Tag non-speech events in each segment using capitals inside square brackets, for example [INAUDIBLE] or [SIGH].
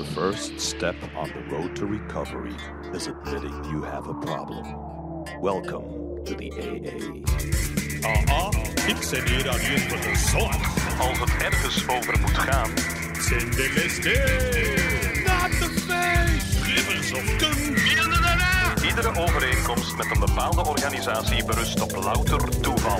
The first step on the road to recovery is admitting you have a problem. Welcome to the AA. Aha, ik zit hier aan hier voor de zorg. Als het ergens over moet gaan, zin de LSD. Not the face. Rivers of daarna. Iedere overeenkomst met een bepaalde organisatie berust op louter toeval.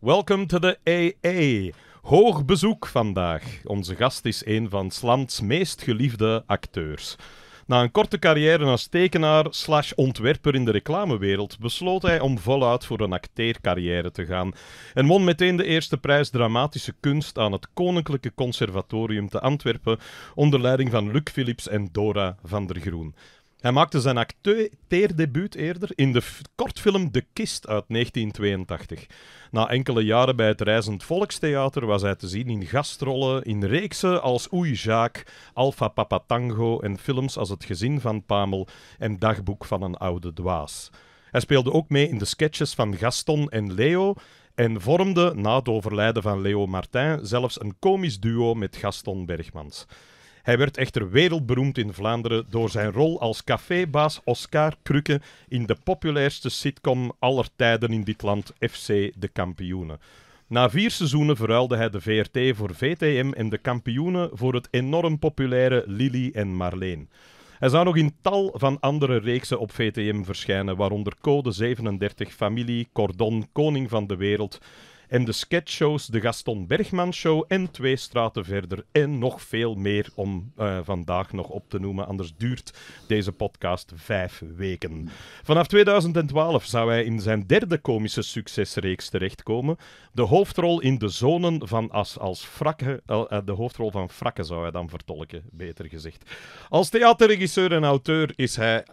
Welcome to the AA. Hoog bezoek vandaag. Onze gast is een van Slams meest geliefde acteurs. Na een korte carrière als tekenaar slash ontwerper in de reclamewereld besloot hij om voluit voor een acteercarrière te gaan en won meteen de eerste prijs dramatische kunst aan het Koninklijke Conservatorium te Antwerpen onder leiding van Luc Philips en Dora van der Groen. Hij maakte zijn acteerdebuut eerder in de kortfilm De Kist uit 1982. Na enkele jaren bij het Reizend Volkstheater was hij te zien in gastrollen in reeksen als Oei Jaak, Alpha Papa Tango en films als Het Gezin van Pamel en Dagboek van een Oude Dwaas. Hij speelde ook mee in de sketches van Gaston en Leo en vormde, na het overlijden van Leo Martin, zelfs een komisch duo met Gaston Bergmans. Hij werd echter wereldberoemd in Vlaanderen door zijn rol als cafébaas Oscar Krukke in de populairste sitcom aller tijden in dit land, FC De Kampioenen. Na vier seizoenen verruilde hij de VRT voor VTM en De Kampioenen voor het enorm populaire Lily en Marleen. Hij zou nog in tal van andere reeksen op VTM verschijnen, waaronder Code 37, Familie, Cordon, Koning van de Wereld en de sketchshows De Gaston Bergman Show en Twee Straten Verder en nog veel meer om eh, vandaag nog op te noemen. Anders duurt deze podcast vijf weken. Vanaf 2012 zou hij in zijn derde komische succesreeks terechtkomen. De hoofdrol in De Zonen van As als Frakke, eh, eh, de hoofdrol van Frakke zou hij dan vertolken, beter gezegd. Als theaterregisseur en auteur is hij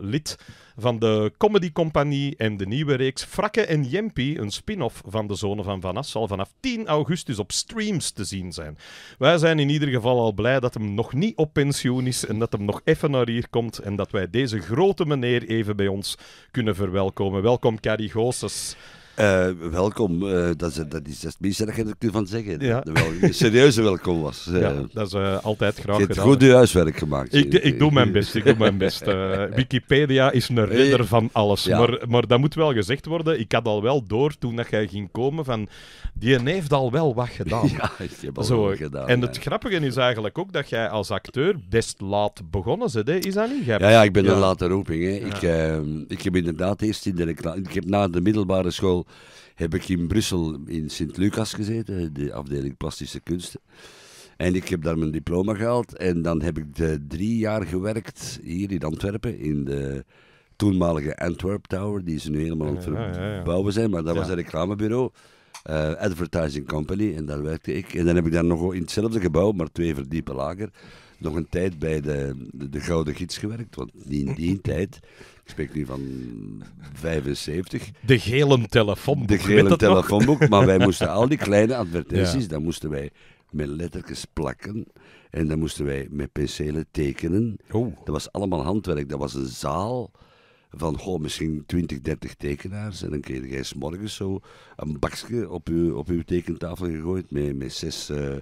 lid van de Comedy Compagnie en de nieuwe reeks Frakke en Jempi, een spin-off van de Zonen van Vanas, zal vanaf 10 augustus op streams te zien zijn. Wij zijn in ieder geval al blij dat hem nog niet op pensioen is en dat hem nog even naar hier komt en dat wij deze grote meneer even bij ons kunnen verwelkomen. Welkom, Carrie Goossens. Eh, welkom, eh, dat, is, dat is het minste dat je er kunt van zeggen. Dat wel een serieuze welkom was. ja, eh. dat is altijd graag je hebt gedaan. goed huiswerk gemaakt. Ik, ik, doe mijn best, ik doe mijn best. [LAUGHS] Wikipedia is een redder van alles. Maar, maar dat moet wel gezegd worden, ik had al wel door toen dat jij ging komen van... Die heeft al wel wat gedaan. [LAUGHS] Zo, gedaan. En het grappige is eigenlijk ook dat jij als acteur best laat begonnen bent, is dat niet? ja, ja, ik ben een late roeping. Hè. Ik, ehm, ik heb inderdaad eerst in de reclame... Ik heb na de middelbare school heb ik in Brussel in Sint-Lucas gezeten, de afdeling plastische kunsten. En ik heb daar mijn diploma gehaald. En dan heb ik drie jaar gewerkt hier in Antwerpen, in de toenmalige Antwerp Tower, die ze nu helemaal aan het bouwen zijn. Maar dat was een reclamebureau, eh, Advertising Company, en daar werkte ik. En dan heb ik daar nog in hetzelfde gebouw, maar twee verdiepen lager, nog een tijd bij de, de Gouden Gids gewerkt. Want in die [LAUGHS] tijd spreek nu van 75. De gele telefoonboek. De gele telefoonboek, maar wij moesten al die kleine [LAUGHS] advertenties, ja. moesten wij met lettertjes plakken. En dan moesten wij met penselen tekenen. Oh. Dat was allemaal handwerk. Dat was een zaal van goh, misschien 20, 30 tekenaars. En dan kreeg jij s'morgens zo een bakje op je, op tekentafel gegooid met, met zes... Eh,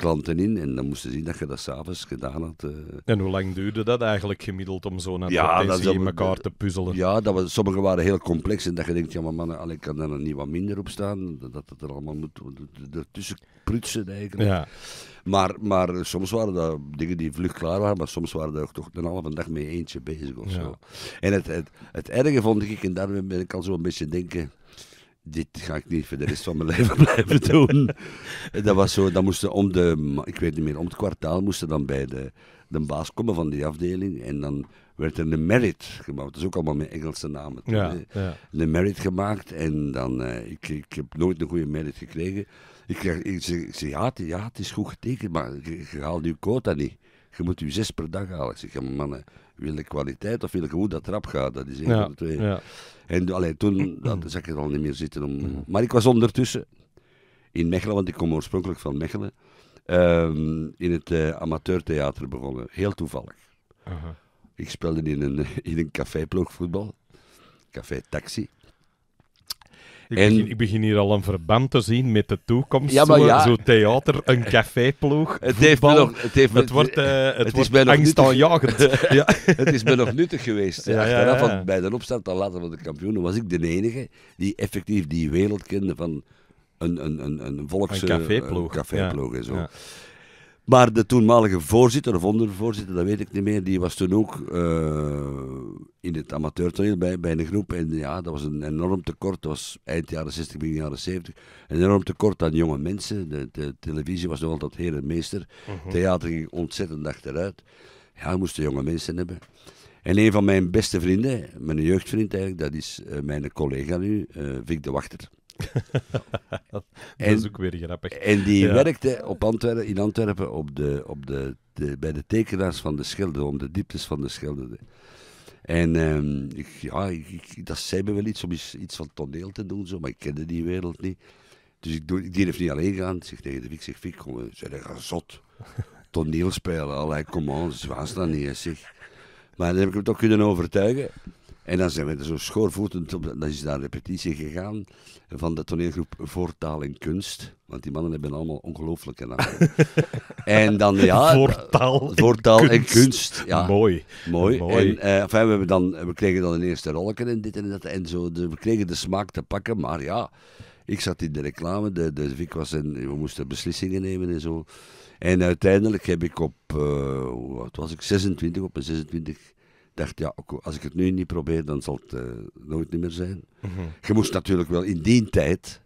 klanten in. En dan moesten zien dat je dat s'avonds gedaan had. Eh. En hoe lang duurde dat eigenlijk gemiddeld om zo'n advertentie ja, in elkaar te puzzelen? Ja, dat was, sommige waren heel complex. En dat je denkt, ja maar mannen, ik kan daar niet wat minder op staan. Dat het er allemaal moet ertussen prutsen eigenlijk. Ja. Maar, maar soms waren dat dingen die vlug klaar waren. Maar soms waren daar toch een halve dag mee eentje bezig of zo. En het, het, het erge vond ik, en daar ben ik al een beetje denken dit ga ik niet voor de rest van mijn [LAUGHS] leven blijven doen. Dat was zo, dan moesten om de, ik weet niet meer, om het kwartaal moesten dan bij de, de baas komen van die afdeling. En dan werd er een merit gemaakt. Dat is ook allemaal met Engelse namen. ja, ja. Een merit gemaakt en dan, uh, ik, ik heb nooit een goede merit gekregen. Ik, kreeg, zei, ja, het, is goed getekend, maar je, je haalt je quota niet. Je moet je zes per dag halen. Ik zeg, ja, mannen, wil kwaliteit of wil ik hoe dat rap gaat? Dat is één van de twee. Ja. En allee, toen [CLEARS THROAT] dat, zag ik het al niet meer zitten. Om... Mhm. Maar ik was ondertussen in Mechelen, want ik kom oorspronkelijk van Mechelen, ehm, in het eh, amateurtheater begonnen. Heel toevallig. Ik speelde in een, [LAUGHS] in een caféploeg voetbal. Café Taxi. Ik, en... begin, ik, begin, hier al een verband te zien met de toekomst. Ja, maar Zo theater, een caféploeg, het heeft Het, wordt, eh, het, het wordt angstaanjagend. [LAUGHS] ja. het is me nog nuttig geweest. Achteraf, bij de opstand al later van de kampioenen, was ik de enige die effectief die wereld kende van een, een, een, een volks... caféploeg. Een caféploeg en zo. Maar de toenmalige voorzitter of ondervoorzitter, dat weet ik niet meer, die was toen ook eh, in het amateurtoneel bij, bij een groep. En ja, dat was een enorm tekort. Dat was eind jaren 60, begin jaren 70. Een enorm tekort aan jonge mensen. De, de televisie was nog altijd heer en meester. Uh Theater ging ontzettend achteruit. Ja, we moesten jonge mensen hebben. En een van mijn beste vrienden, mijn jeugdvriend eigenlijk, dat is eh, mijn collega nu, eh, Vic de Wachter. [LAUGHS] dat en, is ook weer grappig. En die werkte op Antwerpen, in Antwerpen op de, op de, de, bij de tekenaars van de schilder om de dieptes van de schilderen. En ehm, ik, ja, dat zei me wel iets om iets, van toneel te doen, zo, maar ik kende die wereld niet. Dus ik, doe, niet alleen gaan. Ik zeg tegen de Vic, zeg Vic, kom, zeg, ga zot. [LAUGHS] Toneel spelen, allerlei commands, was dat niet, Maar dan heb ik hem toch kunnen overtuigen. En dan zijn we zo schoorvoetend, op, dan is daar repetitie gegaan van de toneelgroep Voortaal en Kunst. Want die mannen hebben allemaal ongelooflijke namen. [LAUGHS] en dan, ja... Voortaal, voortaal en, kunst. Ja. Mooi. Mooi. En, uh, enfin, we, dan, we kregen dan een eerste rolken en dit en dat. En zo, we kregen de smaak te pakken, maar ja... Ik zat in de reclame, de, de Vic was en we moesten beslissingen nemen en zo. En uiteindelijk heb ik op, wat eh, was ik, 26, op mijn 26 dacht, ja, als ik het nu niet probeer, dan zal het eh, nooit niet meer zijn. Mhm. Je moest natuurlijk wel in die tijd,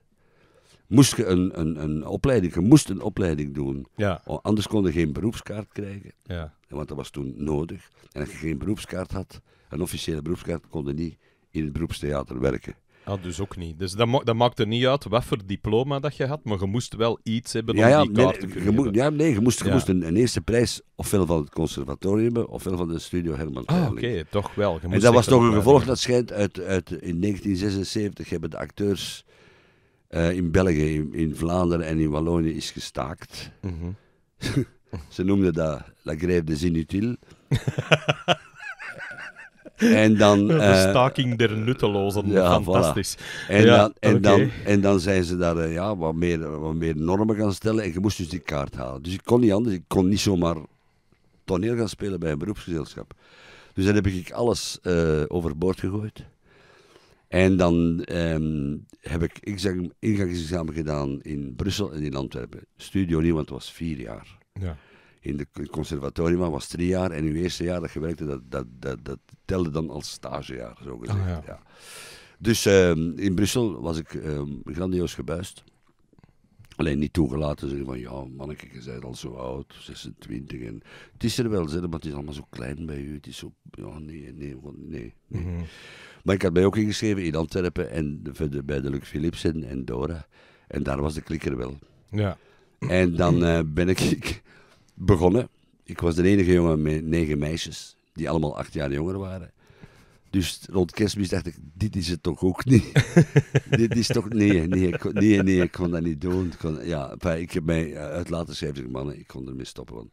moest je een, een, een opleiding, je moest een opleiding doen. Ja. Anders kon je geen beroepskaart krijgen, ja. want dat was toen nodig. En als je geen beroepskaart had, een officiële beroepskaart, kon je niet in het beroepstheater werken. Ah, dus ook niet. Dus dat, ma dat maakt er niet uit wat voor diploma dat je had, maar je moest wel iets hebben ja, om die kaart te kunnen Ja, nee, je moest, je moest een, een, eerste prijs ofwel van het conservatorium hebben, ofwel van de studio Herman Ah, oké, toch wel. Je moest en dat was toch een gevolg, dat schijnt, uit, uit, in 1976 hebben de acteurs eh, in België, in, Vlaanderen en in Wallonië is gestaakt. Mhm. [LAUGHS] Ze noemden dat la grève des inutiles. [LAUGHS] En dan, [LAUGHS] de eh, staking der nuttelozen, fantastisch. En, dan, en, dan, en dan zijn ze daar eh, ja, wat, meer, wat meer normen gaan stellen en je moest dus die kaart halen. Dus ik kon niet anders, ik kon niet zomaar toneel gaan spelen bij een beroepsgezelschap. Dus dan heb ik alles uh, overboord gegooid. En dan ehm, heb ik ingangsexamen gedaan in Brussel en in Antwerpen. Studio niet, want het was vier jaar. Ja in de, het conservatorium was drie jaar. En uw eerste jaar dat je werkte, dat, dat, dat, dat telde dan als stagejaar, zo gezegd. Ah, ja. Dus ehm, in Brussel was ik ehm, grandioos gebuist. Alleen niet toegelaten. Zeggen van ja, manneke, je bent al zo oud, 26. En het is er wel, zeg, maar het is allemaal zo klein bij u. Het is zo. Ja, nee, nee, nee. Mhm. Maar ik had mij ook ingeschreven in Antwerpen en verder bij de Luc Philipsen en Dora. En daar was de klikker wel. Ja. En dan eh, ben ik begonnen. Ik was de enige jongen met negen meisjes, die allemaal acht jaar jonger waren. Dus rond kerstmis dacht ik, dit is het toch ook niet. [LAUGHS] dit is toch, nee, nee, ik, nee, nee, ik kon dat niet doen. Ik, kon, ja, ik heb mij eh, uit laten schrijven, mannen, ik kon ermee stoppen.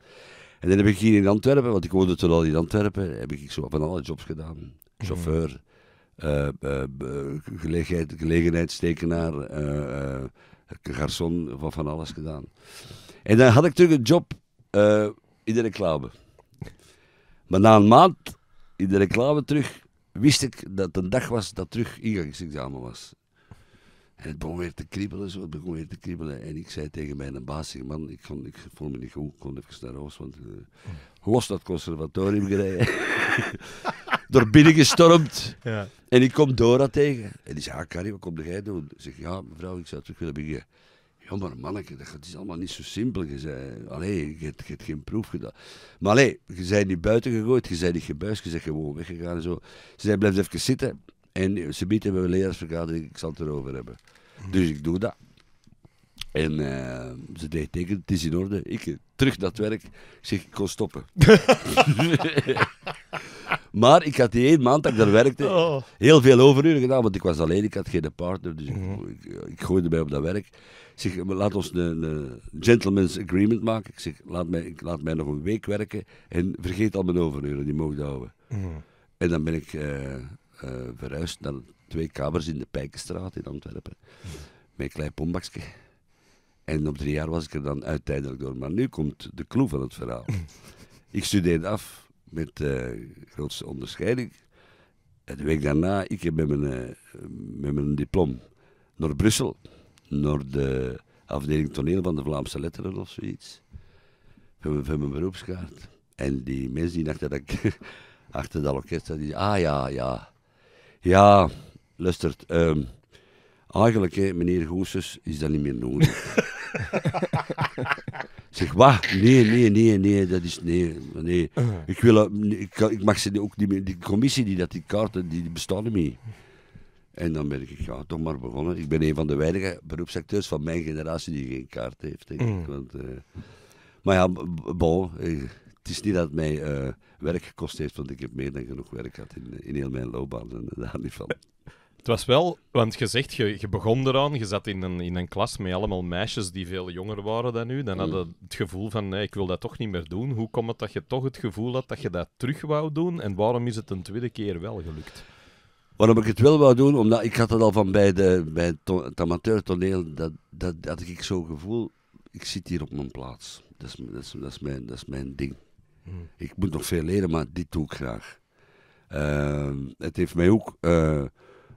En dan heb ik hier in Antwerpen, want ik woonde toen al in Antwerpen, heb ik zo van alle jobs gedaan. Chauffeur, mhm. eh, eh, gelegenheid, gelegenheidstekenaar, uh, garçon, van van alles gedaan. En dan had ik natuurlijk een job uh, eh, in de reclame. Maar na een maand in de reclame terug, wist ik dat het een dag was dat terug ingangsexamen was. En het begon weer te kriebelen, zo, het begon weer te kriebelen. En ik zei tegen mijn baas, man, ik, kon, ik voel me niet goed, ik kon even naar huis, want eh, los dat conservatorium gereden. [LAUGHS] Door binnen gestormd. Ja. En ik kom Dora tegen. En die zei, ah, Carrie, wat kom jij doen? Ik zeg, ja, mevrouw, ik zou terug willen beginnen. Ja, maar manneke, dat is allemaal niet zo simpel. Je, zei, allee, je, hebt, geen proef gedaan. Maar allee, je bent niet buiten gegooid, je bent niet gebuisd, je bent gewoon weggegaan en zo. Ze zei, blijf even zitten. En ze bieden hebben we een leersvergadering, ik zal het erover hebben. Mhm. Dus ik doe dat. En eh, ze deed teken, het is in orde. Ik eh, terug naar het werk. Ik zeg, ik kon stoppen. [LAUGHS] [LAUGHS] Maar ik had die één maand dat ik daar werkte oh. heel veel overuren gedaan, want ik was alleen, ik had geen partner. Dus ik, mhm. ik, ik gooide mij op dat werk. zeg, laat ons een, een, gentleman's agreement maken. Ik zeg, laat mij, ik laat mij nog een week werken en vergeet al mijn overuren, die mogen houden. Mhm. En dan ben ik eh, eh, verhuisd naar twee kamers in de Pijkenstraat in Antwerpen. Mm. Met een klein pombakje. En op drie jaar was ik er dan uiteindelijk door. Maar nu komt de clue van het verhaal. Mhm. Ik studeerde af met de eh, grootste onderscheiding. En de week daarna, ik met mijn, eh, met mijn diploma naar Brussel, naar de afdeling toneel van de Vlaamse letteren of zoiets, van mijn, mijn beroepskaart. En die mensen die dachten dat ik [LAUGHS] achter dat orkest zat, die ah ja, ja, ja, luistert, ehm, eigenlijk, meneer Goossens, is dat niet meer nodig. [LAUGHS] [LAUGHS] zeg, wat? Nee, nee, nee, nee, dat is, nee, nee. Eh. Ik, wil, ik, ik mag ze ook niet meer, die commissie die dat die kaarten, die, die niet En dan ben ik ja, toch maar begonnen. Ik ben een van de weinige beroepsacteurs van mijn generatie die geen kaart heeft. Denk ik. Mm. Want, eh, maar ja, bon, eh, het is niet dat het mij werk gekost heeft, want ik heb meer dan genoeg werk gehad in, in heel mijn loopbaan. En daar niet van. Het was wel, want je zegt, je, je begon eraan, je zat in een, in een klas met allemaal meisjes die veel jonger waren dan u. Dan had mm. hadden het gevoel van, nee, ik wil dat toch niet meer doen. Hoe komt het dat je toch het gevoel had dat je dat terug wou doen? En waarom is het een tweede keer wel gelukt? Waarom ik het wel wou doen, omdat ik had het al van bij, de, bij het, amateur toneel amateurtoneel, dat, dat had ik zo'n gevoel, ik zit hier op mijn plaats. Dat is, dat is, mijn, dat is mijn ding. Hmm. Ik moet nog veel leren, maar dit doe ik graag. Ehm, het heeft mij ook... Eh,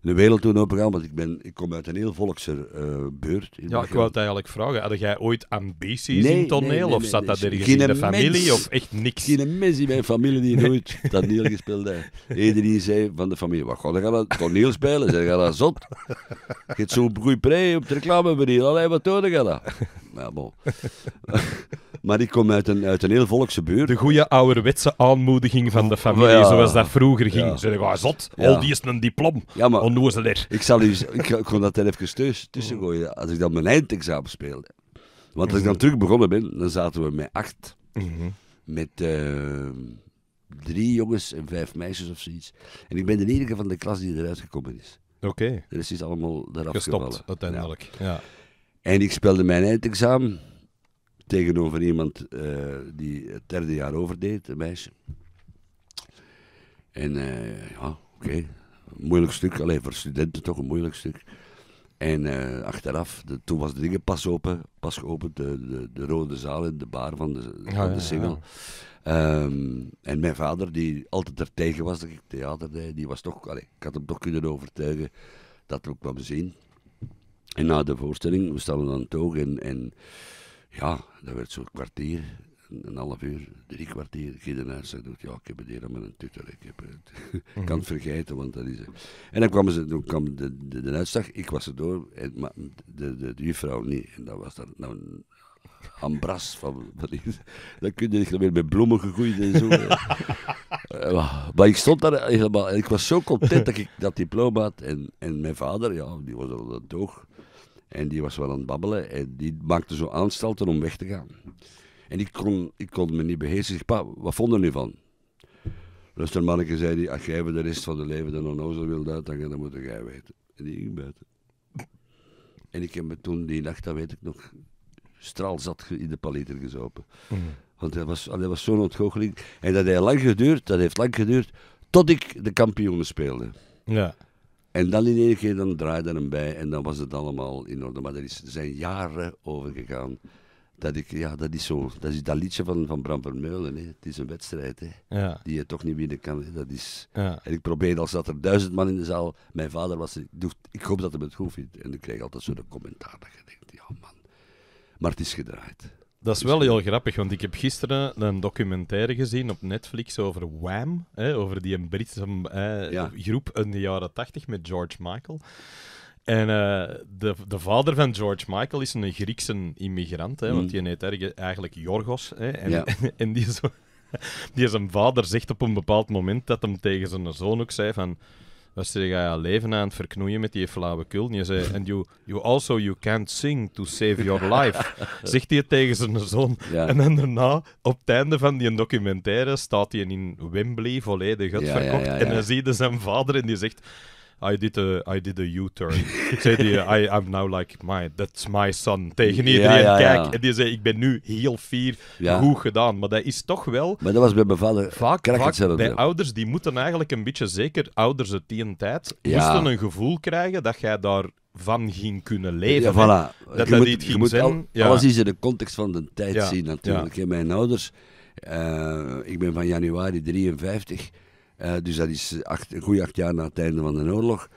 de wereld doen gaan, Want ik, ben, ik kom uit een heel volkser uh, beurt. In ja, ik wou het eigenlijk vragen. Had jij ooit ambities in toneel? of zat dat er in de familie? of echt niks? Geen mens in mijn familie die nooit toneel gespeeld heeft. Iedereen zei van de familie, wat ga je dat toneel spelen? Zeg, gaan dat zot? Je hebt zo'n goeie prij op de reclame wat doe je dat? Maar bon. Maar ik kom uit een, uit een heel volkse buurt. De goede ouderwetse aanmoediging van de familie, zoals dat vroeger ging. Ze Zeg, ah, zot, al die is een diplom. Ja, maar... Ik, zal u, ik kon dat even tussen Als ik dan mijn eindexamen speelde. Want als ik dan mhm. terug begonnen ben, dan zaten we met acht. Mm Met... Ehm, drie jongens en vijf meisjes of zoiets. En ik ben de enige van de klas die eruit gekomen is. Oké. Okay. Er is iets allemaal eraf Gestopt, gevallen. uiteindelijk. Ja. ja. En ik speelde mijn eindexamen. Tegenover iemand eh, die het derde jaar overdeed, een meisje. En eh, ja, oké. Moeilijk stuk, alleen voor studenten toch een moeilijk stuk. En eh, achteraf, toen was de dingen pas open, pas geopend, de, de, de rode zaal in de bar van de, van de ehm, en mijn vader, die altijd er tegen was dat ik theater deed, die was toch, allee, ik had hem toch kunnen overtuigen dat we kwam zien. En na de voorstelling, we staan aan het toog en ja, dat werd zo'n kwartier, een half uur, drie kwartier. Gideon zei, ja, ik heb het hier met een tutor. Ik heb [LAUGHS] kan het mhm. vergeten, want dat is... En dan kwam, ze, dan kwam de, de, de uitslag, ik was er door, en, maar de, de, de juffrouw niet. En dat was dan... Nou, Ambras van, van die, dan kun je niet meer met bloemen gegroeid en zo. [LAUGHS] Eh, maar ik stond daar helemaal, ik was zo content dat ik dat diploma had. En, en mijn vader, ja, die was al dan toch en die was wel aan het babbelen. En die maakte zo aanstalten om weg te gaan. En ik kon, ik kon me niet beheersen. Ik pa, wat vond er nu van? Luister manneke zei die, als jij de rest van de leven de onnozel wil uithangen, dan moet jij weten. En die ging buiten. En ik heb me toen die nacht, dat weet ik nog, zat in de paliter gezopen. Mm. Want dat was, dat was zo'n ontgoocheling. En dat heeft lang geduurd, dat heeft lang geduurd, tot ik de kampioenen speelde. Ja. En dan in één keer dan draaide hem bij en dan was het allemaal in orde. Maar er, is, zijn jaren overgegaan Dat, ik, ja, dat, is zo, dat is dat liedje van, van Bram Vermeulen. Hè. Het is een wedstrijd hè, die je toch niet winnen kan. Dat is, En ik probeerde, als dat er duizend man in de zaal... Mijn vader was... Ik hoop dat hij het goed vindt. En ik kreeg altijd zo'n commentaar dat je denkt, ja man. Maar het is gedraaid. Dat is wel heel grappig, want ik heb gisteren een documentaire gezien op Netflix over Wham, hè, over die Britse eh, groep in de jaren tachtig met George Michael. En eh, de, de vader van George Michael is een Griekse immigrant, hè, want mm. die heet eigenlijk Jorgos. Hè, en, [LAUGHS] die, zo, [LAUGHS] die zijn vader zegt op een bepaald moment dat hem tegen zijn zoon ook zei van... Dan zei je leven aan het verknoeien met die flauwekul. En je zei, and you, you also you can't sing to save your life. [LAUGHS] Zegt hij tegen zijn zoon. En dan daarna, op het einde van die documentaire, staat hij in Wembley volledig uitverkocht. En dan zie je dus zijn vader en die zegt... I did a, I did a U-turn. zei die, I, I'm now like, my, that's my son. Tegen iedereen, kijk. En die zei, ik ben nu heel fier, goed gedaan. Maar dat is toch wel... Maar dat was bij mijn vaak, vaak bij ouders, die moeten eigenlijk een beetje, zeker ouders uit die tijd, moesten een gevoel krijgen dat jij daar van ging kunnen leven. Ja, voilà. Dat je dat niet ging zijn. Al, ja. Alles in de context van de tijd zien natuurlijk. Mijn ouders, eh, ik ben van januari 53. Eh, dus dat is acht, een goede acht jaar na het einde van de oorlog.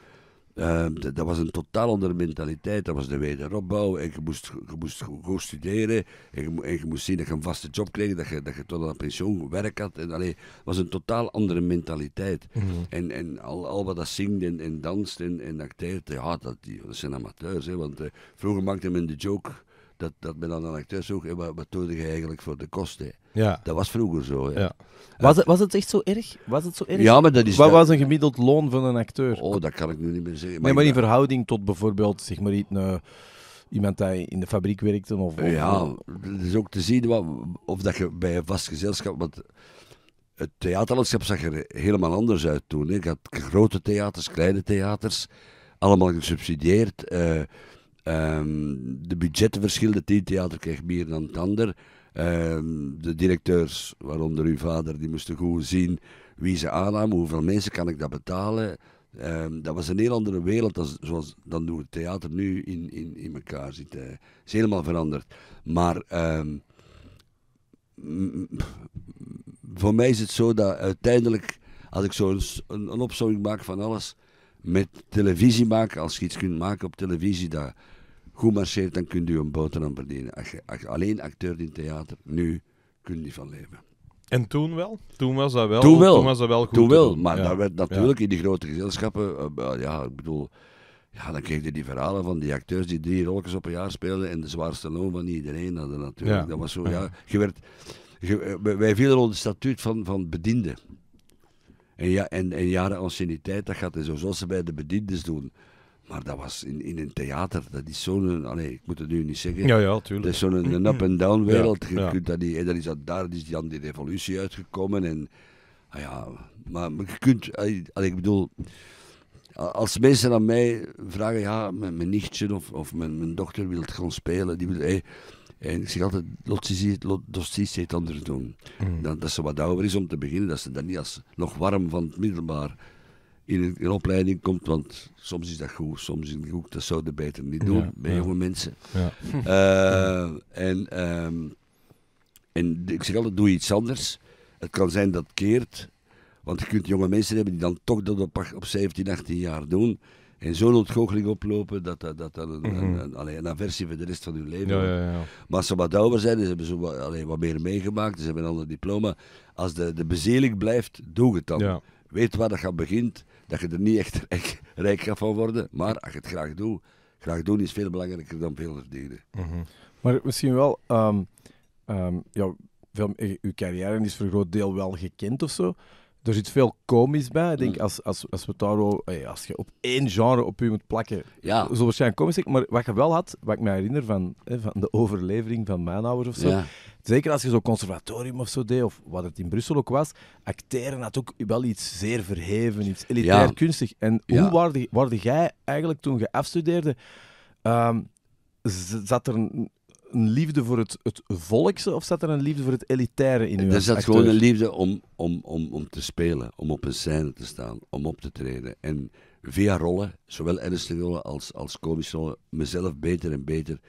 Eh, dat, was een totaal andere mentaliteit. Dat was de wederopbouw. En je moest, je moest goed studeren. En je, moest zien dat je een vaste job kreeg. Dat je, dat je tot aan pensioen werk had. En, allee, was een totaal andere mentaliteit. Mhm. En, en al, al wat dat zingt en, en danst en, en acteert, ja, dat, dat zijn amateurs. Hè, want eh, vroeger maakte men de joke dat, dat men dan een acteur zoeg wat, wat doe je eigenlijk voor de kosten? Ja. Dat was vroeger zo. Ja. ja. Eh, was, het, was het echt zo erg? Was het zo erg? Ja, maar dat is... Wat was een gemiddeld loon van een acteur? Oh, dat kan ik nu niet meer zeggen. Maar nee, maar in verhouding tot bijvoorbeeld, zeg maar iets... Eh, iemand die in de fabriek werkte? Of, Ja, het is ook te zien wat, of dat je bij een vast gezelschap... Want het theaterlandschap zag er helemaal anders uit toen. Hè. Ik had grote theaters, kleine theaters, allemaal gesubsidieerd. Eh, Um, de budgetten verschillen. Het theater kreeg meer dan het ander. Ehm, de directeurs, waaronder uw vader, die moesten goed zien wie ze aannamen. Hoeveel mensen kan ik dat betalen? Ehm, dat was een heel andere wereld dan, zoals, dan hoe het theater nu in, in, in elkaar zit. Eh. Het is helemaal veranderd. Maar voor mij is het zo dat uiteindelijk, als ik zo een, een, maak van alles, met televisie maken, als je iets kunt maken op televisie, dat goed marcheert, dan kunt u een boterham verdienen. Als je, als alleen acteur in theater, nu kunt u van leven. En toen wel? Toen was dat wel, toen was dat wel goed. Toen wel, maar dat werd natuurlijk in die grote gezelschappen, eh, ja, ik bedoel, ja, dan kreeg je die verhalen van die acteurs die drie rolletjes op een jaar speelden en de zwaarste loon van iedereen hadden natuurlijk. Dat was zo, ja, je werd, je, eh, wij vielen onder de statuut van, van bediende. En, ja, en, en jaren anciëniteit, dat gaat dus zoals ze bij de bediendes doen. Maar dat was in, in een theater, dat is zo'n, ik moet het nu niet zeggen. Ja, ja, tuurlijk. Dat is zo'n mm-hmm. up-and-down wereld. Ja, ja. Dat, die, dat is, daar is dus die revolutie uitgekomen. En, ah ja, maar, je kunt, allee, ik bedoel, als mensen aan mij vragen, ja, mijn, nichtje of, of mijn, dochter wil gaan spelen, die wil, hey, en ik zeg altijd, dossies het anders doen. Mm. Dat, dat, ze wat ouder is om te beginnen, dat ze dan niet als nog warm van het middelbaar in een opleiding komt. Want soms is dat goed, soms is het goed. Dat zouden beter niet doen bij jonge mensen. Ja. Eh, en, ehm, en ik zeg altijd, doe iets anders. Het kan zijn dat het keert. Want je kunt jonge mensen hebben die dan toch dat op, op 17, 18 jaar doen. En zo'n ontgoocheling oplopen dat dat, dat, een, mhm. een, aversie voor de rest van hun leven. Ja, ja, ja. Maar als ze wat ouder zijn, ze hebben ze wat, wat meer meegemaakt, ze hebben een ander diploma. Als de, de blijft, doe het dan. Weet waar dat gaat begint dat je er niet echt [LAUGHS] rijk, gaat van worden. Maar als je het graag doet, graag doen is veel belangrijker dan veel verdienen. Mhm. Maar misschien wel, um, um, ja, uw carrière is voor een groot deel wel gekend of zo er zit veel komisch bij. Mm. Ik denk, als, als, als, we daar, als je op één genre op je moet plakken, ja. zo waarschijnlijk komisch Maar wat je wel had, wat ik me herinner van, hè, van de overlevering van mijn ouders of zo. Zeker als je zo'n conservatorium of zo deed, of wat het in Brussel ook was, acteren had ook wel iets zeer verheven, iets elitair kunstig. En hoe waarde, waarde jij eigenlijk toen je afstudeerde? Ehm, zat er een, een liefde voor het, het volkse of zat er een liefde voor het elitaire in u? Er zat gewoon een liefde om, om, om, om te spelen, om op een scène te staan, om op te treden. En via rollen, zowel ernstige rollen als, als komische rollen, mezelf beter en beter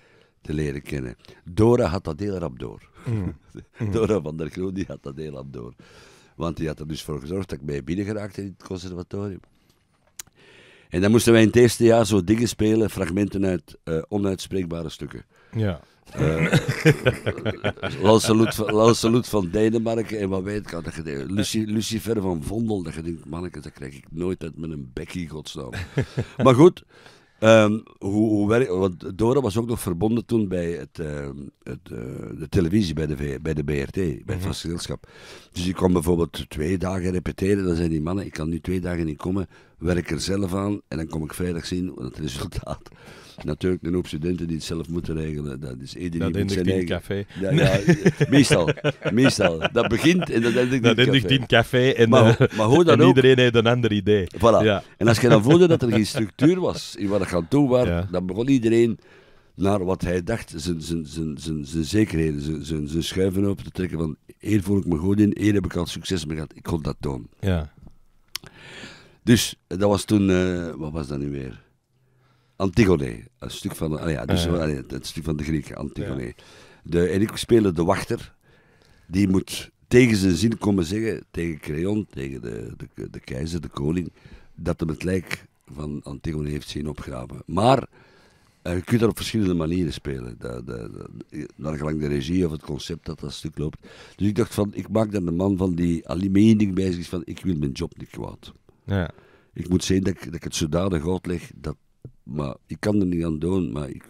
te leren kennen. Dora had dat heel rap door. Mm. [LAUGHS] Mm. Dora van der Groen die had dat heel rap door. Want die had er dus voor gezorgd dat ik mee binnen geraakt in het conservatorium. En dan moesten wij in het eerste jaar zo dingen spelen, fragmenten uit eh, onuitspreekbare stukken. Ja. Eh, Lancelot van Denemarken en wat weet ik. Dat Lucie, Lucifer van Vondel, dat gedenk, manneke, dat krijg ik nooit uit met een bekkie, godsnaam. [LAUGHS] maar goed, ehm, hoe, hoe Dora was ook nog verbonden toen bij het, ehm, het eh, de televisie, bij de, bij de BRT, bij het mm Dus ik kwam bijvoorbeeld twee dagen repeteren. Dan zijn die mannen, ik kan nu twee dagen niet komen, werk er zelf aan en dan kom ik vrijdag zien het resultaat Natuurlijk, een hoop studenten die het zelf moeten regelen. Dat is iedereen dat zijn eigen... café. Ja, ja, [LAUGHS] meestal, meestal. Dat begint en dat eindigt in café. café en, maar, eh, maar hoe dan en ook, iedereen heeft een ander idee. Voilà. En als je dan voelde dat er geen [LAUGHS] structuur was in wat er aan toe was, dan begon iedereen naar wat hij dacht, zijn, zijn, zijn, zijn, zijn zekerheden, zijn, zijn, zijn schuiven open te trekken van hier voel ik me goed in, hier heb ik al succes mee gehad, ik kon dat doen. Ja. Dus dat was toen, eh, wat was dat nu weer? Antigone. Een stuk van, ja, dus, uh, het stuk van de Grieken, Antigone. De, en ik speelde de wachter. Die moet tegen zijn zin komen zeggen, tegen Creon, tegen de, de, de keizer, de koning, dat hem het lijk van Antigone heeft zien opgraven. Maar uh, je kunt dat op verschillende manieren spelen. naar gelang de regie of het concept dat dat stuk loopt. Dus ik dacht van, ik maak dan de man van die alleen bij zich, van, ik wil mijn job niet kwaad. Ja. Ik moet zijn dat ik, dat ik het zodanig uitleg dat maar ik kan er niet aan doen, maar ik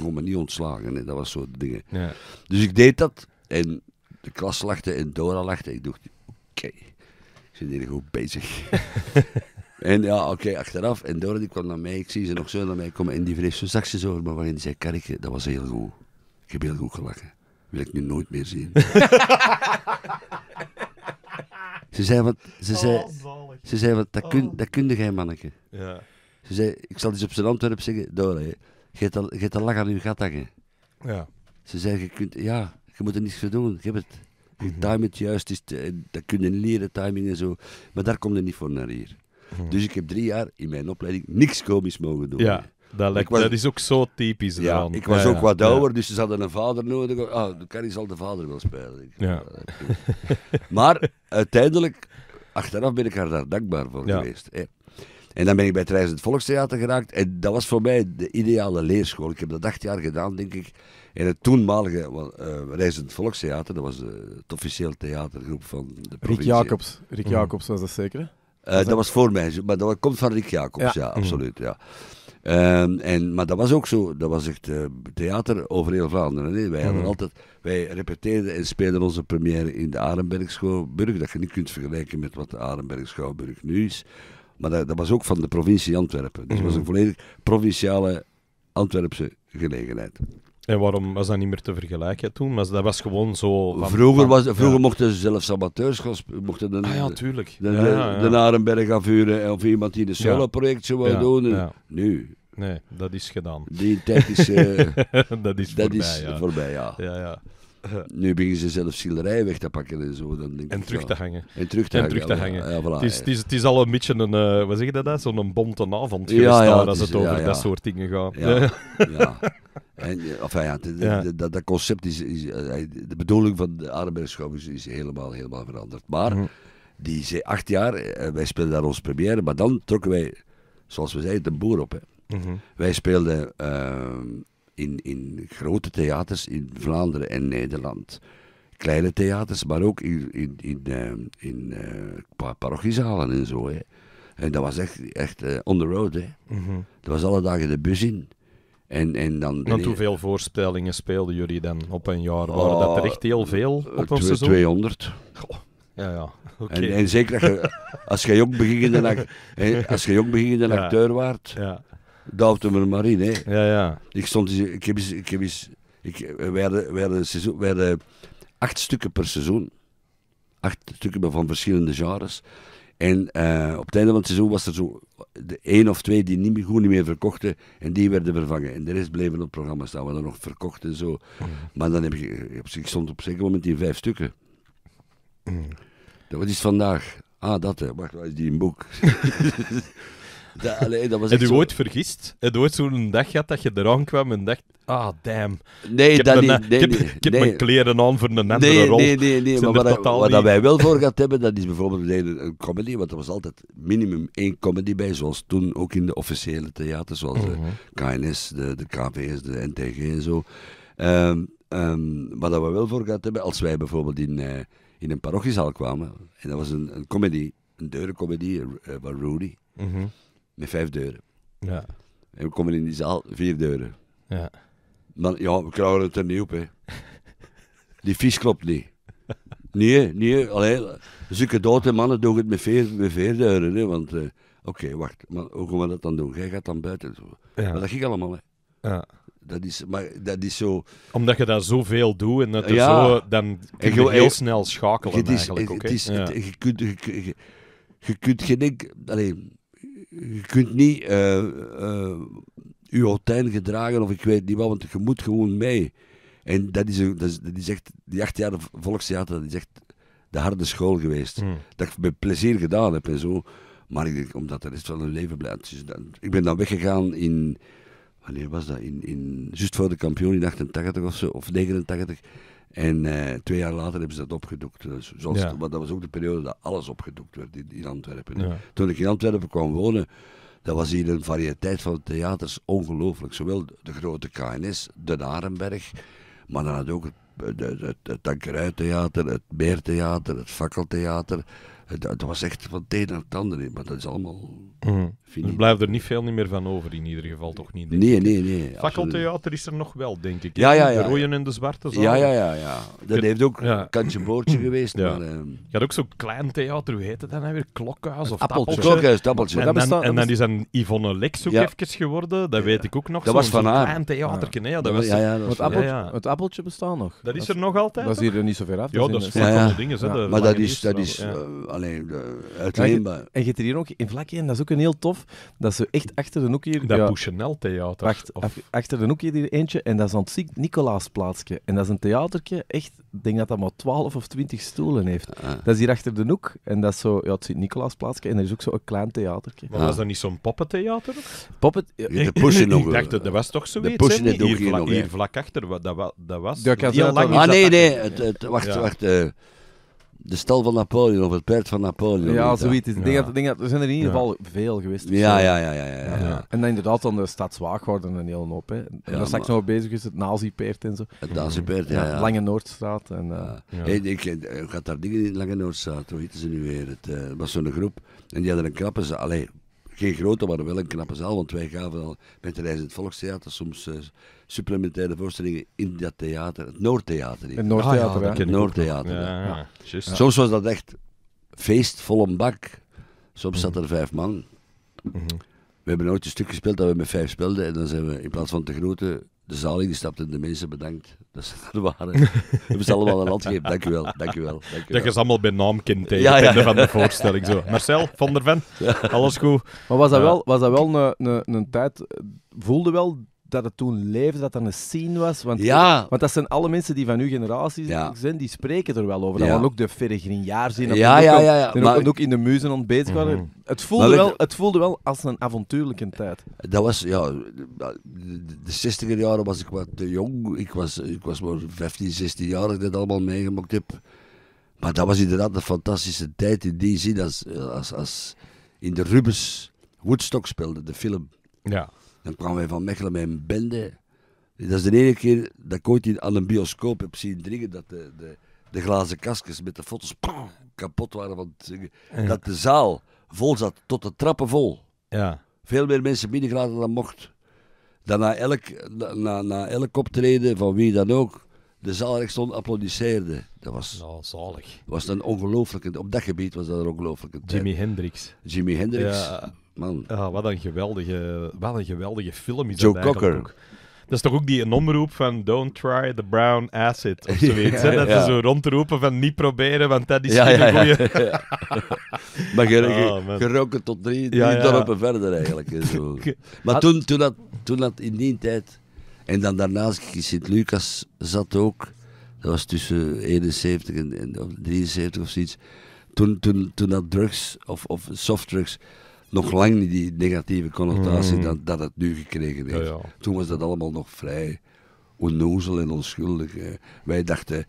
kon me niet ontslagen. Hè. Dat was soort dingen. Ja. Dus ik deed dat. En de klas lachte en Dora lachte. Ik dacht, oké, ze ik zit hier goed bezig. [LAUGHS] en ja, oké, achteraf. En Dora die kwam naar mij. Ik zie ze nog zo naar mij komen. En die wreef zo zachtjes over me. Waarin die zei, karretje, dat was heel goed. Ik heb heel goed gelachen. Wil ik nu nooit meer zien. [LAUGHS] ze zei, wat, oh, ze zei, ze zei wat, dat, kun, oh. dat kunde jij, manneke. Ja. Ze zei, ik zal iets op zijn Antwerp zeggen, Dora, je hebt al lang aan je gat hangen. Ja. Ze zei, je kunt, ja, je moet er niets voor doen, je hebt het. Je mhm. time juist, is dat kunnen leren, timing en zo. Maar daar komt er niet voor naar hier. Mhm. Dus ik heb drie jaar in mijn opleiding niks komisch mogen doen. Ja. Dat, lijkt, dat, is ook zo typisch. Ja, ik was ook wat ouder, dus ze hadden een vader nodig. Ah, kan oh, Carrie zal de vader wel spelen. ja. maar uiteindelijk, achteraf ben ik haar daar dankbaar voor geweest. Hey, en dan ben ik bij het Reizend Volkstheater geraakt. En dat was voor mij de ideale leerschool. Ik heb dat acht jaar gedaan, denk ik. En het toenmalige uh, Reizend Volkstheater, dat was eh, het officieel theatergroep van de provincie. Rick Jacobs, Rick mhm. Jacobs was dat zeker? Uh, dat, was voor mij, maar dat komt van Rick Jacobs, ja, mhm. absoluut. Ja. Ehm, en, maar dat was ook zo. Dat was echt uh, theater over heel Vlaanderen. Nee, wij, hadden mhm. altijd, wij repeteerden en speelden onze première in de Arenbergschouwburg, Dat je niet kunt vergelijken met wat de Arenbergschouwburg nu is. Maar dat, dat, was ook van de provincie Antwerpen. Dus het was een mhm. volledig provinciale Antwerpse gelegenheid. En waarom was dat niet meer te vergelijken toen? dat was gewoon zo... vroeger was, vroeger mochten ze zelfs amateurs mochten de, ah, ja, tuurlijk. De, ja, ja, de, de Narenberg afhuren of iemand die een solo-project zou doen. Nu... Nee, dat is gedaan. Die tijd is... Eh, [LAUGHS] dat is dat voorbij, is voorbij, ja. ja, ja. Nu beginnen ze zelf schilderijen weg te pakken en zo. Dan denk en, terug te hangen. en terug te en hangen. Terug te hangen. Ja, voilà, het, is, het, is, al een beetje een, uh, wat zeg je dat, zo'n bonte avond geweest ja, ja, als het, over dat soort dingen gaat. Ja, [LAUGHS] En, eh, enfin, ja, dat, dat concept is, is, eh, De bedoeling van de Arenbergschouw is, helemaal, helemaal veranderd. Maar mhm. die zei acht jaar, wij speelden daar onze première, maar dan trokken wij, zoals we zeiden, de boer op. Hè. Mhm. Wij speelden ehm, in, in grote theaters in Vlaanderen en Nederland. Kleine theaters, maar ook in, in, in, eh, in uh, parochiezalen en zo. Hè. En dat was echt, echt eh, on the road. Hè. Mhm. Dat was alle dagen de bus in. En, en dan Want hoeveel voorstellingen speelden jullie dan op een jaar? Waren oh, dat er echt heel veel op een seizoen? 200. Goh. Ja, ja. [LAUGHS] En, en, zeker als je, als je jong nacht, [LAUGHS] als je jong acteur ja. waard, ja duwde me er maar in. Hè. Ja, ja. Ik, stond, ik heb eens, ik heb eens, ik, werden, seizoen, acht stukken per seizoen. Acht stukken van verschillende genres. En eh, op het einde van het seizoen was er zo de één of twee die niet meer, goed niet meer verkochten. En die werden vervangen. En de rest bleven op het programma staan. We hadden nog verkocht en zo. Maar dan heb ik, ik stond op een zeker moment in vijf stukken. Mm. Dat, wat is vandaag? Ah, dat hè. Wacht, waar is die in boek? [LAUGHS] [LAUGHS] Dat, allee, dat was heb je ooit vergist? Heb je ooit zo'n dag gehad dat je eraan kwam en dacht... Ah, damn. Nee, ik eh, Nee, heb, mijn kleren aan voor een andere nee, rol. Nee, nee, nee. Maar wat, wij wel voor gehad hebben, dat is bijvoorbeeld een comedy. Want er was altijd minimum één comedy bij. Zoals toen ook in de officiële theater, Zoals de eh, mhm. KNS, de, de KVS, de NTG en zo. Um, um, wat we wel voor gehad hebben, als wij bijvoorbeeld in, eh, in een parochiezaal kwamen. En dat was een, een comedy, een deurencomedy uh, van Rudy. Mhm met vijf deuren. Ja. En we komen in die zaal, vier deuren. Ja. Maar ja, we krijgen het er niet op, hè. Die fiets klopt niet. Nee, nee, alleen zulke dode mannen doen het met vier, met vier deuren, hè, want... Uh, Oké, wacht, maar hoe gaan we dat dan doen? Jij gaat dan buiten. Zo. Ja. Maar dat ging allemaal, hè. Ja. Dat is, maar dat is zo... Omdat je dat zoveel doet en dat zo... Dan kun je heel snel schakelen het is, eigenlijk Je kunt... Je, je, je kunt geen... Allee, je kunt niet uh, eh, eh, uh, je hotijn gedragen of ik weet niet wat, want je moet gewoon mee. En dat is, dat dat is echt, die acht jaar volkstheater, is echt de harde school geweest. Hmm. Dat ik met plezier gedaan heb en zo. Maar ik denk, omdat de rest van een leven blijft. Dus dan, ik ben dan weggegaan in, wanneer was dat? In, in, just voor de kampioen in 88 of zo, of 89. En eh, twee jaar later hebben ze dat opgedoekt. Dus, zoals, maar dat was ook de periode dat alles opgedoekt werd in, Antwerpen. Toen ik in Antwerpen kwam wonen, dat was hier een variëteit van theaters ongelooflijk. Zowel de grote KNS, de Narenberg, maar dan had ook het, het, het, het Tankerijtheater, het Beertheater, het Fakkeltheater. Het, was echt van het een naar het andere, maar dat is allemaal... Mm. Er blijft er niet veel meer van over, in ieder geval toch niet? nee, nee, nee. Fakkeltheater is er nog wel, denk ik. Ja, ja, ja. De rooien en de zwarte Ja, ja, ja. ja. Dat heeft ook ja. kantje boordje [CLEARS THROAT] geweest. Ja. Maar, ehm, Je had ook zo'n klein theater, hoe heet dat dan weer? Klokhuis of Appeltje. Klokhuis, Appeltje. En, en, dan, en dan is dan Yvonne Lex ook even geworden, dat weet ik ook nog. Dat was van haar. klein theater. ja. Dat was, ja, dat Het Appeltje bestaat nog. Dat is er nog altijd? Dat is hier niet zo ver af. Ja, dat is van dingen. Maar dat is alleen uit En je hebt hier ook in vlakje, en dat is ook een heel tof, dat ze echt achter de hoek hier... Dat ja, theater Wacht, achter de hoek hier eentje, en dat is aan het nicolaasplaatsje En dat is een theatertje, echt, ik denk dat dat maar 12 of 20 stoelen heeft. Ah, ah. Dat is hier achter de hoek, en dat is zo, ja, het Sint-Nicolaasplaatsje, en er is ook zo'n klein theatertje. Maar was ah. dat niet zo'n poppentheater? Poppet... de pushen [LAUGHS] Ik dacht, dat was toch zoiets, de pushen hier, hier, hier vlak achter, dat, dat was... Ja, ah, nee, nee, het, wacht, wacht... Eh, de stal van Napoleon of het peert van Napoleon. Ja, zoiets. Ik denk dat, er zijn er in ieder geval veel geweest. Ja, ja, ja, ja, ja, En dan inderdaad dan de stadswaag worden een heel hoop. Hè. En daar straks nog bezig is het nazi peert en zo. Het nazi peert ja, Lange Noordstraat. En, eh, ik, ik eh, had daar dingen in Lange Noordstraat, hoe heet ze nu weer? Het eh, was zo'n groep en die hadden een krappe zaal. Allee, geen grote, maar wel een knappe zaal. Want wij gaven al met de reis in het Volkstheater soms eh, supplementaire voorstellingen in dat theater. Het Noordtheater. Het Noordtheater, ah, ja, Het Noordtheater, Soms was dat echt feest, vol een bak. Soms zat mhm. er vijf man. Mhm. We hebben nooit een stuk gespeeld dat we met vijf speelden. En dan zijn we in plaats van te groeten de zaal ingestapt en de mensen bedankt. Dat is de [LAUGHS] waarheid. We hebben allemaal een hand gegeven. Dank u dat je ze allemaal bij naam kent tegen ja, ja. van de voorstelling. Zo. Marcel, Van der Ven, alles goed. Maar was dat wel, was dat wel een, een, een tijd... Voelde wel dat het toen leefde, dat er een scene was. Want, ja. want dat zijn alle mensen die van uw generatie zijn, die spreken er wel over. Dat waren ook de verre Grignard zien. Ja, ja, ja, ja. En ook, ook, in de muzen ontbeten waren. Mhm. het, voelde wel, het voelde wel als een avontuurlijke tijd. Dat was, ja... De zestiger jaren was ik wat te jong. Ik was, ik was maar 15, 16 jaar dat ik dat allemaal meegemaakt heb. Maar dat was inderdaad een fantastische tijd in die zin als, als, als in de Rubens Woodstock speelde, de film. Ja. Dan kwamen wij van Mechelen met een bende. Dat is de enige keer dat ik ooit aan een bioscoop heb zien dringen dat de, de, de glazen kastjes met de foto's [CLICKS TONGUE] kapot waren. Want, dat de zaal vol zat, tot de trappen vol. Ja. Veel meer mensen binnengelaten dan mocht. Dan na elk, na, na elk optreden, van wie dan ook, de zaal rechtsom stond applaudisseerde. Dat was, nou, zalig. was een ongelooflijke, op dat gebied was dat een ongelooflijke Jimi Hendrix. Jimi Hendrix. Man. Ja, ah, wat, een geweldige, wat een geweldige film is Joe dat Cocker. Ook. Dat is toch ook die een omroep van don't try the brown acid of [LAUGHS] zoiets. Ja, Dat ze zo rondroepen van niet proberen, want dat is ja, geen goeie. [LAUGHS] maar [LAUGHS] ah, geroken tot drie, drie dorpen verder eigenlijk. Zo. Maar toen, toen, dat, toen dat in die tijd... En dan daarnaast, Sint-Lucas zat ook. Dat was tussen 71 en, en of 73 of zoiets. Toen, toen, toen dat drugs of, of softdrugs nog lang niet die negatieve connotatie mm. dat, dat het nu gekregen heeft. Toen was dat allemaal nog vrij onnozel en onschuldig. Wij dachten,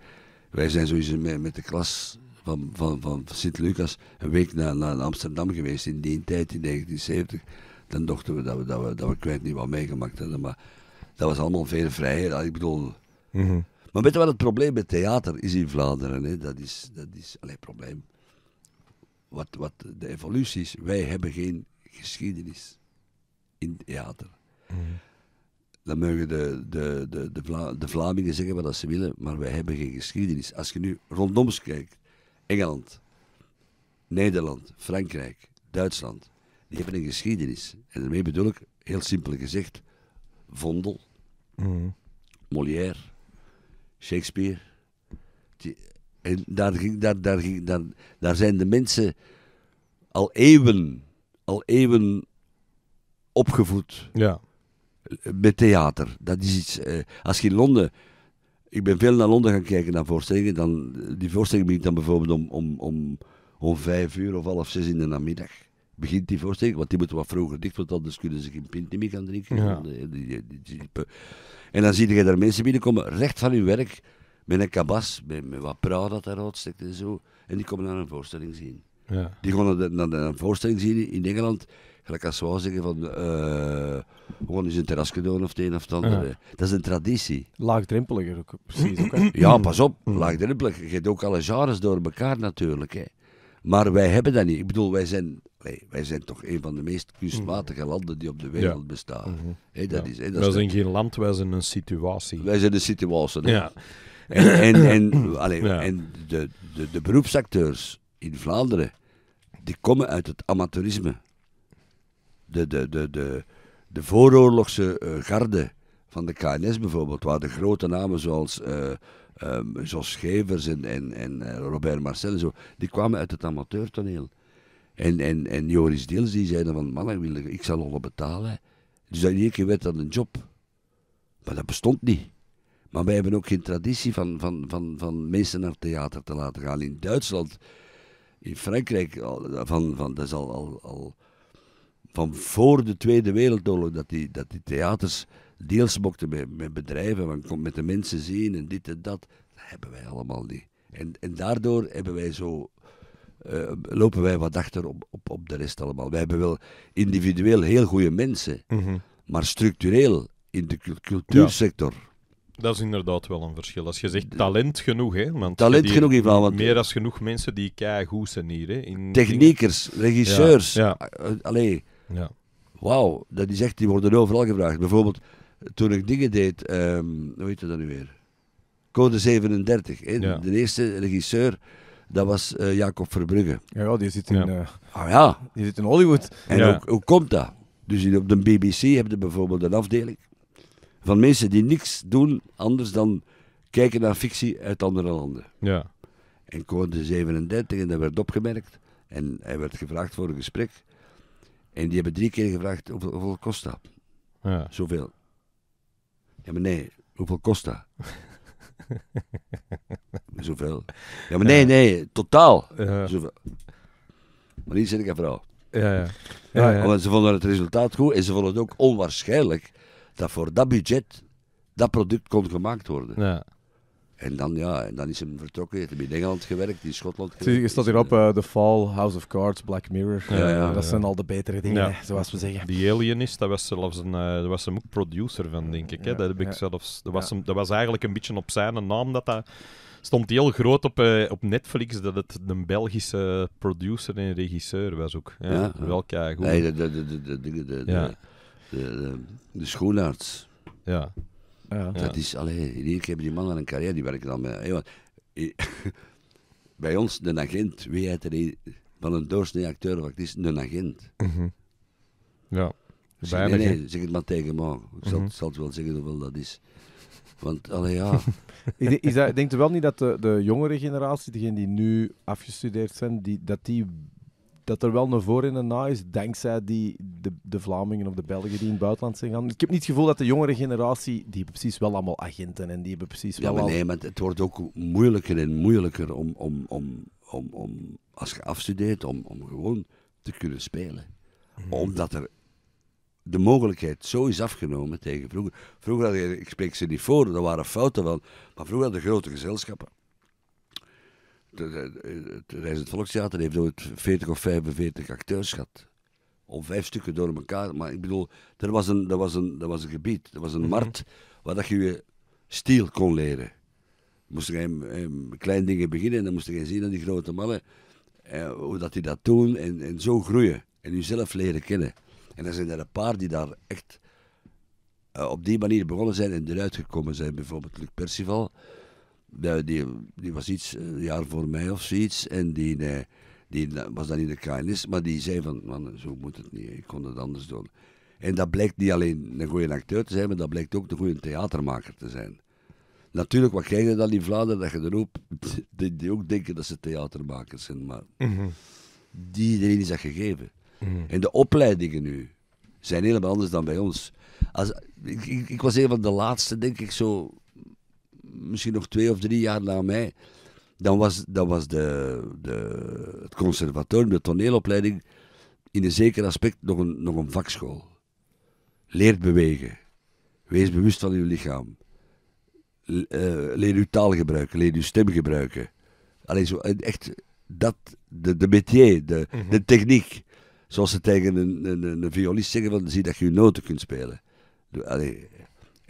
wij zijn sowieso met, met de klas van, van, van Sint-Lucas een week naar, naar Amsterdam geweest in die tijd, in 1970. Dan dachten we dat we, dat we, dat we kwijt niet wat meegemaakt hadden, maar dat was allemaal veel vrijer. Ik bedoel... Mhm. Maar weet je wat het probleem met theater is in Vlaanderen? Hè? Dat is, dat is alleen probleem wat, wat de evolutie is. Wij hebben geen geschiedenis in theater. Mhm. Dan mogen de, de, de, de, Vla de Vlamingen zeggen wat ze willen, maar wij hebben geen geschiedenis. Als je nu rondom kijkt, Engeland, Nederland, Frankrijk, Duitsland, die hebben een geschiedenis. En daarmee bedoel ik, heel simpel gezegd, Vondel, mhm. Molière, Shakespeare. Die, en daar, ging, daar, daar, ging, daar, daar zijn de mensen al eeuwen, al eeuwen opgevoed. Ja. Met theater. Dat is iets. Eh, als je in Londen. Ik ben veel naar Londen gaan kijken naar voorstellingen. Dan, die voorstelling begint dan bijvoorbeeld om, om, om, om vijf uur of half zes in de namiddag. Begint die voorstelling, want die moeten wat vroeger dicht, want anders kunnen ze geen pint meer gaan drinken. Ja. En dan zie je daar mensen binnenkomen, recht van hun werk met een kabas, met, wat praat dat eruit steekt en zo. En die komen naar een voorstelling zien. Ja. Die gaan naar, een voorstelling zien in Engeland. Gelijk als we zeggen van, eh, we eens een terrasje doen of het een of het ander. Dat is een traditie. Laagdrempeliger ook, precies. Ook, [CLEARS THROAT] ja, pas op, mm. laagdrempelig. Je hebt ook alle jaren door elkaar natuurlijk. Hè. Maar wij hebben dat niet. Ik bedoel, wij zijn, wij zijn toch een van de meest kunstmatige mm. landen die op de wereld bestaan. Mm-hmm. dat is, dat wij is zijn geen land, wij zijn een situatie. Wij zijn een situatie. Ja. En, en, en, [CLEARS THROAT] en de, de, de beroepsacteurs in Vlaanderen, die komen uit het amateurisme. De, de, de, de, de vooroorlogse eh, garde van de KNS bijvoorbeeld, waar de grote namen zoals uh, Jos Schevers en, en, en eh, Robert Marcel en zo, die kwamen uit het amateurtoneel. En, en, en Joris Deels die zeiden van, man, ik, wil, ik zal alle betalen. Dus dat in één keer werd dat een job. Maar dat bestond niet. Maar wij hebben ook geen traditie van, van, van, van mensen naar theater te laten gaan. In Duitsland, in Frankrijk, van, van, dat is al, al, al van voor de Tweede Wereldoorlog dat die, dat die theaters deels mochten met, met bedrijven, want komt met de mensen zien en dit en dat. Dat hebben wij allemaal niet. En, en daardoor hebben wij zo, eh, lopen wij wat achter op, op, op de rest allemaal. Wij hebben wel individueel heel goede mensen, mhm. maar structureel in de cultuursector. Dat is inderdaad wel een verschil. Als je zegt talent genoeg, hè? Want talent die, genoeg in geval. Meer dan genoeg mensen die goed zijn hier. Hè? In Techniekers, regisseurs. Ja. Eh, ja. Allee. Wauw, dat is echt, die worden overal gevraagd. Bijvoorbeeld, toen ik dingen deed, um, hoe heet dat nu weer? Code 37. De eerste regisseur dat was eh, Jacob Verbrugge. Ja, die zit in, ja. Eh, ah, ja. Die zit in Hollywood. En hoe, komt dat? Dus op de BBC heb je bijvoorbeeld een afdeling van mensen die niks doen anders dan kijken naar fictie uit andere landen. Ja. En code 37 en dat werd opgemerkt. En hij werd gevraagd voor een gesprek. En die hebben drie keer gevraagd hoeveel, kost dat? Ja. Zoveel. Ja, maar nee, hoeveel kost dat? [LAUGHS] Zoveel. Ja, maar nee, nee, totaal. Ja. Zoveel. Maar hier zit ik een vrouw. Ja, ja. ja, ja. ze vonden het resultaat goed en ze vonden het ook onwaarschijnlijk dat voor dat budget dat product kon gemaakt worden. Ja. En dan, ja, en dan is hem vertrokken. Hij heeft in Engeland gewerkt, in Schotland gewerkt. Je staat hier dus, op eh, The Fall, House of Cards, Black Mirror. Ja, ja, dat zijn al de betere dingen, zoals we zeggen. Die Alienist, dat was zelfs een, uh, was hem ook producer van, denk ik. Hè. Dat, heb ik zelfs, dat, was dat was eigenlijk een beetje op zijn naam dat dat... Stond heel groot op, eh, op Netflix dat het een Belgische producer en regisseur was ook. Ja, Wel Nee, de, de, de, de, de de, de schoolarts. Ja. ja. Dat is, alleen in één keer die aan een carrière, die werken dan met... Hey, eh, [LAUGHS] bij ons, de agent, wie heet er van een doorsnee acteur of is een agent. Mhm. Ja. Zeg, nee, nee, zeg het maar tegen me. Ik mhm. zal, het wel zeggen hoeveel dat is. Want, allee, ja. [LAUGHS] is dat, denk wel niet dat de, de jongere generatie, degene die nu afgestudeerd zijn, die, dat die dat er wel een voor en een na is, dankzij die, de, de Vlamingen of de Belgen die in het buitenland zijn gaan. Ik heb niet het gevoel dat de jongere generatie, die hebben precies wel allemaal agenten en die hebben precies wel... Ja, maar nee, maar het wordt ook moeilijker en moeilijker om, om, om, om, om als je afstudeert, om, om gewoon te kunnen spelen. Mhm. Omdat er de mogelijkheid zo is afgenomen tegen vroeger. Vroeger je, ik spreek ze niet voor, er waren fouten wel, maar vroeger hadden grote gezelschappen Reis het Volkstheater heeft nooit 40 of 45 acteurs gehad. Om vijf stukken door elkaar. Maar ik bedoel, dat was een, er was een, er was een gebied, er was een mhm. markt waar dat je je stil kon leren. Moest je eh, klein dingen beginnen en dan moest je zien aan die grote mannen eh, hoe dat die dat doen en, en zo groeien en jezelf leren kennen. En er zijn er een paar die daar echt eh, op die manier begonnen zijn en eruit gekomen zijn. Bijvoorbeeld Luc Percival, die, die, die was iets, eh, een jaar voor mij of zoiets. En die, eh, die was dan niet de KNS, maar die zei van, man, zo moet het niet, ik kon het anders doen. En dat blijkt niet alleen een goede acteur te zijn, maar dat blijkt ook een goede theatermaker te zijn. Natuurlijk, wat krijg je dan in Vlaanderen? Dat je erop, [LAUGHS] die, die ook denken dat ze theatermakers zijn, maar mhm. die iedereen is dat gegeven. Mhm. En de opleidingen nu zijn helemaal anders dan bij ons. Als, ik, ik, ik was een van de laatste, denk ik, zo misschien nog twee of drie jaar na mij, dan was, dan was de, de, het conservatorium, de toneelopleiding, in een zeker aspect nog een, nog een vakschool. Leer bewegen. Wees bewust van uw lichaam. Eh, leer uw taal gebruiken, leer uw stem gebruiken. Alleen zo, eh, echt dat, de, de métier, de, mhm. de techniek. Zoals ze tegen een, een, een violist zeggen, van, zie dat je je noten kunt spelen. Allee,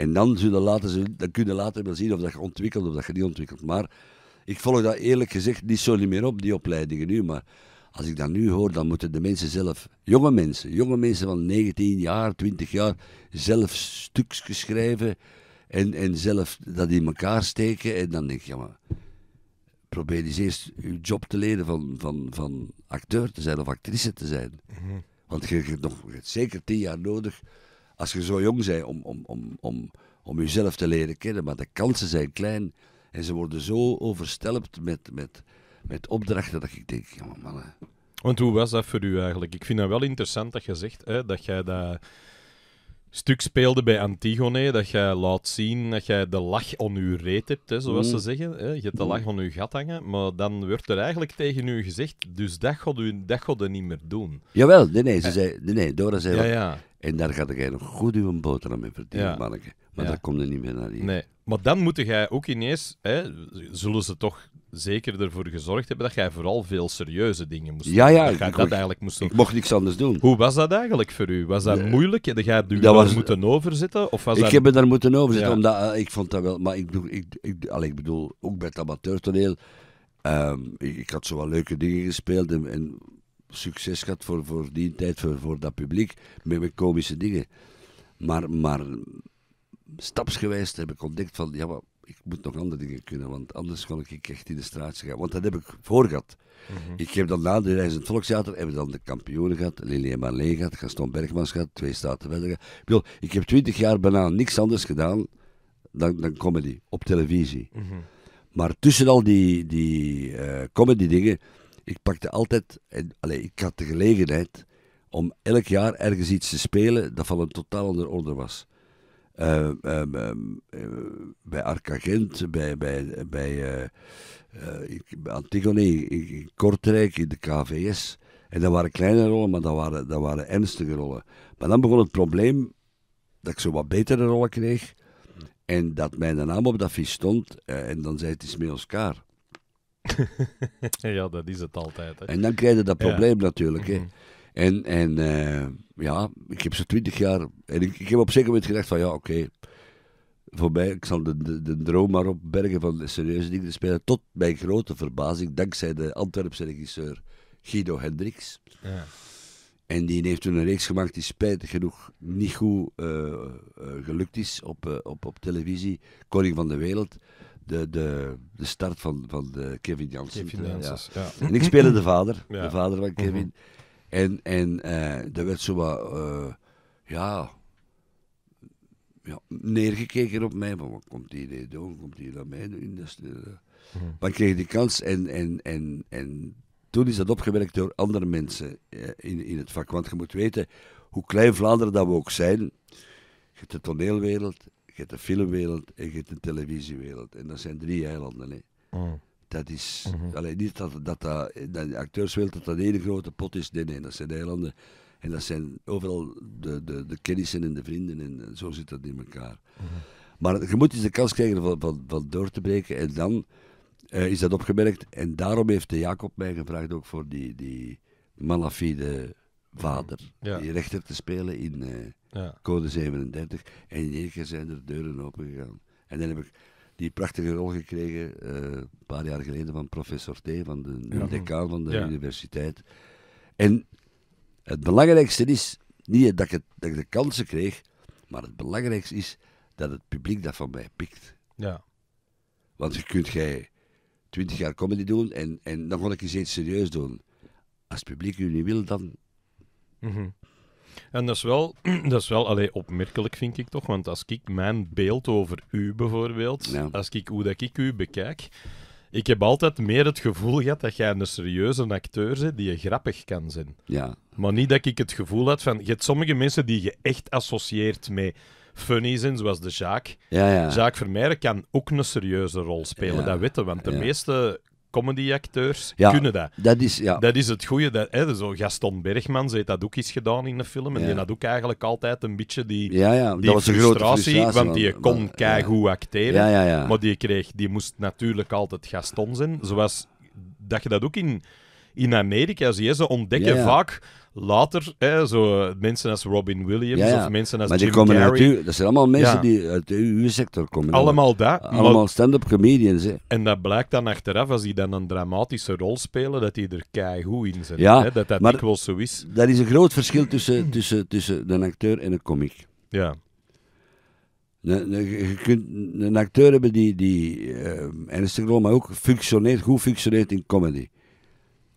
en dan, zullen ze dan kun later wel zien of dat je ontwikkelt of dat je niet ontwikkelt. Maar ik volg dat eerlijk gezegd niet zo niet meer op, die opleidingen nu. Maar als ik dat nu hoor, dan moeten de mensen zelf, jonge mensen, jonge mensen van 19 jaar, 20 jaar, zelf stukjes schrijven en, en zelf dat in elkaar steken. En dan denk je, ja, maar probeer eens eerst je job te leren van, van, van acteur te zijn of actrice te zijn. Mhm. Want je, hebt nog zeker tien jaar nodig als je zo jong bent om, om, om, om, om jezelf te leren kennen, maar de kansen zijn klein. En ze worden zo overstelpt met, met, met opdrachten dat ik denk, ja mannen. Want hoe was dat voor u eigenlijk? Ik vind dat wel interessant dat je zegt hè, dat jij dat stuk speelde bij Antigone, dat jij laat zien dat jij de lach on je reet hebt, hè, zoals mm. ze zeggen. Hè. Je hebt de mm. lach op uw gat hangen, maar dan wordt er eigenlijk tegen u gezegd, dus dat gaat u, dat gaat niet meer doen. Jawel, nee, nee, ze zei, nee, Dora zei... Ja, ja. En daar gaat jij nog goed uw boterham mee verdienen, ja. Maar ja. dat komt er niet meer naar hier. Nee. Maar dan moet jij ook ineens, hè, zullen ze toch zeker ervoor gezorgd hebben dat jij vooral veel serieuze dingen moest ja, doen. Ja, dat, ik, eigenlijk moest ik mocht niks anders doen. Hoe was dat eigenlijk voor u? Was dat nee. moeilijk? Heb jij u daar moeten overzetten? Of was ik heb het daar moeten overzetten, omdat eh, ik vond dat wel... Maar ik, ik, bedoel, ook bij het amateurtoneel... Um, ik, had zo wat leuke dingen gespeeld en succes gehad voor, voor die tijd, voor, voor dat publiek, met, met komische dingen. Maar, maar stapsgewijs heb ik ontdekt van, ja, maar ik moet nog andere dingen kunnen, want anders kan ik echt in de straat gaan. Want dat heb ik voor gehad. Mhm. Ik heb dan na de reis in het Volkstheater, hebben dan de kampioenen gehad, Lilian Marleen gehad, Gaston Bergmans gehad, twee staten verder gehad. Ik, heb twintig jaar bijna niks anders gedaan dan, dan comedy, op televisie. Mhm. Maar tussen al die, die uh, comedy dingen ik pakte altijd, en, ik had de gelegenheid om elk jaar ergens iets te spelen dat van een totaal ander orde was. Ehm, ehm, ehm, eh, bij Arcagent, bij, bij, bij eh, eh, Antigone, in, Kortrijk, in de KVS. En dat waren kleine rollen, maar dat waren, dat waren ernstige rollen. Maar dan begon het probleem dat ik zo wat betere rollen kreeg. En dat mijn naam op dat fiche stond. en dan zei het, het is mee Oscar. [LAUGHS] ja, dat is het altijd. Hè. En dan krijg je dat probleem natuurlijk. Hè. Mhm. En, en eh, ja, ik heb zo twintig jaar. En ik, ik heb op zeker moment gedacht: van ja, oké. voor mij, ik zal de, de, de droom maar opbergen van de serieuze dingen te spelen. Tot mijn grote verbazing, dankzij de Antwerpse regisseur Guido Hendricks. Ja. En die heeft toen een reeks gemaakt die spijtig genoeg niet goed eh, eh, gelukt is op, op, op televisie. Koning van de Wereld de, de, de start van, van Kevin Jansen. Kevin Janssens, eh, ja. ja. En ik speelde de vader, de vader van mhm. Kevin. En, en daar eh, werd zo wat, eh, ja, ja, neergekeken op mij. van wat komt die idee doen? Komt die naar mij doen? Dat is, mhm. Maar ik kreeg die kans en, en, en, en toen is dat opgewerkt door andere mensen in, in het vak. Want je moet weten, hoe klein Vlaanderen dat we ook zijn, je de toneelwereld je hebt de filmwereld en je hebt de televisiewereld. En dat zijn drie eilanden. Hè. Mm. Dat is, mhm. alleen niet dat, dat, dat, dat de acteurswereld dat dat één grote pot is. Nee, nee, dat zijn eilanden. En dat zijn overal de, de, de kennissen en de vrienden. En zo zit dat in elkaar. Mhm. Maar je moet eens de kans krijgen van, van, van door te breken. En dan eh, is dat opgemerkt. En daarom heeft de Jacob mij gevraagd ook voor die, die malafide vader. Ja. Die rechter te spelen in eh, code 37. En in één keer zijn er deuren open gegaan. En dan heb ik die prachtige rol gekregen eh, een paar jaar geleden van professor T, van de, decaan van de universiteit. En het belangrijkste is niet dat ik, dat ik de kansen kreeg, maar het belangrijkste is dat het publiek dat van mij pikt. Ja. Want je kunt jij twintig jaar comedy doen en, en dan wil ik eens iets serieus doen. Als het publiek u niet wil, dan Mm En dat is wel, [CLEARS THROAT] dat is wel allee, opmerkelijk, vind ik toch. Want als ik mijn beeld over u bijvoorbeeld, als ik hoe dat ik u bekijk, ik heb altijd meer het gevoel gehad dat jij een serieuze acteur bent die je grappig kan zijn. Ja. Maar niet dat ik het gevoel had van... Je hebt sommige mensen die je echt associeert met funny zijn, zoals de Jaak. Ja, ja. Jaak Vermeer kan ook een serieuze rol spelen, dat weten Want de meeste comedyacteurs kunnen dat. Dat is, ja. dat is het goede. Dat, hè, zo Gaston Bergman heeft dat ook eens gedaan in de film. En ja. die had ook eigenlijk altijd een beetje die, ja, frustratie, frustratie, Want die kon maar, keigoed acteren. Maar die, kreeg, die moest natuurlijk altijd Gaston zijn. Zoals dat je dat ook in, in Amerika zie Ze ontdekken vaak later, hè, zo, mensen als Robin Williams of mensen als maar Jim Carrey. dat zijn allemaal mensen die uit de EU-sector komen. Allemaal dat. Ah, allemaal stand-up comedians. Hè. En dat blijkt dan achteraf, als die dan een dramatische rol spelen, dat die er keihou in zijn. Ja, hè, dat dat maar, dikwijls zo is. Dat is een groot verschil tussen, tussen, tussen een acteur en een comic. Ja. Je kunt een acteur hebben die, die eh, ernstig rol, maar ook functioneert, goed functioneert in comedy.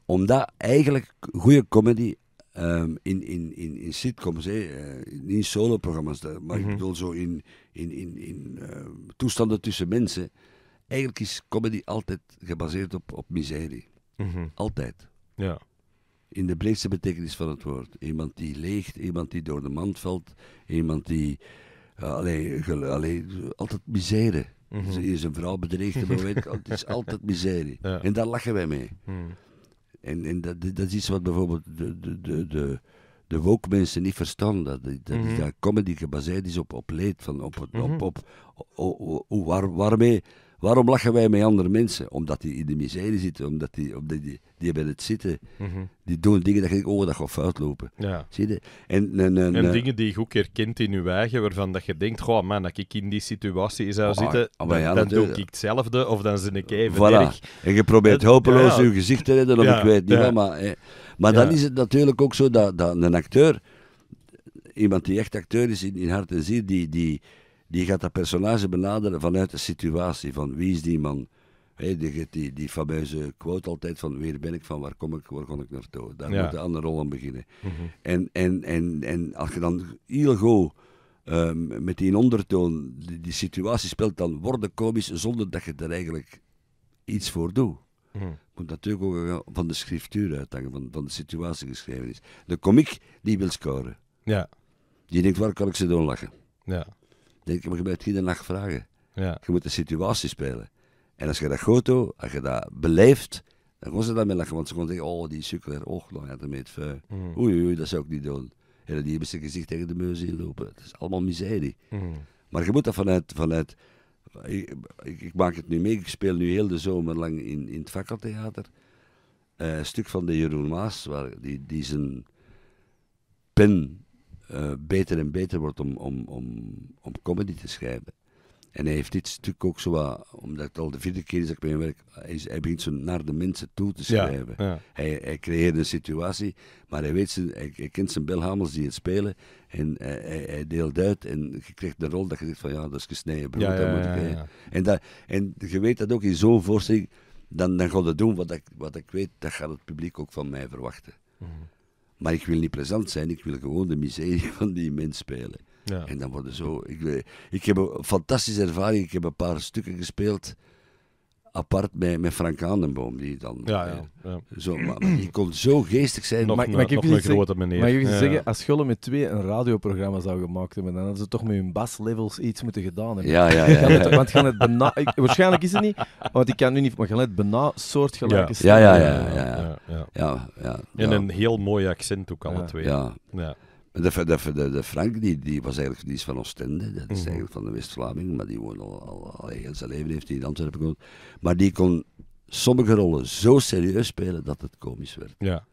Omdat eigenlijk goede comedy Ehm, in, in, in, in sitcoms, hè. Uh, niet solo-programma's, maar ik mhm. bedoel zo in, in, in, in ehm, toestanden tussen mensen. Eigenlijk is comedy altijd gebaseerd op, op miserie. Mhm. Altijd. Ja. In de breedste betekenis van het woord. Iemand die leegt, iemand die door de mand valt, iemand die. alleen, eh, alleen, altijd misère. Mm Is een vrouw bedreigd, maar weet ik, het is altijd miserie. [LAUGHS] En daar lachen wij mee. Mhm. En, en dat, dat is iets wat bijvoorbeeld de, de, de, de, woke mensen niet verstaan. Dat, dat, mhm. dat, mm comedy gebaseerd is op, leed, van op, op, mhm. op, waarmee Waarom lachen wij met andere mensen? Omdat die in de miserie zitten, omdat die, omdat die, die hebben het zitten. Mm Die doen dingen dat je oh, dat gaat fout lopen. Zie je? En, en, en, en eh, dingen die je ook herkent in je eigen, waarvan dat je denkt, goh man, dat ik in die situatie zou ah, zitten, ah, dan, doe eh, ik hetzelfde, of dan zijn ik even voilà. En je probeert hopeloos ja, je gezicht te redden, of ik weet niet wat, maar... Eh, maar dan is het natuurlijk ook zo dat, dat een acteur, iemand die echt acteur is in, in hart en ziel, die, die, die gaat dat personage benaderen vanuit de situatie, van wie is die man? Hey, die, die, die fameuze quote altijd van weer ben ik, van waar kom ik, waar kon ik naartoe? Daar moet de andere rol aan beginnen. Mhm. en, en, en, en als je dan heel goed ehm, met die ondertoon die, situatie speelt, dan worden komisch zonder dat je er eigenlijk iets voor doet. Je mhm. Moet natuurlijk ook van de schriftuur uithangen, van, van de situatie geschreven is. De komiek die wil scoren. Ja. Die denkt, waar kan ik ze doen lachen? Ja denk ik, maar je moet het iedere nacht vragen. Ja. Je moet de situatie spelen. En als je dat goed doet, als je dat beleeft, dan kon ze daarmee met lachen. Want ze kon zeggen, oh, die sukkel, oh, nou dan gaat ermee het vuil. Mm. Oei, oei, dat zou ik niet doen. En die hebben zijn gezicht tegen de muur zien lopen. Het is allemaal miserie. Mm. Maar je moet dat vanuit... vanuit ik, ik, maak het nu mee, ik speel nu heel de zomer lang in, in het vakkaltheater. Eh, een stuk van de Jeroen Maas, waar die, die zijn pen eh, beter en beter wordt om, om, om, om comedy te schrijven. En hij heeft dit stuk ook zo omdat al de vierde keer is dat ik bij werk, hij, hij begint zo naar de mensen toe te schrijven. Hij, hij creëert een situatie, maar hij, weet zijn, hij, hij kent zijn belhamels die het spelen en eh, hij, hij, deelt uit en je krijgt de rol dat je zegt van ja, dat is gesneden brood. Eh. en, dat, en je weet dat ook in zo'n voorstelling, dan, dan gaat het doen wat ik, wat ik weet, dat gaat het publiek ook van mij verwachten. Mhm. Maar ik wil niet plezant zijn, ik wil gewoon de miserie [LAUGHS] van die mens spelen. Ja. En dan worden zo. Ik, ik heb een fantastische ervaring. Ik heb een paar stukken gespeeld apart bij, met Frank Aandenboom. Die dan ja, ja, eh, Zo, maar, die kon zo geestig zijn. Nog, maar, maar, maar nog, meneer. Maar je kunt zeggen, als Gullen met twee een radioprogramma zou gemaakt hebben, dan hadden ze toch met hun baslevels iets moeten gedaan hebben. Ja, ja, ja. [LAUGHS] want gaan het waarschijnlijk is het niet, want ik kan nu niet, maar gaan het bena soortgelijke ja. Ja, ja, ja. ja, ja, En een heel mooi accent ook alle twee. Ja. De, de, de, Frank die, die was eigenlijk, die is van Oostende, dat is mhm. eigenlijk van de West-Vlaming, maar die woont al, al, al, heel zijn leven heeft hij in Antwerpen gewoond. Maar die kon sommige rollen zo serieus spelen dat het komisch werd. Ja.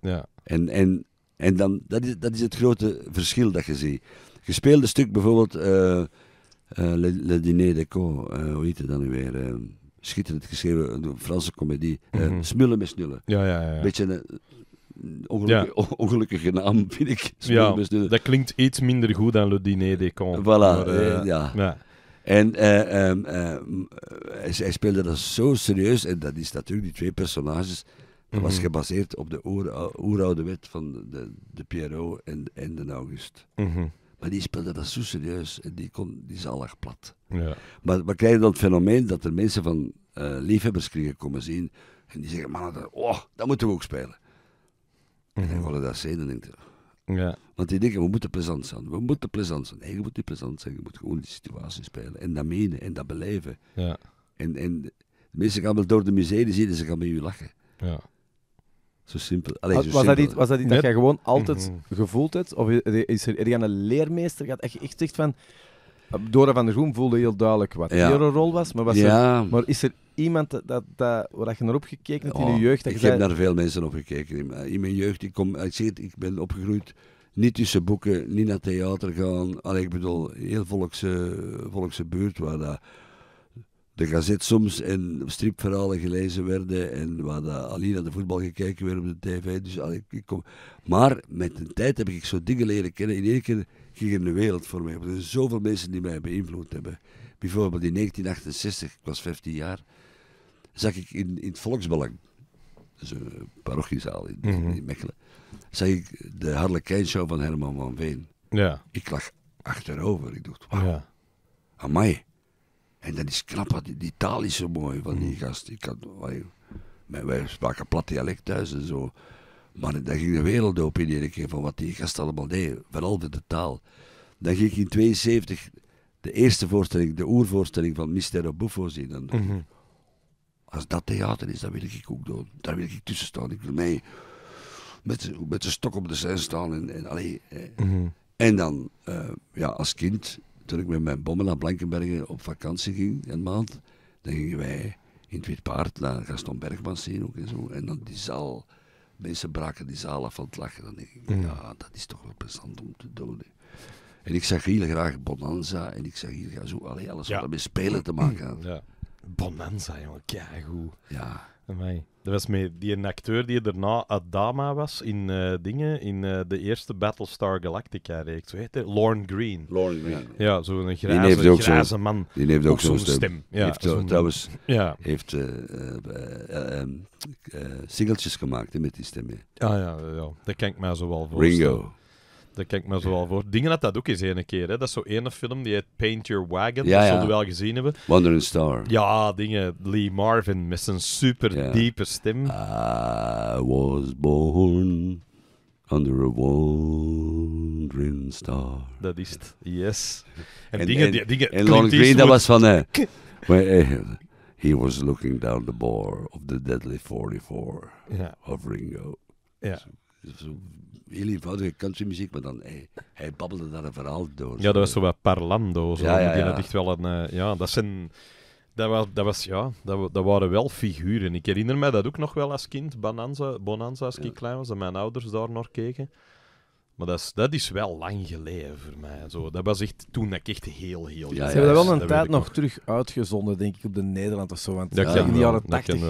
ja. En, en, en dan, dat, is, dat is het grote verschil dat je ziet. Je speelde een stuk bijvoorbeeld uh, uh, Le, Le, de Co, uh, hoe heet het dan nu weer? Eh, schitterend geschreven, een Franse komedie. Mm Smullen met snullen. Ja, ja, ja. ja. Beetje een Ongeluk, [LAUGHS] Ongelukkige naam, vind ik. Ja, dat klinkt iets minder goed dan Le Diner des Cons. Voilà, eh, eh, ja. ja. En eh, ehm, hij, hij, speelde dat zo serieus. En dat is natuurlijk, die twee personages, dat mhm. was gebaseerd op de oer, oeroude wet van de, de, en, en de August. Mhm. Maar die speelde dat zo serieus en die, kon, die zallig plat. Ja. Maar we krijgen dan het fenomeen dat er mensen van uh, liefhebbers kregen komen zien. En die zeggen, man, dat, oh, dat moeten we ook spelen. En -hmm. En we dat zeiden, Ja. Want die denken, we moeten plezant zijn. We moeten plezant zijn. Nee, je moet niet plezant zijn. Je moet gewoon die situatie spelen. En dat menen en dat beleven. Ja. En, en de mensen gaan wel door de museum zien ze gaan bij je lachen. Ja. Zo simpel. Allee, was, was Dat niet, was dat iets dat jij gewoon altijd gevoeld hebt? Of is er, is een leermeester gaat echt, echt van... Dora van der Groen voelde heel duidelijk wat ja. haar rol was. Maar, was er, maar is er iemand dat, dat, waar je naar opgekeken hebt in je oh, jeugd? Dat ik heb naar veel mensen op gekeken. In, mijn jeugd, ik, kom, ik, zeg ik ben opgegroeid niet tussen boeken, niet naar theater gaan. Allee, ik bedoel, heel volkse, volkse buurt waar dat de gazet soms en stripverhalen gelezen werden en waar dat alleen naar de voetbal gekeken werd op de tv. Dus, allee, ik kom. Maar met de tijd heb ik zo dingen leren kennen. In één in de wereld voor mij. Er zijn zoveel mensen die mij beïnvloed hebben. Bijvoorbeeld in 1968, ik was 15 jaar, zag ik in, in het Volksbelang, is een parochiezaal in, mm -hmm. Mechelen, zag ik de Harlekijnshow van Herman van Veen. Ja. Ik lag achterover. Ik dacht, wauw, ja. amai. En dat is knap, die, die taal is zo mooi van die mhm. gast. Ik had, wij, wij spraken plat dialect thuis en zo. Maar dan ging de wereld open in keer van wat die gast allemaal deed. Vooral de taal. Dan ging ik in 72 de eerste voorstelling, de oervoorstelling van Mistero Buffo zien. Mhm. Als dat theater is, dan wil ik ook doen. Daar wil ik tussen staan. Ik wil mee met, met de stok op de scène staan. En, en, allee, mhm. en dan, eh, ja, als kind, toen ik met mijn bommen naar Blankenbergen op vakantie ging, een maand, dan gingen wij in het Wit Paard naar Gaston Bergman zien ook en zo. En dan die zaal Mensen braken die zaal af van het lachen. Dan denk ik, mm. ja, dat is toch wel plezant om te doden En ik zag heel graag Bonanza en ik zag hier ga zo, allee, alles wat er met spelen te maken mm. had. Ja. Bonanza, jongen, keigoed. Ja. Amai. Dat was met die acteur die daarna Adama was in eh, dingen, in eh, de eerste Battlestar Galactica-reeks. Hoe heet hij? Lorne Green. Lorne Green. Ja, zo'n grijze, die man. Die heeft ook zo'n stem. Ja, heeft eh, zo, trouwens, ja. heeft ehm, singeltjes gemaakt met die stem. Ah ja, ja, dat kan ik mij zo wel voor. Ringo. Dat kijk me zo wel voor. Dingen had dat ook eens ene keer. Hè. Dat is zo'n ene film die heet Paint Your Wagon. Ja, dat we wel gezien hebben. Wandering Star. Ja, dingen. Lee Marvin met zijn super diepe stem. I was born Under a wandering star. Dat is het, yes. En, dingen, en, dingen, en Long Green, dat was van... Eh, [LAUGHS] eh, he was looking down the bore of the deadly 44 ja. of Ringo. Ja heel eenvoudige countrymuziek, maar dan, hij, hij babbelde daar een verhaal door. Ja, dat was zo wat parlando. Zo. Ja, Die had echt wel een... Eh, ja, dat zijn... Dat, was, dat, was, ja, dat, dat waren wel figuren. Ik herinner me dat ook nog wel als kind, Bonanza, Bonanza als ik klein was, en mijn ouders daar naar keken. Maar dat is, dat is wel lang geleden voor mij. Zo, dat was echt toen ik echt heel, heel Ze hebben dat wel een tijd nog, terug uitgezonden, denk ik, op de Nederland of zo. dat ja, in de jaren tachtig.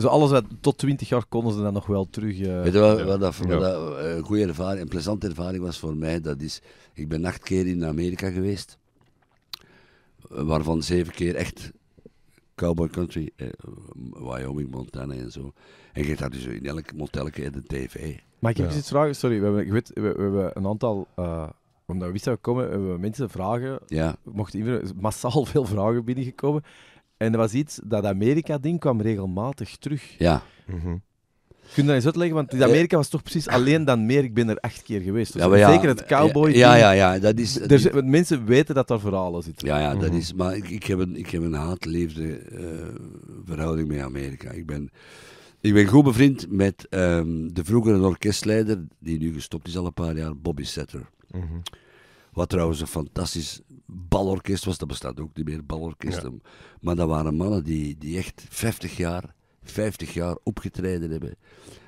Zo alles uit, tot 20 jaar konden ze dat nog wel terug. Eh, Weet je wat, dat, een eh, goede ervaring, een plezante ervaring was voor mij? Dat is, ik ben acht keer in Amerika geweest, waarvan zeven keer echt cowboy country, eh, Wyoming, Montana en zo. En je daar dus in elk motelke de tv. Maar ik heb zoiets iets vragen? Sorry, we hebben, ik weet, we, we hebben een aantal... Eh, omdat we wisten dat we komen, hebben we mensen vragen... Ja. Mochten iedereen, massaal veel vragen binnengekomen. En er was iets, dat Amerika-ding kwam regelmatig terug. Ja. Mm -hmm. Kun je dat eens uitleggen? Want in eh, Amerika was toch precies alleen dan meer. Ik ben er acht keer geweest. Dus ja, zeker het eh, cowboy. Ja, ja, ja. Dat is, dus mensen weten dat daar verhalen zitten. Ja, ja dat mhm. is. Maar ik, ik, heb een, ik heb een haat liefde verhouding met Amerika. Ik ben ik ben goed bevriend met um, de vroegere orkestleider, die nu gestopt is al een paar jaar, Bobby Setter. Mhm. Wat trouwens een fantastisch balorkest was, dat bestaat ook niet meer, balorkesten. Maar dat waren mannen die, die echt 50 jaar, 50 jaar opgetreden hebben.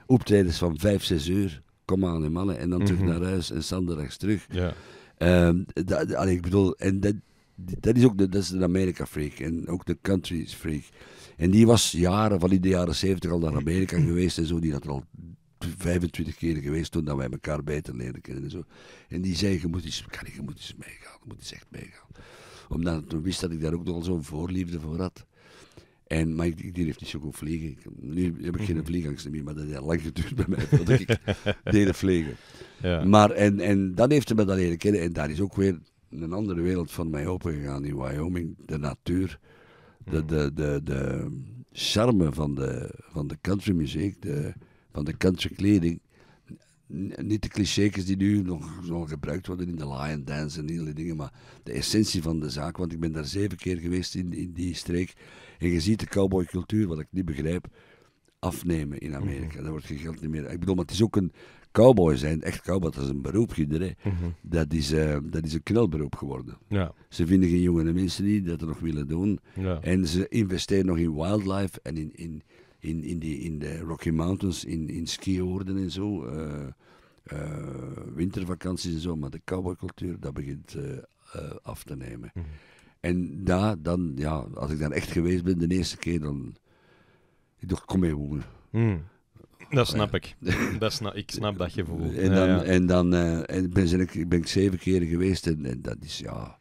Optredens van 5, 6 uur, kom aan en mannen, en dan terug mhm. naar huis en zondags terug. Ja. Ehm, dat, ik bedoel, en dat, dat is ook de, dat is de Amerika freak en ook de country freak. En die was jaren, van in de jaren 70 al naar Amerika [CLEARS THROAT] geweest en zo. Die had er al 25 keer geweest toen wij elkaar beter leren kennen en zo. En die zei, je moet eens, kan ik, je moet eens meegaan, je moet eens echt meegaan. Omdat toen wist dat ik daar ook nogal zo'n voorliefde voor had. En, maar ik, heeft niet zo goed vliegen. Ik, nu heb ik geen mhm. vliegangst meer, maar dat heeft lang geduurd bij mij voordat ik [LAUGHS] deed vliegen. Ja. Maar, en, en dat heeft ze me dan leren kennen. En daar is ook weer een andere wereld van mij opengegaan in Wyoming. De natuur, de, hmm. de, de, de charme van de, van de countrymuziek, de, van de countrykleding. Niet de clichés die nu nog, nog gebruikt worden in de lion dance en die dingen, maar de essentie van de zaak. Want ik ben daar zeven keer geweest in, in die streek. En je ziet de cowboycultuur, wat ik niet begrijp, afnemen in Amerika. Mm Daar wordt geen geld niet meer. Ik bedoel, maar het is ook een, Cowboys zijn, echt cowboy, dat is een beroep, mhm. dat, is, eh, dat is een knelberoep geworden. Ja. Ze vinden geen jongere mensen die dat nog willen doen. Ja. En ze investeren nog in wildlife en in, in, in, in, die, in de Rocky Mountains, in, in skioorden en zo. Eh, eh, wintervakanties en zo, maar de cowboycultuur, dat begint af te nemen. Mhm. En daar, dan, ja, als ik daar echt geweest ben de eerste keer, dan ik dacht, kom mee, woman. Mhm. Dat snap ik. dat snap, ik snap dat gevoel. En dan, En dan eh, en ben, ik, ben ik zeven keer geweest en, dat is ja.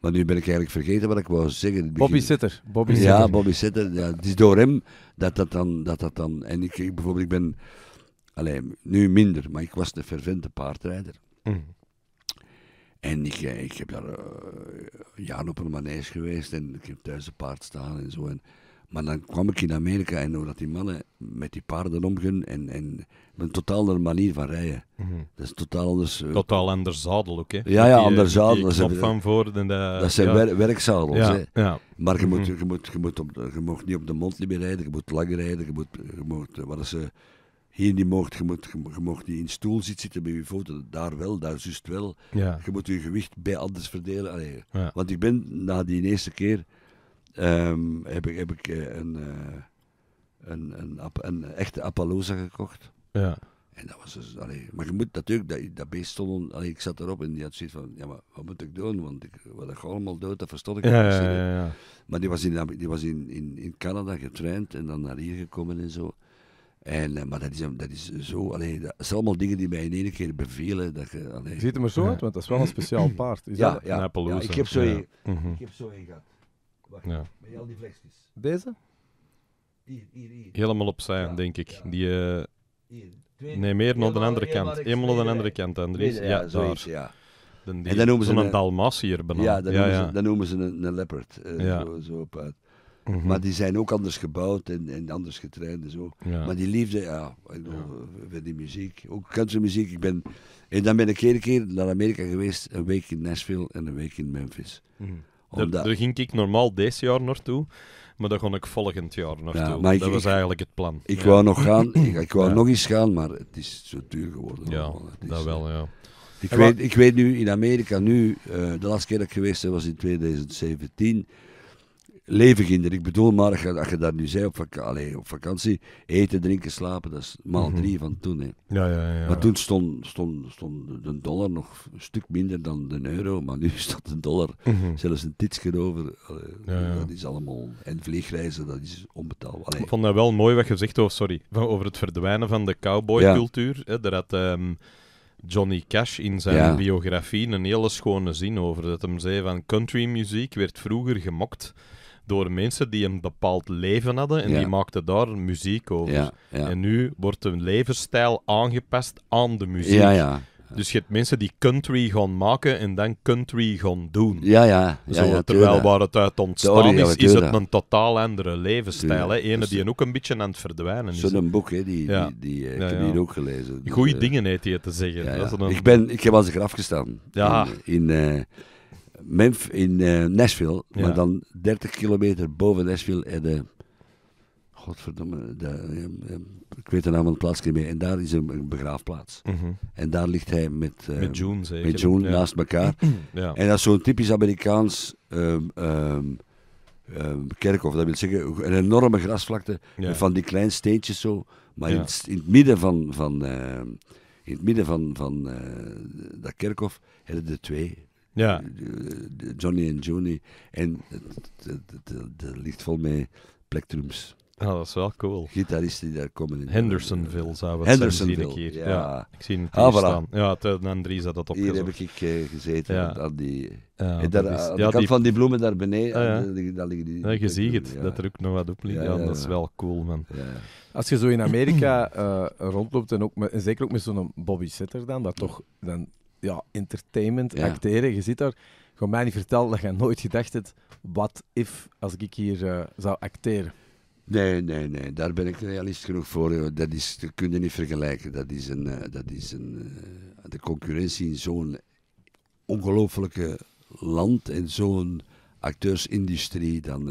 Maar nu ben ik eigenlijk vergeten wat ik wou zeggen. Bobby Sitter. Bobby ja, Sitter. Bobby Sitter. Ja, het is door hem dat dat dan. Dat dat dan en ik, bijvoorbeeld, ik ben. Alleen, nu minder, maar ik was de fervente paardrijder. Mm. En ik, eh, ik heb daar uh, eh, jaren op een manege geweest en ik heb thuis een paard staan en zo. En, maar dan kwam ik in Amerika en hoe dat die mannen met die paarden omgaan en, en een totaal andere manier van rijden. Mhm. Dat is totaal anders. Eh, totaal anders zadel ook, hè? Ja, ja, ander eh, zadel. Die, die van voor eh, dat zijn werkzadels, hè? Ja. Maar je, moet, mhm. je, moet, je, moet op je mag niet op de mond niet meer rijden, je moet lang rijden, je moet... Je moet wat ze hier niet mocht, je moet, je mocht niet in stoel zitten, zitten bij je voeten. daar wel, daar juist wel. Je moet je gewicht bij anders verdelen. Allee, want ik ben na die eerste keer Ehm, heb ik, heb ik eh, eh, een, een, een, een, echte Appaloosa gekocht. Ja. En dat was dus, allee, maar je moet natuurlijk, dat, dat beest stond, allee, ik zat erop en die had zoiets van, ja maar wat moet ik doen, want ik, wat ik allemaal dood, dat verstond ik ja, niet. Ja, ja, ja, Maar die was, in, die was in, in, Canada getraind en dan naar hier gekomen en zo. En, eh, maar dat is, dat is zo, allee, dat zijn allemaal dingen die mij in één keer bevelen. Dat je, allee. Ziet er zo uit, want dat is wel een speciaal paard. Is ja, ja, een Appaloosa? Ja, ik heb zo één mhm. ik heb zo gehad. Wacht, ja. al die vlechtjes. Deze? Hier, hier, Helemaal opzij, denk ik. Die, eh, nee, meer naar de andere kant. eenmaal naar de andere kant, Andries. ja, daar. Zoiets, ja. Dan die, en dan noemen ze een, Dalmatier bijna. Ja, dan noemen, Ze, dan noemen ze een, een leopard. Eh, zo, mhm. Maar die zijn ook anders gebouwd en, en anders getraind en zo. Maar die liefde, ja, ik Voor die muziek, ook muziek Ik ben, en dan ben ik een keer naar Amerika geweest, een week in Nashville en een week in Memphis. Mhm. Daar, ging ik normaal deze jaar naartoe. Maar daar ga ik volgend jaar naartoe. Ja, dat was eigenlijk het plan. Ik wou nog gaan, ik, wou nog eens gaan, maar het is zo duur geworden. Ja, dat wel, eh, ja. Ik, weet, ik weet nu, in Amerika nu, eh, de laatste keer dat ik geweest ben was in 2017 levenginder. Ik bedoel maar, als je, daar nu zei op, vak Allee, op vakantie, eten, drinken, slapen, dat is maal mhm. drie van toen. Hè. Ja, ja, ja. Maar toen stond, stond, stond de dollar nog een stuk minder dan de euro, maar nu staat [LAUGHS] de dollar mhm. zelfs een titsje over. Dat is allemaal... En vliegreizen, dat is onbetaalbaar. Ik vond dat wel mooi wat je zegt over, sorry, over het verdwijnen van de cowboycultuur. Ja. Daar had... Ehm, Johnny Cash in zijn biografie een hele schone zin over. Dat hem zei van countrymuziek werd vroeger gemokt door mensen die een bepaald leven hadden en die maakten daar muziek over. En nu wordt hun levensstijl aangepast aan de muziek. Dus je hebt mensen die country gaan maken en dan country gaan doen. Ja, ja. Zo, terwijl waar het uit ontstaan is, is het een totaal andere levensstijl. hè Ene dus die die ook een beetje aan het verdwijnen is. Zo'n boek, hè, die, die, die, eh, heb hier ook gelezen. Goeie dus, eh, dingen heet hij te zeggen. ik, ben, ik heb als ik gestaan. Ja. In, eh, Memphis in eh, Nashville, maar dan 30 kilometer boven Nashville en de. Eh, godverdomme, de, eh, ik weet de naam van de plaats niet meer. En daar is een begraafplaats. Mm En daar ligt hij met, uh, met June, zeker. Met ja. naast elkaar. [CLEARS THROAT] En dat is zo'n typisch Amerikaans um, kerkhof. Dat wil zeggen, een enorme grasvlakte van die kleine steentjes zo. Maar in het, in, het, midden van, van in het midden van, van dat kerkhof hebben de twee ja. Johnny en Johnny. En er ligt vol met plektrums Ah, dat is wel cool. Gitaristen die daar komen in. Hendersonville zou het Hendersonville, zie hier. Ja. Ik zie het ah, hier staan. Ja, ten eh, Andries had dat opgezocht. Hier heb ik eh, gezeten ja. aan die... Ja, kant die... van die bloemen daar beneden, ah, daar liggen die... Ja, je ziet het, dat er ook nog wat op ligt. Ja, dat is wel cool, man. Als je zo in Amerika uh, rondloopt, en, ook met, en zeker ook met zo'n Bobby Sitter dan, dat toch... Dan, ja, entertainment, acteren. Je zit daar. Gewoon mij niet vertellen dat je nooit gedacht hebt, wat if, als ik hier eh, zou acteren? Nee, nee, nee, daar ben ik realist genoeg voor. Dat, is, dat kun je niet vergelijken. Dat is een, eh, dat is een, eh, de concurrentie in zo'n ongelooflijke land en zo'n acteursindustrie. Dan,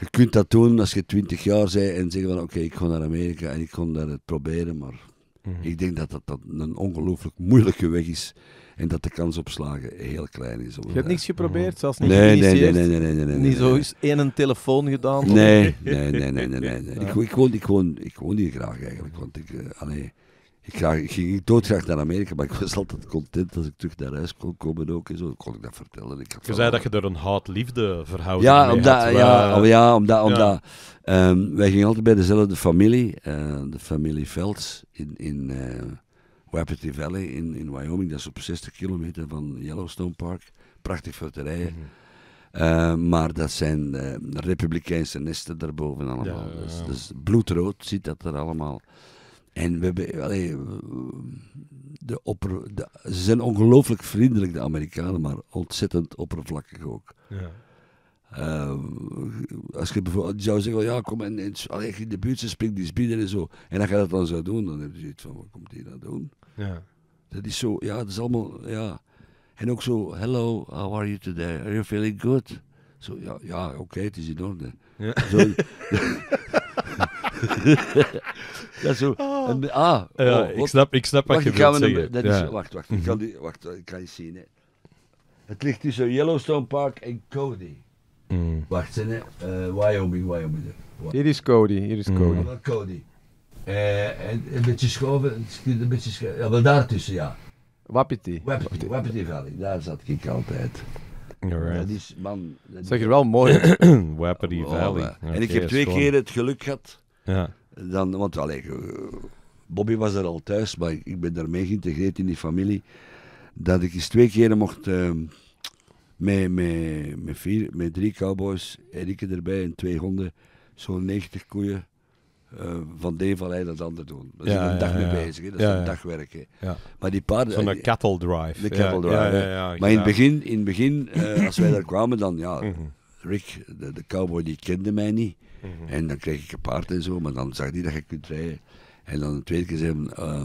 je kunt dat doen als je twintig jaar bent en zeggen van oké, ik ga naar Amerika en ik ga het proberen, maar Mhm. Ik denk dat dat, dat een ongelooflijk moeilijke weg is en dat de kans op slagen heel klein is. Je hebt niks geprobeerd, mhm. zelfs niet nee, nee, nee, nee, nee, Niet zo eens één telefoon gedaan? [LAUGHS] Nee, nee, nee, nee, nee. Ik, woon, ik, woon, ik woon hier graag eigenlijk, want ik, eh, allee, ik, ik ging doodgraag naar Amerika, maar ik was altijd content als ik terug naar huis kon komen ook. En zo kon ik dat vertellen. Ik je zei dat je er een haat-liefde verhouding ja, had. Eh, ja, om, ja, omdat... omdat ehm, wij gingen altijd bij dezelfde familie, eh, de familie Velds in... in eh, Wapiti Valley in, in Wyoming, dat is op 60 kilometer van Yellowstone Park. Prachtig voor Mm -hmm. maar dat zijn republikeinse nesten daarboven allemaal. ja, Dus, dus bloedrood ziet dat er allemaal. En we hebben, allee, de ze zijn ongelooflijk vriendelijk, de Amerikanen, maar ontzettend oppervlakkig ook. Ja. Eh, als je bijvoorbeeld zou zeggen, ja, kom en, en in de buurt, ze springt die spieder en zo. En als je dat dan zou doen, dan heb je zoiets van, wat komt die dat nou doen? Ja. Dat is zo, ja, dat is allemaal, ja. En ook zo, hello, how are you today? Are you feeling good? Zo, ja, ja oké, het is in orde. Ja. Zo, [LAUGHS] [LAUGHS] [LAUGHS] dat zo. Ah. En, ah, oh, ja, ik, snap, ik snap wat je bedoelt dat is, ja. Wacht, wacht. Ik kan mhm. die, wacht, ik kan die zien. Hè. Het ligt tussen Yellowstone Park en Cody. Mm. Wacht, hè. Uh, Wyoming, Wyoming. Hier is Cody, hier is mhm. Cody. Ja, Cody. Uh, en een beetje schoven, een beetje schoven. Ja, wel daartussen, ja. Wapiti. Wapiti, Wapiti Valley, daar zat ik altijd. Alright. Dat is, man... Dat zeg je wel mooi. [COUGHS] Wapiti oh, Valley. Oh, okay, oh. en ik heb twee keer het geluk gehad ja. Dan, want allee, eh, Bobby was er al thuis, maar ik, ben daarmee geïntegreerd in die familie. Dat ik eens twee keren mocht uh, met, met, met, vier, met drie cowboys, Erik erbij en twee honden, zo'n 90 koeien eh, van de een vallei naar dat ander doen. Daar ja, zijn een dag mee bezig, hè. dat is een dagwerk. Hè. Maar die paarden... Zo'n eh, cattle drive. De cattle drive, Maar in het begin, in begin als wij daar [CLEARS THROAT] kwamen, dan ja, mhm. Rick, de cowboy, die kende mij niet. Mhm. En dan kreeg ik een paard en zo, maar dan zag hij dat je kunt rijden. En dan een tweede keer zei hij, eh,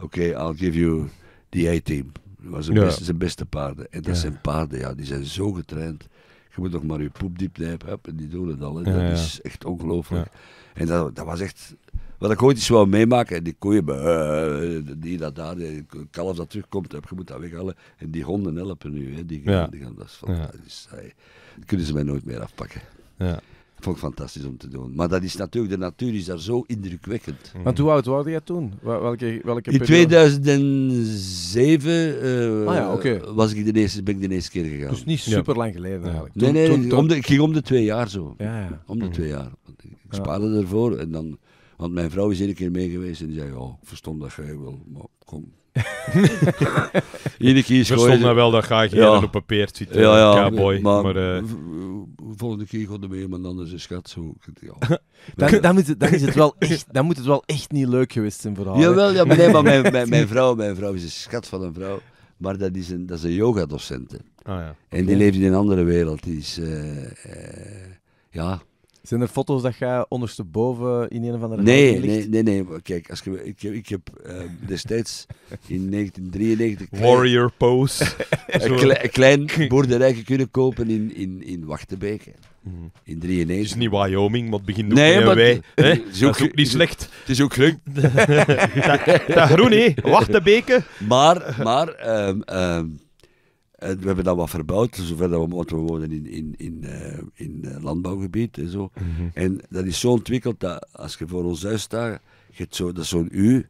oké, I'll give you the A-team. Dat was zijn, beste, beste paarden. En dat zijn paarden, ja, die zijn zo getraind. Je moet nog maar je poep diep nijpen en die doen het al. Hè. dat is echt ongelooflijk. En dat, dat was echt... Wat ik ooit eens wou meemaken, en die koeien, eh, die dat daar, die kalf dat terugkomt, heb, je moet dat weghalen. En die honden helpen nu, hè, die, gaan, die gaan, dat is fantastisch. Dat kunnen ze mij nooit meer afpakken. Ja. Vond ik fantastisch om te doen. Maar dat is natuurlijk, de natuur is daar zo indrukwekkend. Mhm. Want hoe oud was jij toen? Welke, welke In 2007 eh, ah was ik de eerste, ben ik de eerste keer gegaan. Dus niet super lang geleden eigenlijk. Nee, nee, om de, ik ging om de twee jaar zo. Ja, ja. Om de mhm. twee jaar. ik spaarde ervoor en dan... Want mijn vrouw is één keer mee geweest en die zei, oh, ik verstond dat jij wel, maar kom, Iedere [LAUGHS] keer schoon. stond nou wel dat ga je ja. op papier zitten. Ja, ja. Cowboy, maar, maar eh, volgende keer gaat er maar dan is een schat zo. [LAUGHS] dan, dan, moet het, dan, is het wel echt, dan moet het wel echt niet leuk geweest zijn verhaal. haar. Jawel, ja, maar, nee, maar mijn, mijn, mijn, [LAUGHS] vrouw, mijn vrouw is een schat van een vrouw. Maar dat is een, dat is een yoga-docent. Ah, ja. En die leeft in een andere wereld. Die is, uh, ja, zijn er foto's dat jij ondersteboven in een of andere nee, ligt? Nee, nee, nee. Kijk, als ik, ik heb ehm, destijds in 1993... [LAUGHS] Warrior pose. [LAUGHS] een, klein [LAUGHS] boerderijje kunnen kopen in, in, in Wachtenbeek. Mhm. In 93. Het is niet Wyoming, maar het begint ook nee, maar, wij. Het is ook, niet slecht. Het is ook groen. dat, groen, hè, Wachtenbeek. Maar, maar... Ehm, ehm, we hebben dat wat verbouwd, zover dat we, moeten wonen in, in, in, eh, in eh, landbouwgebied en zo. Mhm. En dat is zo ontwikkeld dat als je voor ons huis staat, je zo, dat is zo'n U.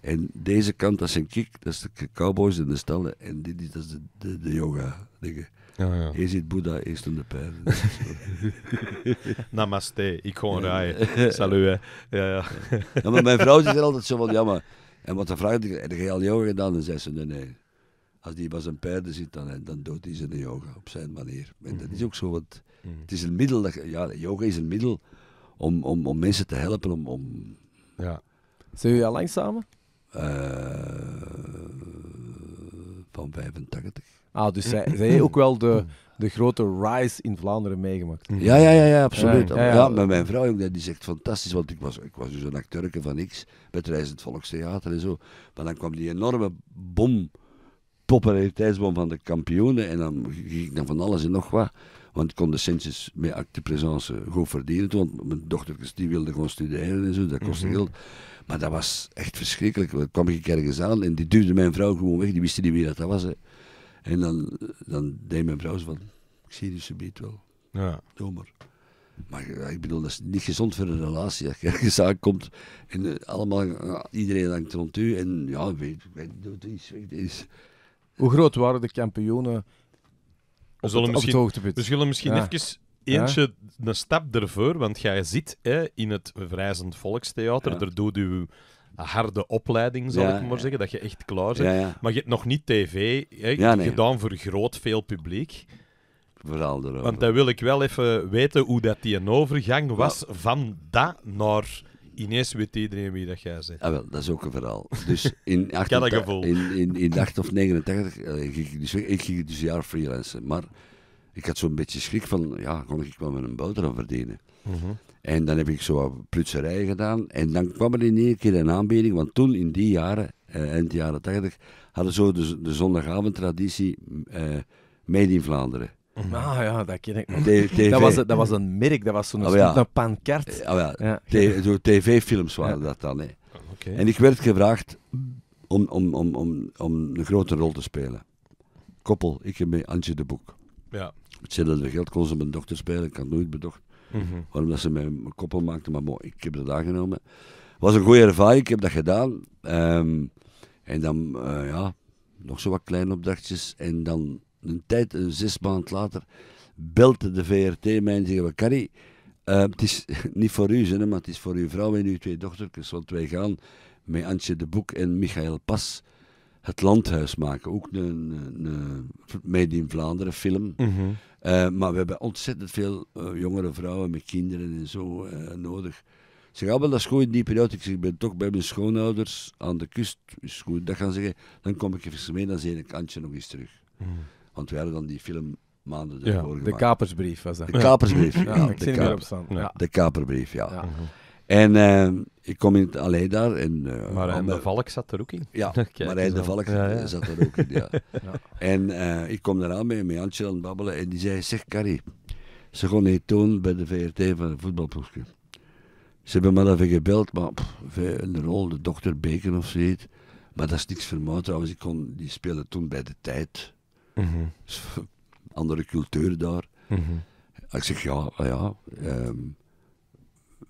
En deze kant, dat zijn kik, dat is de cowboys in de stallen. En dit is, dat is de, de, yoga dingen. Ja, ja. Hier zit Boeddha eerst de pijlen. [LAUGHS] [LAUGHS] Namaste, ik gewoon rijden. Salut, hè. Ja, ja. ja, maar mijn vrouw zegt altijd zo van, ja maar... En wat dan vraag ik, heb je al yoga gedaan? En zei ze, nee als die bij zijn paarden zit, dan, eh, dan doet hij zijn yoga op zijn manier. En dat mhm. is ook zo. Wat, mhm. Het is een middel, dat, ja, yoga is een middel om, om, om mensen te helpen. Om, om... Ja. Zijn jullie al lang samen? Eh, van 85. Ah, dus zij, zij ook wel de, de grote rise in Vlaanderen meegemaakt. Ja, ja, ja, ja absoluut. Ja, ja, mijn vrouw ook, die zegt fantastisch, want ik was, ik was dus een acteur van niks, met Reizend Volkstheater en zo. Maar dan kwam die enorme bom populariteitsboom van de kampioenen. En dan ging ik dan van alles en nog wat. Want ik kon de centjes met acte présence goed verdienen. Want mijn dochter die wilden gewoon studeren en zo, dat kostte mhm. geld. Maar dat was echt verschrikkelijk. Dan kwam ik ergens aan en die duwde mijn vrouw gewoon weg. Die wist niet wie dat, dat was. Hè. En dan, dan deed mijn vrouw zo van, ik zie ze beet wel. Ja. Doe maar. Maar ik bedoel, dat is niet gezond voor een relatie. Als je ergens aankomt en eh, allemaal, eh, iedereen hangt rond u. En ja, weet, weet, doet iets, weet, is hoe groot waren de kampioenen we zullen het, misschien, hoogtepunt? We zullen misschien ja. even eentje een stap ervoor, want jij zit hè, in het Vrijzend Volkstheater, ja. daar doet u harde opleiding, zal ik maar zeggen, dat je echt klaar bent. Maar je hebt nog niet tv hè, nee. gedaan voor groot veel publiek. Vooral erover. Want dan wil ik wel even weten hoe dat die overgang was van dat naar ineens weet iedereen wie dat jij bent. Ah, wel, dat is ook een verhaal. Dus in, 88, [LAUGHS] in, in, in of 89 eh, ging ik dus, ging dus een jaar freelancen. Maar ik had zo'n beetje schrik van, ja, kon ik wel met een boter verdienen. Mhm. En dan heb ik zo wat gedaan. En dan kwam er in één keer een aanbieding, want toen in die jaren, eh, eind jaren 80, hadden zo de, de zondagavondtraditie uh, in Vlaanderen. Mhm. Ah ja, dat ken ik Dat, was, dat was een merk, dat was zo'n oh, ja. een Oh, eh, ah, ja. TV-films waren dat dan. Hè. En ik werd gevraagd om, om, om, om, om een grote rol te spelen. Koppel, ik mijn Antje de Boek. Ja. de geld kon ze mijn dochter spelen, ik had nooit bedacht mm waarom dat ze mij een koppel maakte, maar mooi, ik heb dat aangenomen. Het was een goede ervaring, ik heb dat gedaan. Ehm, en dan, eh, ja, nog zo wat kleine opdrachtjes en dan een tijd, een zes maanden later, belt de VRT mij en zeggen we, Carrie, ehm, het is [LAUGHS] niet voor u, zin, maar het is voor uw vrouw en uw twee dochtertjes, want wij gaan met Antje de Boek en Michael Pas het landhuis maken. Ook een, een, Made in Vlaanderen film. Mhm. Eh, maar we hebben ontzettend veel eh, jongere vrouwen met kinderen en zo eh, nodig. Ze gaan ah, wel, dat is goed in die periode. Ik zeg, ik ben toch bij mijn schoonouders aan de kust. Is goed, dat gaan zeggen. Dan kom ik even mee, dan zie ik Antje nog eens terug. Mhm. Want we hadden dan die film maanden ja, ervoor gemaakt. De kapersbrief was dat. De kapersbrief, ja. [LAUGHS] ik de, kaper, Ja. de kaperbrief, ja. En eh, ik kom in alleen daar. En, uh, eh, Marijn de Valk zat er ook in. Ja, [LAUGHS] Marijn de Valk zat er ook in, ja. [LAUGHS] En eh, ik kom daaraan met mijn handje aan het babbelen en die zei, zeg Carrie, ze gaan niet toon bij de VRT van de voetbalploegje. Ze hebben me even gebeld, maar pff, een rol, de dokter Beken of zoiets. Maar dat is niks voor mij trouwens. Ik kon, die speelde toen bij de tijd. Mhm. Dus, [LAUGHS] andere cultuur daar. Mhm. Ik zeg, ja, ah ja. Um,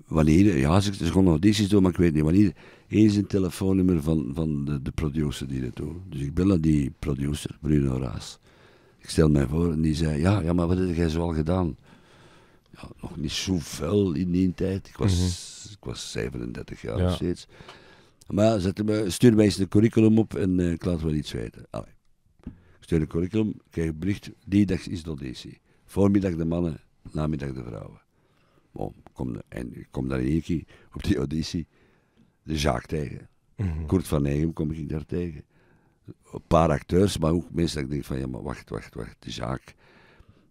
wanneer, ja, ze, gewoon gaan audities doen, maar ik weet niet wanneer. Eens een telefoonnummer van, van de, de producer die dat toe. Dus ik bel naar die producer, Bruno Raas. Ik stel mij voor en die zei, ja, ja maar wat heb jij zoal gedaan? Ja, nog niet zoveel in die tijd. Ik was, mhm. ik was 37 jaar nog steeds. Maar zet me, eh, stuur mij eens een curriculum op en uh, ik laat wel iets weten. Steun curriculum kreeg bericht, die dag is auditie. Voormiddag de mannen, namiddag de vrouwen. Bon, kom, en kom daar in één keer op die auditie de zaak tegen. Mhm. Kort van Eigem kom ik daar tegen. Een paar acteurs, maar ook mensen dat ik van ja, maar wacht, wacht, wacht. De zaak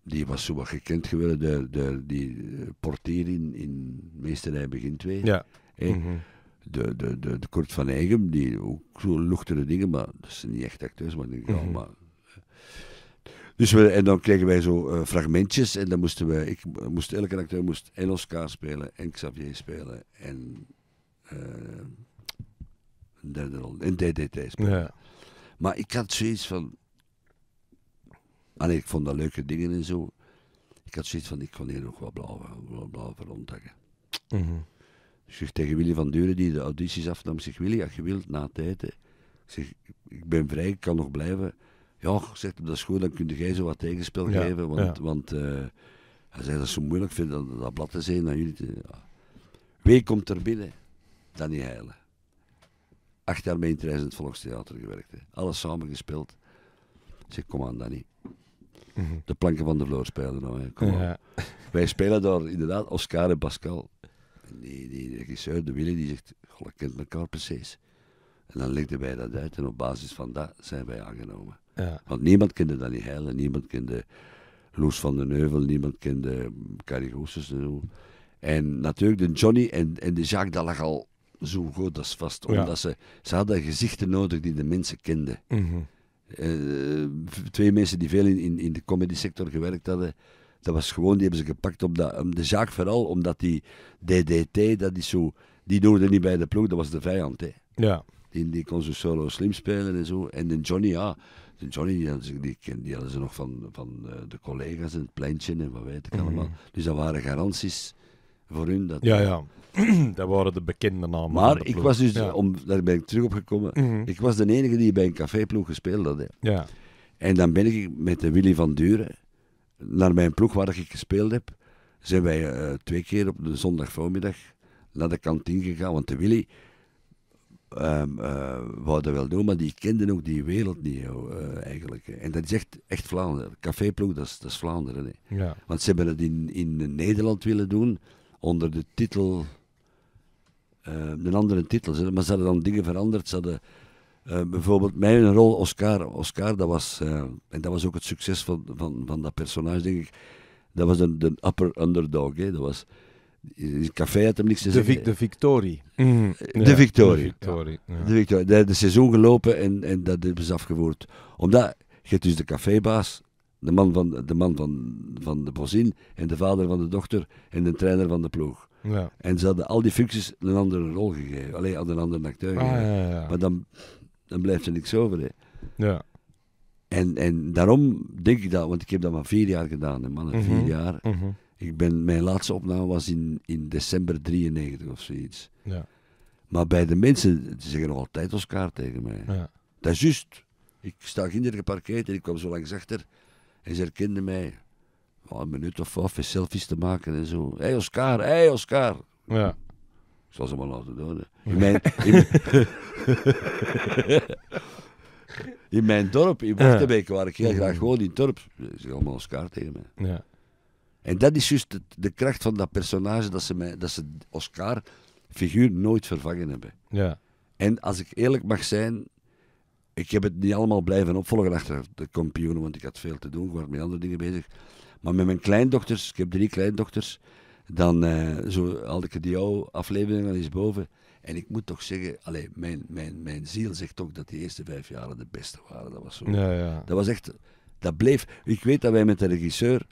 die was zo wat gekend geworden, de, de, die eh, portier in, in Meesterij Begin 2. Ja. Mhm. de, de, de, de van Eigem, die ook zo luchtere dingen, maar dat zijn niet echt acteurs, maar ik denk, ja, mhm. maar dus we, en dan kregen wij zo eh, fragmentjes en dan moesten wij ik moest, elke acteur moest en Oscar spelen en Xavier spelen en uh, een derde rol, en DDT spelen. Ja. Maar ik had zoiets van, en ik vond dat leuke dingen en zo. Ik had zoiets van, ik kon hier nog wel blauw, blauw, rondhakken. Mm -hmm. tegen Willy van Duren, die de audities afnam, zeg Willy, als je wilt, na het eten, ik zeg, ik ben vrij, ik kan nog blijven ja, zegt op dat is goed, dan kun jij zo wat tegenspel geven. Want, want eh, hij zei dat ze moeilijk vinden dat, dat blad te zijn dan jullie. Wie komt er binnen? Danny Heilen. Acht jaar bij Interesse in het Volkstheater gewerkt. Hè. Alles samen gespeeld. Ik zeg, kom aan Danny. Mhm. De planken van de vloer spelen nou. Hè. Kom aan. Wij spelen daar inderdaad Oscar en Pascal. En die, die regisseur, de Willy, die zegt, goh, kent elkaar precies. En dan legden wij dat uit en op basis van dat zijn wij aangenomen. Ja. Want niemand kende dat niet heilen, niemand kende Loes van den Heuvel, niemand kende Carrie Goossens en zo. En natuurlijk de Johnny en, en de Jacques, dat lag al zo goed als vast. Omdat ze, ze hadden gezichten nodig die de mensen kenden. Mhm. Eh, twee mensen die veel in, in, in de comedy sector gewerkt hadden, dat was gewoon, die hebben ze gepakt op dat, de zaak vooral omdat die DDT, dat is zo, die doorde niet bij de ploeg, dat was de vijand. Hè. Ja. Die, die kon zo solo slim spelen en zo. En de Johnny, ja, Johnny, dus die hadden, ze, die, die hadden ze nog van, van eh, de collega's en het pleintje en wat weet ik mhm. allemaal. Dus dat waren garanties voor hun. Dat, ja, ja. [CLEARS THROAT] dat waren de bekende namen. Maar ik was dus, om, daar ben ik terug op gekomen, mhm. ik was de enige die bij een caféploeg gespeeld had. Hè. Ja. En dan ben ik met de Willy van Duren naar mijn ploeg waar ik gespeeld heb. Zijn wij eh, twee keer op de zondagvoormiddag naar de kantine gegaan. Want de Willy um, ehm, eh, wouden wel doen, maar die kenden ook die wereld niet eh, eigenlijk. En dat is echt, echt Vlaanderen. Caféploeg, dat is, dat is Vlaanderen. Hè. Ja. Want ze hebben het in, in Nederland willen doen, onder de titel... Ehm, een andere titel, maar ze hadden dan dingen veranderd. Ze hadden... Uh, bijvoorbeeld mijn rol, Oscar, Oscar dat was, en dat was ook het succes van, van, van dat personage, denk ik. Dat was een, de upper underdog. Hè. Dat was, café had hem niks te de zeggen. de Victorie. Mm. de, Victorie. De, Victorie de Victorie. De, seizoen gelopen en, en dat hebben ze afgevoerd. Omdat je dus de cafébaas, de man, van, de, man van, van de bozin en de vader van de dochter en de trainer van de ploeg. Ja. En ze hadden al die functies een andere rol gegeven. Alleen aan een andere acteur ah, Maar dan, dan blijft er niks over. Ja. En, en daarom denk ik dat, want ik heb dat maar vier jaar gedaan, hè, Vier mhm. jaar. Mhm. Ik ben, mijn laatste opname was in, in december 93 of zoiets. Ja. Maar bij de mensen, zeggen nog altijd Oscar tegen mij. Ja. Dat is juist. Ik sta kinder geparkeerd en ik kwam zo langs achter. En ze herkenden mij. een minuut of vijf selfies te maken en zo. Hé hey Oscar, hé hey Oscar. Ja. Ik zal ze maar laten doen. In mijn, in, mijn [LAUGHS] dorp, in Wortelbeek, waar ik heel graag gewoon in het dorp, ze zeggen allemaal Oscar tegen mij. Ja. En dat is juist de kracht van dat personage, dat ze, mij, dat ze Oscar-figuur nooit vervangen hebben. Ja. En als ik eerlijk mag zijn, ik heb het niet allemaal blijven opvolgen achter de kampioenen, want ik had veel te doen, ik was met andere dingen bezig. Maar met mijn kleindochters, ik heb drie kleindochters, dan uh, zo had ik die oude aflevering al eens boven. En ik moet toch zeggen, allez, mijn, mijn, mijn ziel zegt toch dat die eerste vijf jaren de beste waren. Dat was zo. Ja, ja. Dat was echt, dat bleef. Ik weet dat wij met de regisseur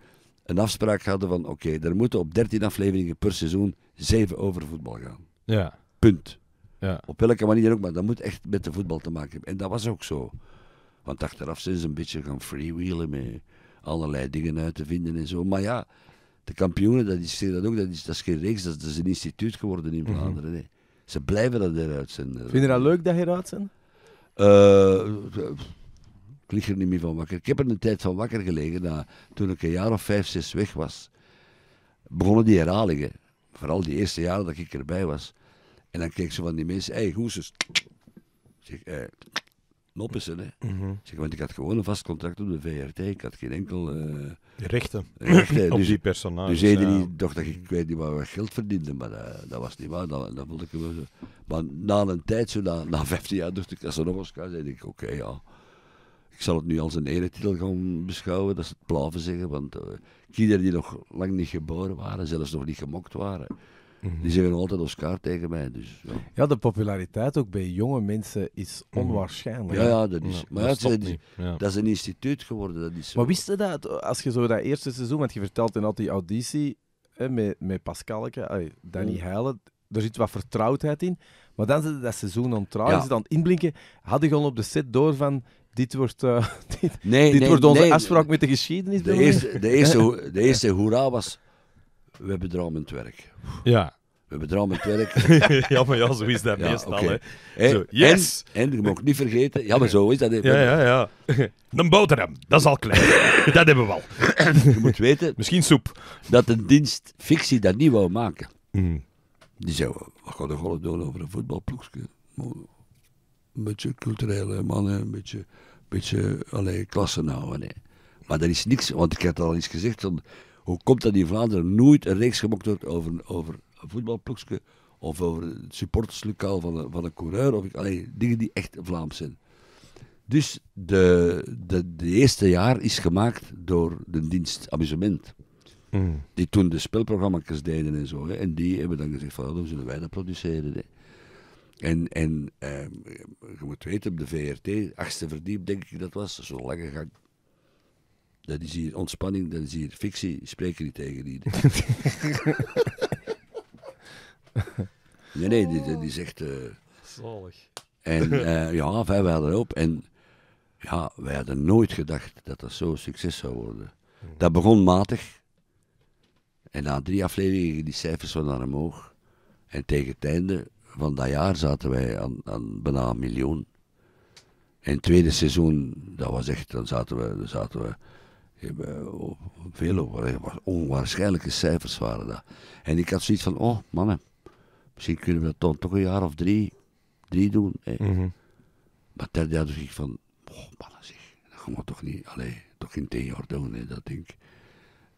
een afspraak hadden van oké, er moeten op 13 afleveringen per seizoen zeven over voetbal gaan. Ja. Punt. Ja. Op welke manier ook, maar dat moet echt met de voetbal te maken hebben. En dat was ook zo. Want achteraf zijn ze een beetje gaan freewheelen met allerlei dingen uit te vinden en zo. Maar ja, de kampioenen, dat is, dat ook, dat is, dat geen reeks, dat is een instituut geworden in mhm. Vlaanderen. Ze blijven dat eruit zenden. Vind je dat leuk dat je eruit zijn? Ik lig er niet meer van wakker. Ik heb er een tijd van wakker gelegen. Dat, toen ik een jaar of vijf, zes weg was, begonnen die herhalingen. Vooral die eerste jaren dat ik erbij was. En dan keek ze van die mensen, hé, hey, hoezes. Zeg, eh, hè. Mm -hmm. Zeg, want ik had gewoon een vast contract op de VRT. Ik had geen enkel... Uh, rechten. rechten. op dus, die personages. Dus iedereen die dacht dat ik, ik weet niet wat geld verdiende, maar dat, eh, dat was niet waar. Dat, dat vond ik wel Maar na een tijd, zo na, na 15 jaar, dacht ik, als ze nog eens kan zijn. ik, oké, ja ik zal het nu als een eretitel gaan beschouwen, dat is het plaven zeggen, want eh, kinderen die nog lang niet geboren waren, zelfs nog niet gemokt waren, mhm. die zeggen altijd Oscar tegen mij. Dus, ja. ja. de populariteit ook bij jonge mensen is mhm. onwaarschijnlijk. Ja, ja dat is. maar dat, is, dat, een instituut geworden. Dat is maar wist je dat, als je zo dat eerste seizoen, want je vertelt in al die auditie hè, met, met Pascalke, ay, Danny Heilen, er zit wat vertrouwdheid in. Maar dan zit dat seizoen ontrouw, ja. ze dan inblinken. Hadden gewoon op de set door van dit wordt, eh, [LAUGHS] dit, nee, dit wordt onze afspraak met de geschiedenis. De eerste, de, eerste, [LAUGHS] de eerste hoera was, we hebben er werk. Ja. We hebben er werk. [LAUGHS] ja, maar ja, zo is dat meestal. Hè. Zo, yes! En, en, je mag niet vergeten, ja, maar zo is dat. Ja, ja, ja. Een boterham, dat is al klein. dat hebben we al. je moet weten... Misschien soep. Dat een dienst fictie dat niet wou maken. Mm. Die zei, we gaan de golf doen over een voetbalploegje? een beetje culturele mannen, een beetje, beetje allez, klassen houden. Nee. Maar dat is niks, want ik had al eens gezegd, hoe komt dat in Vlaanderen nooit een reeks gemokt wordt over, over een voetbalploegje of over het supporterslokaal van een, van een coureur, of allez, dingen die echt Vlaams zijn. Dus de, de, eerste jaar is gemaakt door de dienst Amusement. Hmm. Die toen de spelprogramma's deden en zo. Hè, en die hebben dan gezegd van, oh, dan zullen wij dat produceren. Hè. En, en ehm, je moet weten, op de VRT, achtste verdiep denk ik dat was, zo'n lange gang. Dat is hier ontspanning, dat is hier fictie, spreek er niet tegen die. [LAUGHS] nee, nee, die, die eh, Zalig. En eh, ja, wij waren erop. en ja, wij hadden nooit gedacht dat dat zo'n succes zou worden. Mm. Dat begon matig. En na drie afleveringen die cijfers zo naar omhoog. En tegen het einde van dat jaar zaten wij aan, aan bijna een miljoen. In het tweede seizoen, dat was echt, dan zaten we, dan zaten we eh, oh, veel over, eh, onwaarschijnlijke cijfers waren dat. En ik had zoiets van, oh mannen, misschien kunnen we dat dan toch een jaar of drie, drie doen. Mhm. Maar het derde jaar dacht ik van, oh mannen zeg, dat gaan we toch niet, allee, toch in tien jaar doen, hè, dat denk ik.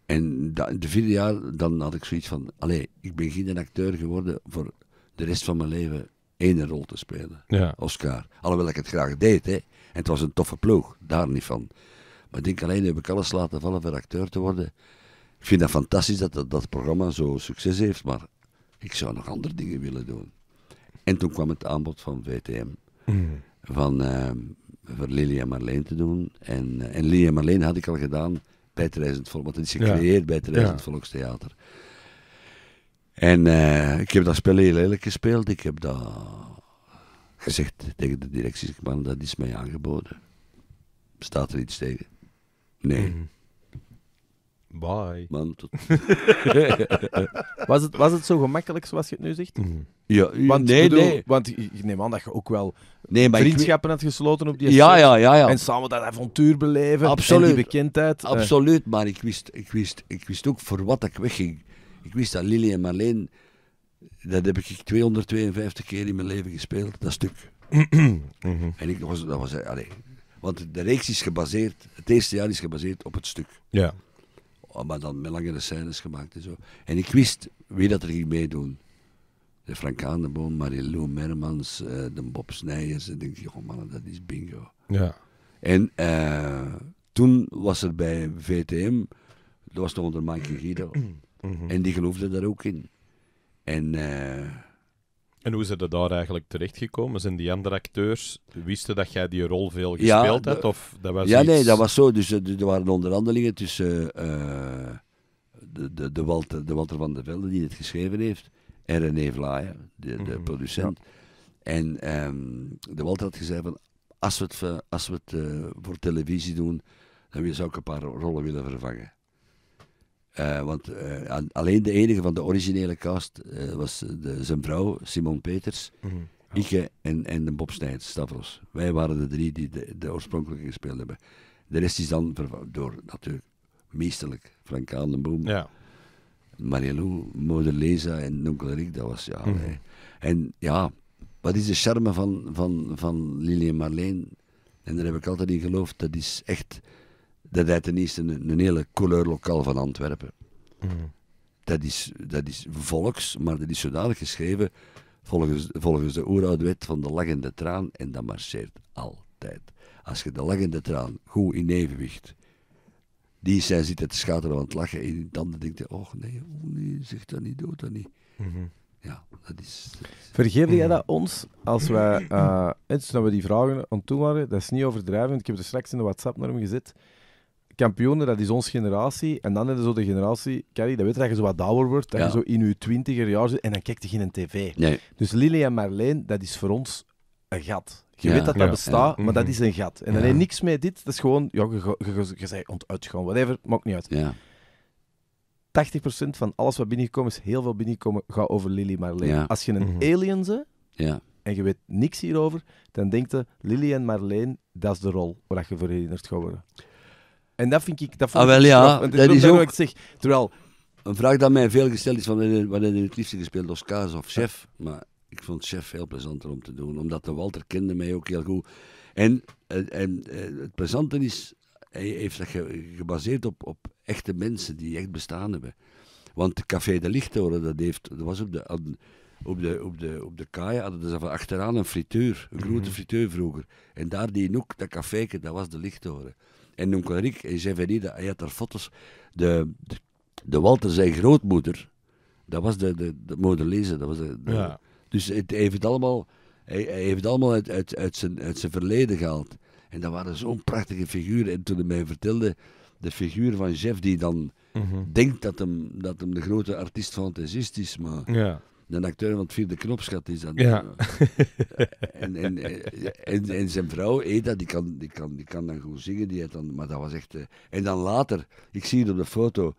En in de vierde jaar, dan had ik zoiets van, allee, ik ben geen acteur geworden voor de rest van mijn leven één rol te spelen. Ja. Oscar. Alhoewel ik het graag deed, hè. En het was een toffe ploeg, daar niet van. Maar ik denk alleen heb ik alles laten vallen voor acteur te worden. Ik vind dat fantastisch dat dat, programma zo succes heeft, maar ik zou nog andere dingen willen doen. En toen kwam het aanbod van VTM. Mm. Van uh, voor Lily en Marleen te doen. En, uh, en Marleen had ik al gedaan bij het Reizend want het is gecreëerd bij het Reizend ja. Volkstheater. En eh, ik heb dat spel heel lelijk gespeeld. Ik heb dat gezegd tegen de directie. Man, dat is mij aangeboden. Staat er iets tegen? Nee. Mhm. Bye. Man, tot... [LAUGHS] was, het, was het zo gemakkelijk zoals je het nu zegt? Mhm. Ja, want, nee, nee. Want ik neem aan dat je ook wel nee, vriendschappen hebt had gesloten op die ja, ja, ja, ja, En samen dat avontuur beleven. Absoluut. En die bekendheid. Eh. Absoluut, maar ik wist, ik, wist, ik wist ook voor wat ik wegging. Ik wist dat Lily en Marleen, dat heb ik 252 keer in mijn leven gespeeld, dat stuk. [CLEARS THROAT] Mhm. En ik was, dat was, eh, allee, want de reeks is gebaseerd, het eerste jaar is gebaseerd op het stuk. Ja. Oh, maar dan met langere scènes gemaakt en zo. En ik wist wie dat er ging meedoen. De Frank Marie Marilou Mermans, eh, de Bob Snijers. En denk ik, joh man, dat is bingo. Ja. En eh, toen was er bij VTM, dat was nog onder Mike Guido, Mhm. En die geloofden daar ook in. En, eh, en hoe is er daar eigenlijk terechtgekomen? Zijn die andere acteurs, wisten dat jij die rol veel gespeeld had? Of dat was ja, nee, dat was zo. Dus eh, er waren onderhandelingen tussen eh, de, de, de, Walter, de Walter van der Velde, die het geschreven heeft, en René Vlaaien, de, de mhm, producent. En ehm, de Walter had gezegd van, als we het, als we het voor televisie doen, dan zou ik een paar rollen willen vervangen. Eh, want eh, alleen de enige van de originele cast eh, was de, zijn vrouw, Simon Peters, mm Ike en, en de Bob Snijds, Stavros. Wij waren de drie die de, oorspronkelijke gespeeld hebben. De rest is dan door natuurlijk meesterlijk Frank Aandenboom, ja. Marielou, Moeder en Onkel Rick. Dat was ja. Mhm. En ja, wat is de charme van, van, van Lili en Marleen? En daar heb ik altijd in geloofd. Dat is echt dat Rijten ten een, een hele kleurlokaal van Antwerpen. Mm. Dat, is, dat is volks, maar dat is zodanig geschreven volgens, volgens de oeroude wet van de lachende traan. En dat marcheert altijd. Als je de lachende traan goed in evenwicht die zij zitten te schateren aan het lachen. En dan denkt hij, oh nee, hoe nee, zeg dat niet, doe dat niet. Mhm. Ja, dat is... Vergeef jij mm. dat ons, als wij, uh, eh, toen we die vragen aan toe waren, dat is niet overdrijvend, ik heb er straks in de WhatsApp naar hem gezet, kampioenen, dat is onze generatie. En dan is zo de generatie, Carrie, dat weet je, dat je zo wat ouder wordt, dat je zo in je twintiger jaar zit en dan kijkt je geen tv. Dus Lily en Marleen, dat is voor ons een gat. Je weet dat dat bestaat, maar dat mhm. is een gat. En dan heeft niks mee dit, dat is gewoon, ja, je, zei ontuit whatever, maakt niet uit. 80% van alles wat binnengekomen is, heel veel binnengekomen, gaat over Lily Marleen. Als je een mhm. alien ze en je weet niks hierover, dan denkt je, Lily en Marleen, dat is de rol waar je voor herinnerd gaat worden. En dat vind ik... Dat vond ah, wel, ik ja. dat is ook... Ik zeg. Terwijl... Een vraag die mij veel gesteld is, van, wat heb je het liefst gespeeld? Oscars of Chef? Maar ik vond Chef heel plezanter om te doen, omdat de Walter kende mij ook heel goed. En, en, eh, het plezante is, hij heeft dat gebaseerd op, op echte mensen die echt bestaan hebben. Want Café de Lichtoren, dat, heeft, dat was op de, op de, op de, op de kaai, hadden ze van achteraan een frituur, een grote mhm. frituur vroeger. En daar die noek, dat caféke, dat was de Lichtoren. En in Onkelriek, en Severide, hij had daar foto's. De, de, Walter, zijn grootmoeder, dat was de, de, de lezen. Dat was de, Dus het, hij heeft het allemaal, hij, heeft allemaal uit, uit, uit, zijn, uit zijn verleden gehaald. En dat waren zo'n prachtige figuren. En toen hij mij vertelde, de figuur van Jeff, die dan mhm. denkt dat hem, dat hem de grote artiest fantasist is, maar... Ja de acteur van het vierde knopschat is. dan. ja. Eh, en, eh, en, en, zijn vrouw, Eda, die kan, die kan, die kan dan goed zingen. Die dan, maar dat was echt... Eh, en dan later, ik zie het op de foto,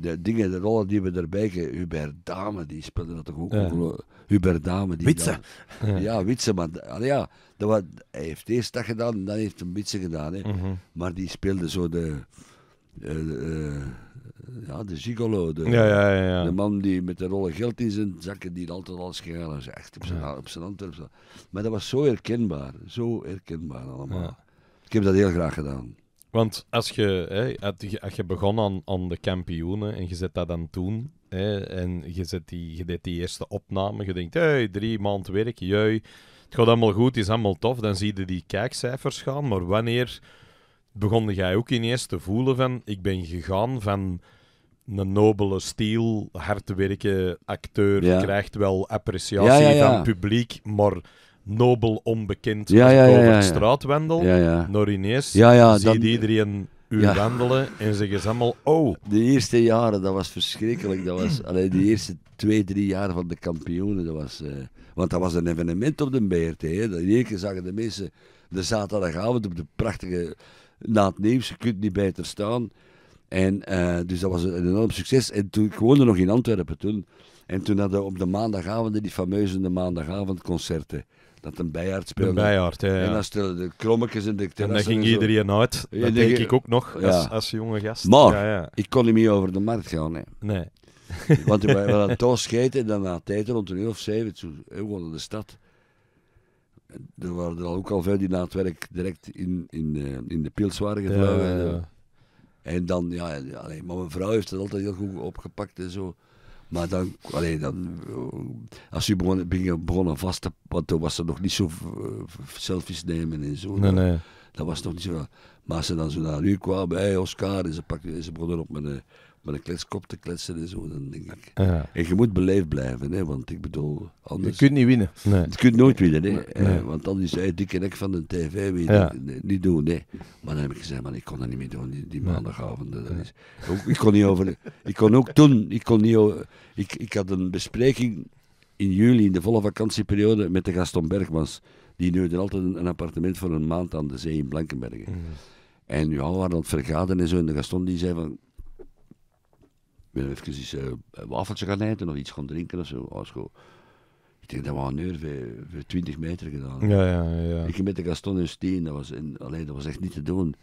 de dingen, de rollen die we erbij Hubert Dame, die speelde dat toch ook Hubert Dame. Die ja. ja, Witse. Maar ja, dat was, hij heeft eerst dat gedaan en dan heeft hij Witse gedaan. Hè. Mhm. Maar die speelde zo de ja, de gigolo. De, ja, ja, ja, de man die met de rollen geld in zijn zakken, die altijd alles gegaan is echt op zijn, op zijn zo Maar dat was zo herkenbaar. Zo herkenbaar allemaal. Ik heb dat heel graag gedaan. Want als je, hè, als je begon aan, aan de kampioenen en je zet dat dan toen hè, en je, zet die, je deed die eerste opname, je denkt, hey, drie maand werk, jui, het gaat allemaal goed, het is allemaal tof, dan zie je die kijkcijfers gaan, maar wanneer begon jij ook ineens te voelen van... Ik ben gegaan van een nobele stiel, hard werken, acteur, krijgt wel appreciatie van publiek, maar nobel onbekend dus over de straat wandel. Naar ineens ziet dan... iedereen u wandelen en zeggen ze allemaal, oh. De eerste jaren, dat was verschrikkelijk. Dat was, allee, de eerste twee, drie jaar van de kampioenen, dat was... Eh, want dat was een evenement op de BRT. Hè. In één zagen de mensen de zaterdagavond op de prachtige na het nieuws, je kunt niet beter staan. En, eh, dus dat was een enorm succes. En toen, ik woonde nog in Antwerpen toen. En toen hadden we op de maandagavond die fameuze maandagavondconcerten. Dat een bijaard speelde. Een bijaard, ja, En dan stelden de krommetjes in de terrassen. En dan ging en iedereen uit. Dat denk ik ook nog, als, als, jonge gast. Maar, ik kon niet meer over de markt gaan. Nee. Want we hadden toch scheten en dan na tijd rond een uur of zeven, toen de stad. Eh, er waren er ook al veel die na het werk direct in, in, de, eh, in de pils waren gevlogen. En eh, dan, ja, alleen maar mijn vrouw heeft het altijd heel goed opgepakt en zo. Maar dan, allee, dan als je begon, begon, begonnen vast te, want toen was ze nog niet zo selfies nemen en zo. Nee, nee. Dat was nog niet zo. Maar als ze dan zo naar nu kwamen, hey Oscar, en ze, pakte, ze begonnen op mijn met een kletskop te kletsen en zo, dan denk ik. Ja. En je moet beleefd blijven, hè, want ik bedoel, anders... Je kunt niet winnen. Nee. Je kunt nooit winnen, hè. Nee. Eh, want al die hij dikke nek van de tv, weet nee, niet doen, nee. Maar dan heb ik gezegd, man, ik kon dat niet meer doen, die, maandagavond. Eh, dat is, ook, ik kon niet over... Ik kon ook toen, ik kon niet ik, ik had een bespreking in juli, in de volle vakantieperiode, met de Gaston Bergmans. Die er altijd een, appartement voor een maand aan de zee in Blankenbergen. Mm. En ja, we waren aan het vergaderen en zo. En de Gaston die zei van, willen hebben even een eh, wafeltje gaan eten of iets gaan drinken of zo. Als ik denk dat we een uur voor, 20 meter gedaan ja, ja, ja. Ik met de Gaston en Steen, dat was, alleen, dat was echt niet te doen.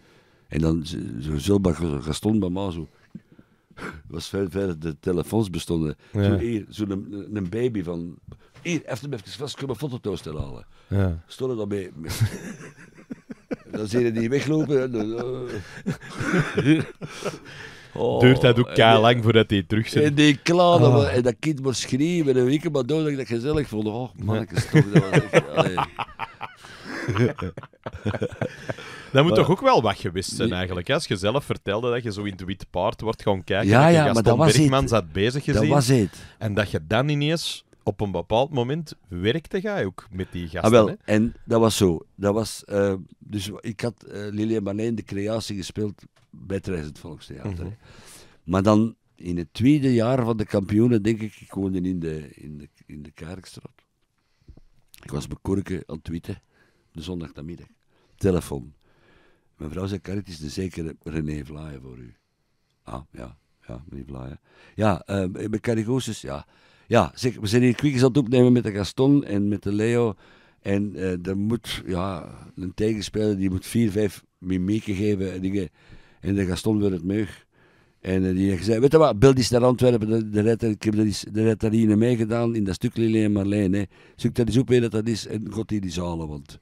En dan zo, zo Gaston bij mij zo... [LAUGHS] was veel verder de telefoons bestonden. Zo, hier, zo een, baby van... Hier, even, even vast, kunnen halen. Ja. Stonden dan [LAUGHS] dan zie je die weglopen. [LAUGHS] Oh, Duurt dat ook kei lang voordat hij terug zit. En eh, die klanen, ah. en eh, dat kind maar schreeuwen en week maar door dat ik dat gezellig vond. Oh, mannetjes, toch, dat [LAUGHS] [LAUGHS] dat moet toch ook wel wat gewist zijn, eigenlijk. Als je zelf vertelde dat je zo in het wit paard wordt gaan kijken. Ja, en ja, maar dat was Bergman zat bezig gezien. Dat was het. En dat je dan ineens op een bepaald moment werkte jij ook met die gasten. Ah, wel, En dat was zo. Dat was, eh, dus ik had uh, Lilian in de creatie gespeeld is het Volkstheater. Mm Maar dan in het tweede jaar van de kampioenen, denk ik, ik woonde in de, in de, in de Kerkstraat. Ik was bekorken aan het tweeten, de namiddag. Telefoon. Mijn vrouw zei, Karit, is de zekere René Vlaaien voor u. Ah, ja, ja, meneer Vlaaien. Ja, uh, ehm, eh, bij Carigosus, ja. Ja, zeg, we zijn hier kwiekjes aan het opnemen met de Gaston en met de Leo. En uh, er moet, ja, een tegenspeler die moet vier, vijf mimieken geven en dingen. En de Gaston weer het meug. En eh, die heeft gezegd, weet je wat, Beeld die naar Antwerpen, de, de ik heb de Retarine meegedaan in dat stuk Lille en Marleen. Hè. Zoek dat eens op dat, dat is en god die die zalen, want...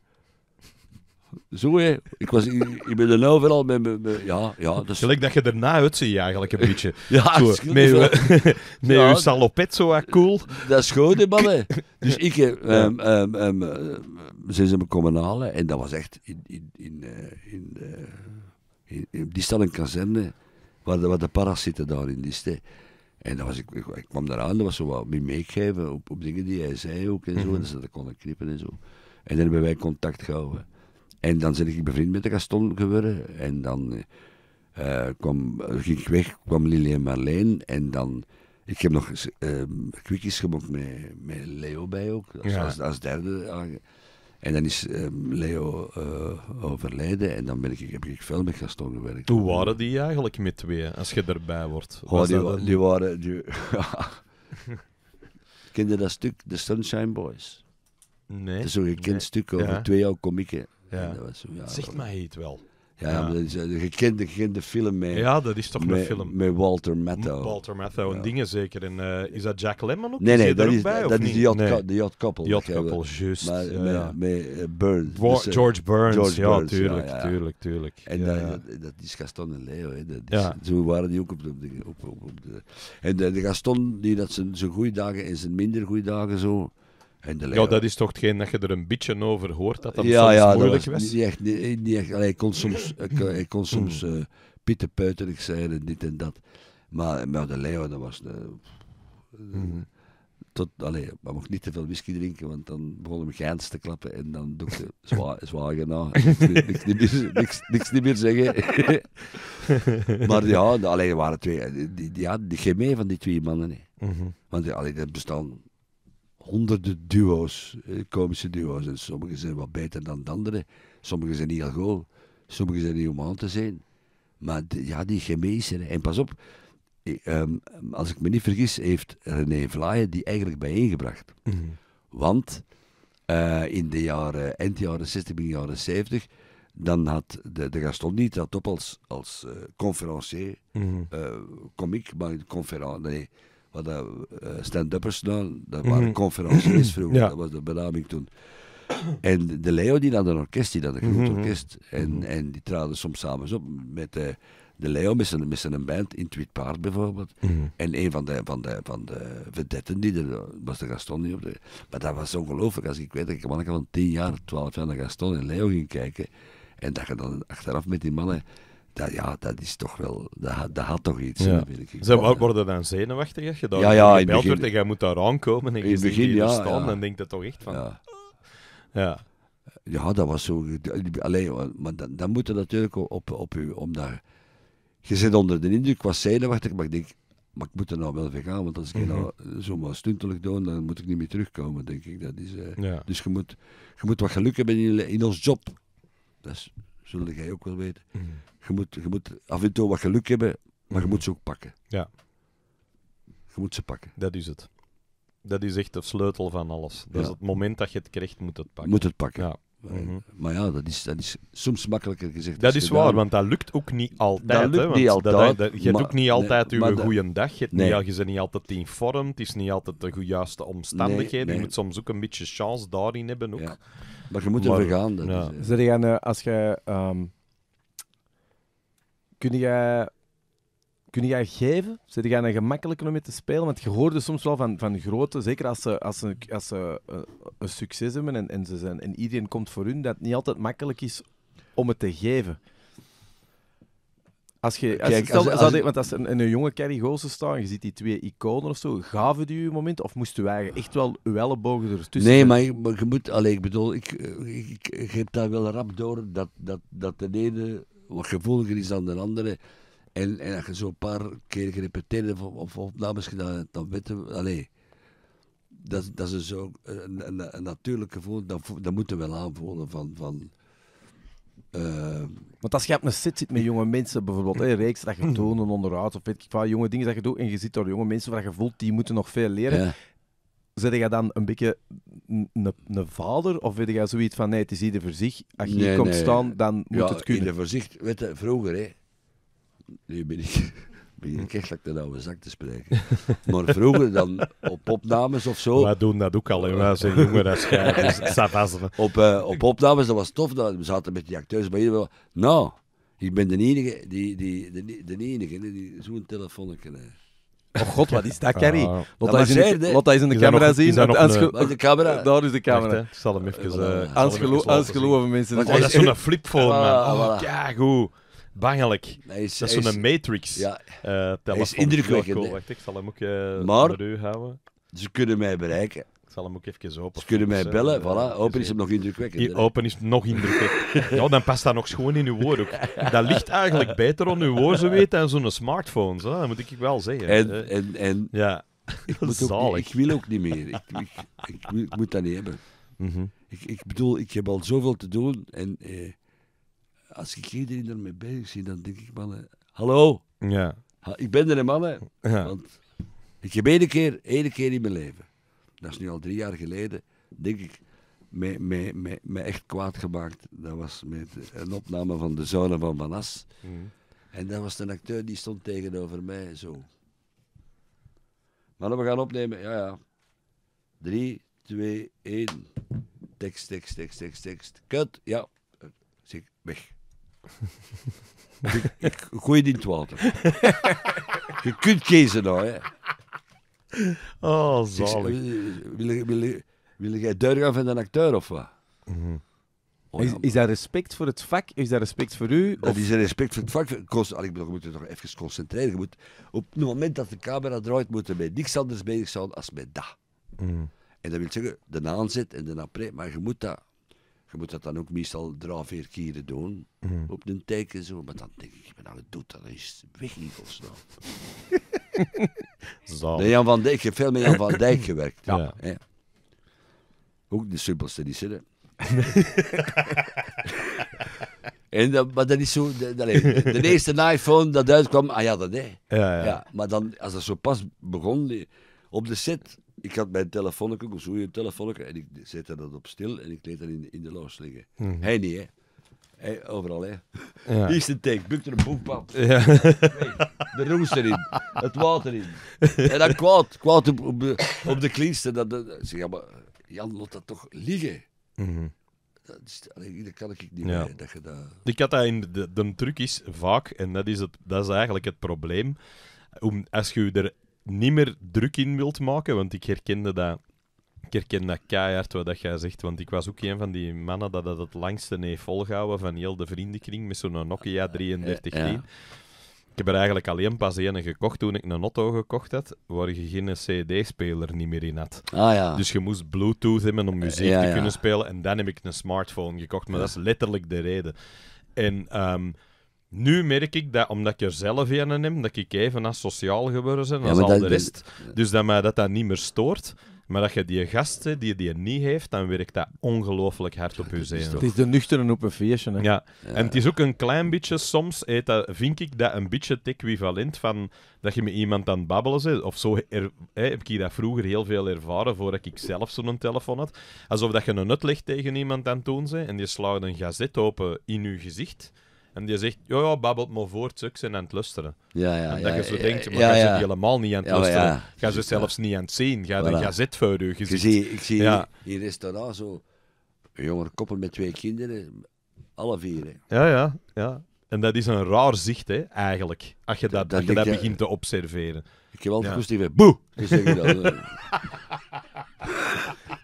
Zo hè, ik, was, ik, ik ben er nou overal met, met, met, ja, ja. Dus... Gelijk dat je erna uitziet eigenlijk een [LAUGHS] beetje. ja, zo, met, [LAUGHS] met ja, salopet zo cool. Dat is goed hè, mannen. [LAUGHS] dus ik, heb eh, ehm, ehm, ehm, eh, ze zijn me komen halen en dat was echt in, in, in, in die stond een kazerne waar de, waar de parasieten daar in die stij, En dan was, ik, ik, ik kwam eraan, dat was zo wat me meegeven op, dingen die hij zei ook en zo. Mhm. Dat ze konden knippen en zo. En dan hebben wij contact gehouden. En dan ben ik bevriend met de Gaston geworden. En dan eh, eh, kwam, ging ik weg, kwam en Marleen. En dan, ik heb nog uh, quickies gemaakt met, met Leo bij ook, als, als, als derde. Ah, en dan is ehm, Leo eh, overleden en dan ben ik, heb ik veel met Gaston gewerkt. Hoe waren die eigenlijk met twee, als je erbij wordt? die, die, waren... Die, [LAUGHS] je dat stuk, The Sunshine Boys? Nee. Dat is zo'n gekend stuk over twee jouw komieken. Ja. Dat was zo, ja, zeg maar heet wel. Ja, ja. Je, kent, je kent de film mee. Ja, dat is toch een film. Met Walter Matthau. Walter Matthau, en ja. dingen zeker. En, uh, is dat Jack Lemmon ook? Nee, nee, is dat, is, bij, dat is de yacht nee. die koppel. Die koppel, juist. Maar, ja, met, met eh, Burns. Wa dus, eh, George Burns, George ja, Burns, tuurlijk, tuurlijk, tuurlijk. En dat, dat, dat, is Gaston en Leo. Hè. Dat is, ja. Zo waren die ook op de... Op, op, op de en de, de Gaston, die dat zijn, zijn goede dagen en zijn minder goede dagen zo... Ja, dat is toch hetgeen dat je er een beetje over hoort, dat dat ja, soms ja, moeilijk dat was. die Niet echt, niet, niet echt, allee, ik kon soms, ik, eh, ik kon soms uh, hmm. eh, pietenpuiterig zijn en dit en dat. Maar, maar de Leeuwen, dat was... Uh, tot, allee, maar mocht niet te veel whisky drinken, want dan begon hem geins te klappen en dan doe ik [LAUGHS] zwa, zwagen na. niks, niet meer, niks, niks niet meer zeggen. [LAUGHS] maar ja, alleen waren twee... Die, die, die, die, die van die twee mannen. Mm-hmm. Want allee, dat bestaan honderden duo's, eh, komische duo's. En sommige zijn wat beter dan de andere. Sommige zijn heel goed. Sommige zijn niet om aan te zijn. Maar ja, die chemie En pas op, eh, ehm, als ik me niet vergis, heeft René Vlaaien die eigenlijk bijeengebracht. Mhm. Want eh, in de jaren, eind jaren 60, begin jaren 70, dan had de, de Gaston niet dat op als, als conferencier, mm comiek, maar conferencier, nee, wat uh, stand-uppers Dat mhm. waren mm vroeger, dat was de benaming toen. En de Leo die had een orkest, die had een groot mhm. orkest. En, mhm. en die traden soms samen op met eh, de Leo, met zijn, met band, in paard bijvoorbeeld. En een van de, van de, van de vedetten, die was de Gaston die op de... Maar dat was ongelooflijk. Als ik weet dat ik van 10 jaar, 12 jaar naar Gaston en Leo ging kijken. En dat je dan achteraf met die mannen ja, dat is toch wel, dat, dat had toch iets. Ja. Ze worden dan zenuwachtig als je ja, ja, in begin... en jij moet daar aankomen en je in begin, ja, staan en denkt dat toch echt van... Ja. ja. dat was zo. Eh, alleen maar dan, dan moet je natuurlijk op, op u, om daar. Je zit onder de indruk, ik was zenuwachtig, maar ik denk, maar ik moet er nou wel weer gaan, want als ik mhm. nou zomaar stuntelijk doe, dan moet ik niet meer terugkomen, denk ik. Dat is, eh, Dus je moet, je moet wat geluk hebben in, in ons job. Dat zullen jij ook wel weten. Mhm je moet, je moet af en toe wat geluk hebben, maar je moet ze ook pakken. Ja. Je moet ze pakken. Dat is het. Dat is echt de sleutel van alles. Dat het moment dat je het krijgt, moet het pakken. Moet het pakken. Ja. Eh, mhm. Maar ja, dat is, dat is soms makkelijker gezegd. Dat is waar, want dat lukt ook niet altijd. Dat lukt niet altijd. Dat, je hebt ook niet altijd uw goede dag. Je, nee. je bent niet altijd in vorm. Het is niet altijd de juiste omstandigheden. Nee, je moet soms ook een beetje chance daarin hebben. Ook. Ja. Maar je moet er vergaan. gaan. Eh, zeg eh, als je ehm, Kun jij, kun jij geven? Zit jij een gemakkelijker om mee te spelen? Want je hoorde soms wel van, van grote, zeker als ze, als ze, als ze eh, een, succes hebben en, en, ze zijn, en iedereen komt voor hun, dat het niet altijd makkelijk is om het te geven. Als je, als, Kijk, als, als, want als een, jonge Carrie Goossen staan, je ziet die twee iconen of zo, gaven die je moment of moesten wij echt wel uw ellebogen ertussen? Nee, maar, je moet, alleen ik bedoel, ik, ik, ik, heb daar wel rap door dat, dat, dat de ene wat gevoeliger is dan de andere. En, en als je zo'n paar keer gerepeteerd hebt of, opnames gedaan dan weten we... dat, dat is zo dus een, een, natuurlijk gevoel, dat, dat moeten we wel aanvoelen van... van eh, Want als je op een set zit met jonge mensen, bijvoorbeeld hè, reeks dat je [CLEARS THROAT] tonen onderuit, of weet ik wat, jonge dingen dat je doet, en je zit door jonge mensen waar je voelt, die moeten nog veel leren, zet jij dan een beetje een vader? Of weet jij zoiets van, nee, het is ieder voor zich. Als je hier komt staan, dan moet het kunnen. ieder voor zich. Weet je, vroeger, hè. Nu ben ik, [LAUGHS] ben ik echt lekker de oude zak te spreken. [LAUGHS] maar vroeger dan, op opnames of zo... Wij doen dat ook al, hè. Wij zijn jonger als jij. [LAUGHS] Dus op, eh, op opnames, dat was tof. dat we zaten met die acteurs maar iedereen. Nou, ik ben de enige, die, die, de, de enige die zo'n telefoon kan Oh god, wat is dat, Carrie? Ah. Laat is in de, laat is eens in de camera nog, zien. de camera. Daar is de camera. Echt, ik zal hem even... Uh, eh, aangeloven, mensen. Oh, dat is zo'n flipphone, ah, man. Oh, goed bangelijk. Is, dat is zo'n Matrix. Ja, uh, is indrukwekkend. Cool. Wacht, ik zal hem ook uh, maar, u houden. Ze kunnen mij bereiken zal ook open. Ze kunnen mij bellen, voilà. Open is hem nog indrukwekkend. Open is nog indrukwekkend. [LAUGHS] ja, dan past dat nog schoon in uw woorden. Dat ligt eigenlijk beter om uw woorden zo weet, dan zo'n smartphone. Dat moet ik wel zeggen. En, en, en ja. ik, [LAUGHS] ik wil ook niet meer. Ik, ik, ik, moet dat niet hebben. Mhm. ik, ik bedoel, ik heb al zoveel te doen en... Eh, als ik iedereen ermee bezig zie, dan denk ik, van: hallo. Ja. ik ben er, man Ja. Want ik heb één keer, één keer in mijn leven dat is nu al drie jaar geleden, denk ik, mij, mij, mij, echt kwaad gemaakt. Dat was met een opname van De Zonen van Manas. Mhm. En dat was een acteur die stond tegenover mij, zo. Maar we gaan opnemen, ja, ja. Drie, twee, één. Tekst, tekst, tekst, tekst, tekst. Kut, ja. Zeg, weg. [LAUGHS] ik, ik gooi het in het water. Je kunt kiezen nou, hè. [LAUGHS] Oh, zalig. Eh, wil, wil, wil, jij duur van een acteur of wat? Mhm. Oh, is, dat respect voor het vak? Is dat respect voor u? Dat of? is respect voor het vak. ik moet je toch even concentreren. Je moet, op het moment dat de camera draait, moet je met niks anders bezig zijn als met dat. Mhm. En dat wil zeggen, de aanzet en de après, maar je moet dat, je moet dat dan ook meestal drie, vier keren doen. Mhm. Op een teken zo. Maar dan denk ik, nou, doet dat, dan is het weg niet of [LAUGHS] Jan van Dijk, ik heb veel met Jan van [COUGHS] Dijk gewerkt. Ja. Ook de simpelste die zitten. [LAUGHS] en dat, maar dat is zo. de, eerste iPhone dat uitkwam, ah ja, dat nee. Ja, ja. maar dan, als dat zo pas begon, op de set, ik had mijn telefoon, telefoonnetje, een je telefoon, en ik zette dat op stil en ik deed dat in, in de loos liggen. Mhm. Hij niet, hè. Hey, overal, hè. Ja. Hier is buk er een boefpap. Ja. De roes erin, het water in. En dan kwaad, kwaad op, de, op kleinste. Dat, dat, zeg, maar Jan, laat dat toch liggen. Mm -hmm. dat, kan ik niet meer. Dat je dat... Ik had dat in de, de truc is vaak, en dat is, het, dat is eigenlijk het probleem, om, als je er niet meer druk in wilt maken, want ik herkende dat ik herken dat keihard wat dat jij zegt, want ik was ook een van die mannen dat dat het langste heeft volgehouden van heel de vriendenkring met zo'n Nokia 3310. Ik heb er eigenlijk alleen pas één gekocht toen ik een auto gekocht had, waar je geen CD-speler niet meer in had. Ah, ja. Dus je moest Bluetooth hebben om muziek eh, te kunnen spelen. En dan heb ik een smartphone gekocht, maar dat is letterlijk de reden. En ehm, nu merk ik dat, omdat ik er zelf een heb, dat ik even asociaal geworden ben als al de rest. Dus dat mij dat, dat niet meer stoort. Maar dat je die gasten die die niet heeft, dan werkt dat ongelooflijk hard op je zenuwen. Het is de nuchteren op een feestje. Hè? Ja. en het is ook een klein beetje, soms dat, vind ik dat een beetje het equivalent van dat je met iemand aan het babbelen bent. Of zo heb ik dat vroeger heel veel ervaren voordat ik zelf zo'n telefoon had. Alsof dat je een uitleg tegen iemand aan het doen bent en die slaat een gazet open in je gezicht. En je zegt, ja, ja, babbelt maar voort, ze zijn aan het lusteren. Ja, ja, en dat je zo denkt, maar jij ze helemaal niet aan het lusten, ga ze zelfs niet aan het zien. ga voilà. zit voor je gezicht. ik zie hier, is restaurant zo een jonger koppel met twee kinderen, alle vier. Ja, ja, ja. En dat is een raar zicht, hè, eigenlijk, als je dat, dat, begint te observeren. Ik heb altijd ja. positieve boe. zeg [LAUGHS]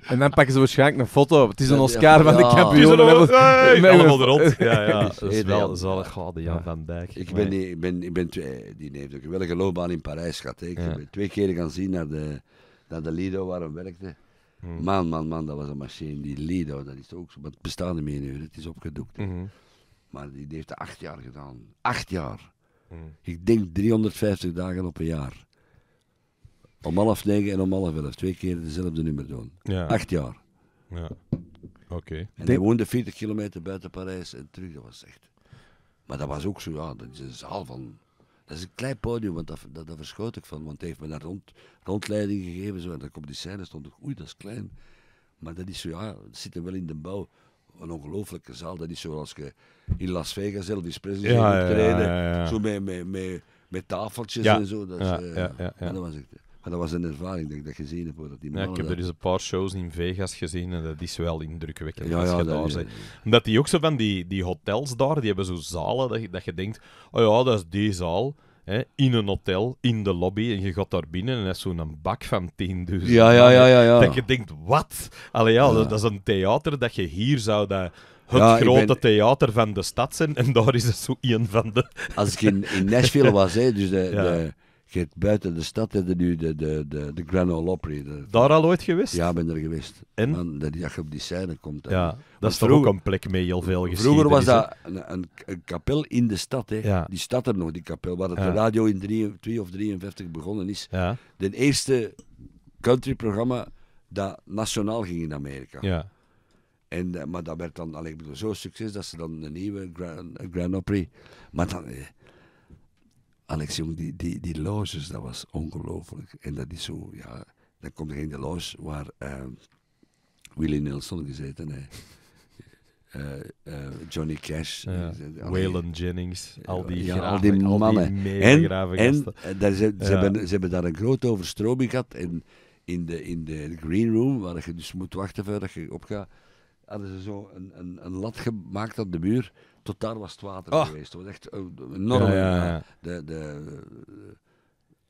En dan pakken ze waarschijnlijk een foto. Het is een Oscar van de kampioen. Ja. Met, een allemaal Ja, ja. [LAUGHS] Dat is wel, Jan van Dijk. Ik ben, ik ben, ik ben, die heeft ook een een loopbaan in Parijs gehad. Ik ben twee keer gaan zien naar de, de Lido waar hij werkte. Hmm. Man, man, man, dat was een machine. Die Lido, dat is ook zo. Het bestaat niet meer het is opgedoekt. Mhm. Maar die, heeft er acht jaar gedaan. Acht jaar. Hmm. Ik denk 350 dagen op een jaar. Om half negen en om half elf. Twee keer dezelfde nummer doen. Ja. Acht jaar. Ja. Oké. En hij woonde 40 kilometer buiten Parijs en terug. Dat was echt... Maar dat was ook zo, ja, dat is een zaal van... Dat is een klein podium, want dat, dat, verschoot ik van. Want hij heeft me daar rond, rondleiding gegeven. Zo, en dan op die scène stond ik, oei, dat is klein. Maar dat is zo, ja, dat zit er wel in de bouw een ongelooflijke zaal. Dat is zoals je in Las Vegas zelf Presley ja, ja, ja, Zo met, met, met, met tafeltjes en zo. Dat is, ja, eh, en dat was echt... Maar dat was een ervaring dat ik dat gezien heb. Dat die ja, ik heb er eens een paar shows in Vegas gezien en dat is wel indrukwekkend. Ja, ja, dat, is. Omdat die ook zo van die, die hotels daar, die hebben zo zalen dat je, dat je denkt, oh ja, dat is die zaal. Hè, in een hotel, in de lobby, en je gaat daar binnen en dat is zo'n bak van 10.000. Ja, ja, ja, ja, ja, Dat je denkt, wat? Allee, ja, dat, is een theater dat je hier zou... Dat, het grote theater van de stad zijn en daar is het zo een van de... Als ik in, in Nashville was, hè, dus de, [LAUGHS] de buiten de stad hebben nu de, de, de, de Grand Ole Opry. Daar al ooit geweest? Ja, ben er geweest. En? Dan, dat je op die scène komt. Ja, dat is toch ook een plek mee heel veel geschiedenis. Vroeger was dat een, een, kapel in de stad. Hè. Die stad er nog, die kapel, waar het de radio in 2 of 53 begonnen is. Ja. De eerste countryprogramma dat nationaal ging in Amerika. Ja. En, eh, maar dat werd dan, alleen, zo succes dat ze dan een nieuwe Grand, Grand Opry... Maar dan... Eh, Alex Jong, die, die, die loges, dat was ongelooflijk. En dat is zo, ja, dan komt je in de loge waar uh, Willie Nelson gezeten heeft. [LAUGHS] Eh, eh, Johnny Cash, ja. Waylon Jennings, al die, al die mannen. Al en, en daar, ze, ze, hebben, ze hebben daar een grote overstroming gehad. En in de, in de green room, waar je dus moet wachten voordat je opgaat, hadden ze zo een, een, een lat gemaakt aan de muur Totaal was het water oh. geweest. Het was echt enorm. Ja, de, de,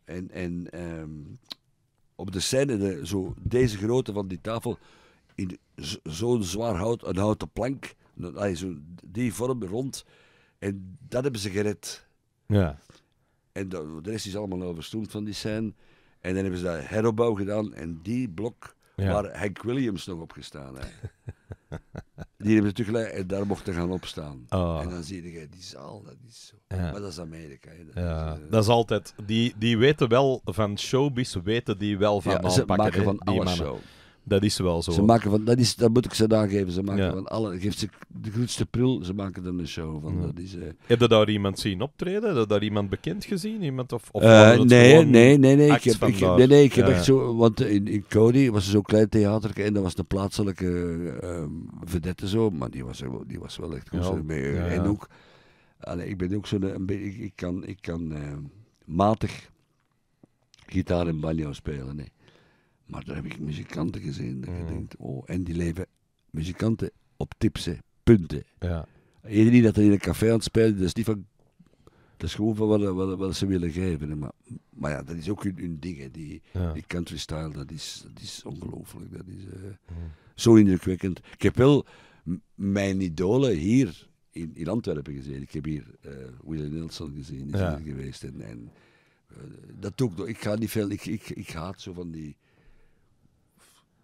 en en ehm, op de scène, de, zo, deze grootte van die tafel, in zo'n zwaar hout, een houten plank, die vorm rond. En dat hebben ze gered. Ja. En de, de rest is allemaal overstroomd van die scène. En dan hebben ze dat heropbouw gedaan. En die blok maar Waar Hank Williams nog opgestaan. gestaan heeft. [LAUGHS] die hebben natuurlijk eh, daar mochten gaan opstaan. Ah. En dan zie je die zaal, dat is zo. Ja. Maar dat is Amerika. Dat, ja. is, eh, dat is altijd. Die, die weten wel van showbiz, weten die wel van ja, aanpakken. maken van die show. Dat is wel zo. Ze maken van, dat, is, dat moet ik ze aangeven. Ze maken van alle, geeft ze de grootste prul, ze maken er een show van. Dat is, eh, Heb je daar iemand zien optreden? Heb je daar iemand bekend gezien? Iemand of, of eh, nee, nee, nee, nee. Ik heb, ik, nee, nee. Ik heb echt zo, want in, Cody was er zo'n klein theater en dat was de plaatselijke uh, ehm, vedette zo, maar die was, die was wel echt goed. Mee. En ook, ik ben ook zo'n, ik, ik kan, ik kan ehm, matig gitaar en banjo spelen. Nee. Maar daar heb ik muzikanten gezien. Dat je mm. denkt, oh, en die leven muzikanten op tipsen, punten. Ja. Iedereen die dat er in een café aan het spelen, dat is niet van. Dat is gewoon van wat, wat, wat ze willen geven. Maar, maar ja, dat is ook hun, hun ding. Hè. Die, die country style, dat is, dat is ongelooflijk. Dat is eh, mm. zo indrukwekkend. Ik heb wel mijn idolen hier in, Antwerpen gezien. Ik heb hier uh, Willie Nelson gezien, die is ja. hier geweest. En, eh, dat doe ik Ik ga niet veel. Ik, ik, ik haat zo van die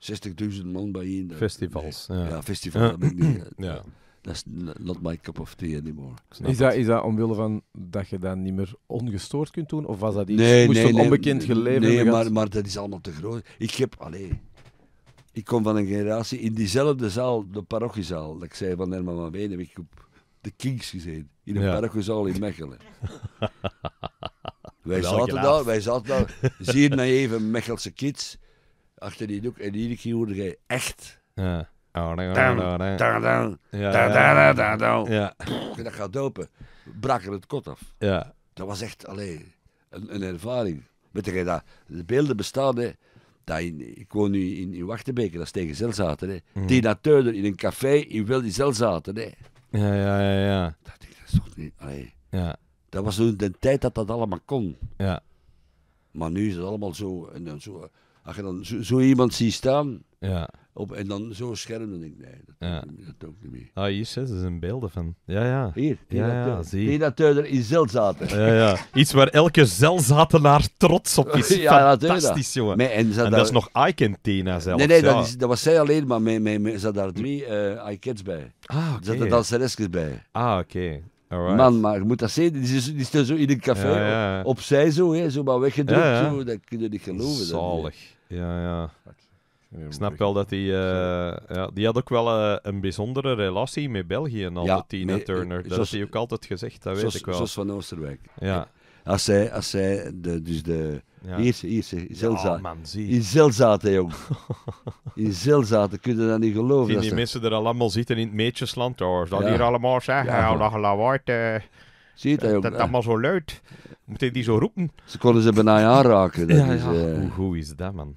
60.000 man bij bijeen. Festivals. Ja. ja, festivals. Dat ik niet. [CLEARS THROAT] Eh, ja. Dat is not my cup of tea anymore. Is dat, is dat omwille van dat je dat niet meer ongestoord kunt doen? Of was dat iets nee, moest nee, onbekend nee, geleven Nee, maar, maar dat is allemaal te groot. Ik heb, alleen. ik kom van een generatie in diezelfde zaal, de parochiezaal, dat ik zei van Herman van Ween, heb ik op de Kings gezeten. In een parochiezaal in Mechelen. [LAUGHS] wij, zaten daar, wij zaten daar, zeer naïeve Mechelse kids achter die doek. En die keer hoorde jij echt. Ja. Ja. En dat gaat dopen. Brak er het kot af. Ja. Dat was echt alleen een, een ervaring. Weet je dat? De beelden bestaan, hè. Dat ik woon nu in, in dat is tegen Zelzaten. Hè. Mm. Die natuur in een café in wilde Zelzaten. Hè. Ja, ja, ja, ja. Dat, dat is toch niet... Allee. Ja. Dat was toen de tijd dat dat allemaal kon. Ja. Maar nu is het allemaal zo... En, en zo als je dan zo, iemand ziet staan, ja. Op, en dan zo scherm, dan denk ik, nee, dat, ja. dat ook niet meer. Ah, hier zit ze zijn beelden van. Ja, ja. Hier, ja, ja, eh, eh, er in Zelzaten. Ja, ja. Iets waar elke Zelzatenaar trots op is. [LAUGHS] ja, Fantastisch, jongen. Met en, en dat is nog Icantena zelf. Nee, nee, dat, is, dat was zij alleen, maar mee, mee, mee, ze daar drie uh, bij. Ah, oké. Okay. Ze hadden bij. Ah, oké. Okay. Man, maar je moet dat zien. Die, is, die zo in een café, opzij zo, hè, zo maar weggedrukt. Zo, dat kun je niet geloven. Zalig. Dat, ja, ja. Ik snap wel dat hij... Eh, ja, die had ook wel eh, een bijzondere relatie met België en al, de Tina Turner. Dat heeft hij ook altijd gezegd, dat zoals, weet ik wel. Zoals van Oosterwijk. Ja. Als zij, als zij de, dus de... eerste Hier, hier, in Zelzaten, jong. [LAUGHS] in Zelzaten, kun je dat niet geloven. Zie die mensen er allemaal zitten in het meetjesland, hoor. Dat hier allemaal zeggen, nog een lawaai eh, Zie je dat, ook? Dat dat allemaal zo luid. Moet je die zo roepen? Ze konden ze bijna aanraken. Dat ja, is, eh, Hoe goed is dat, man?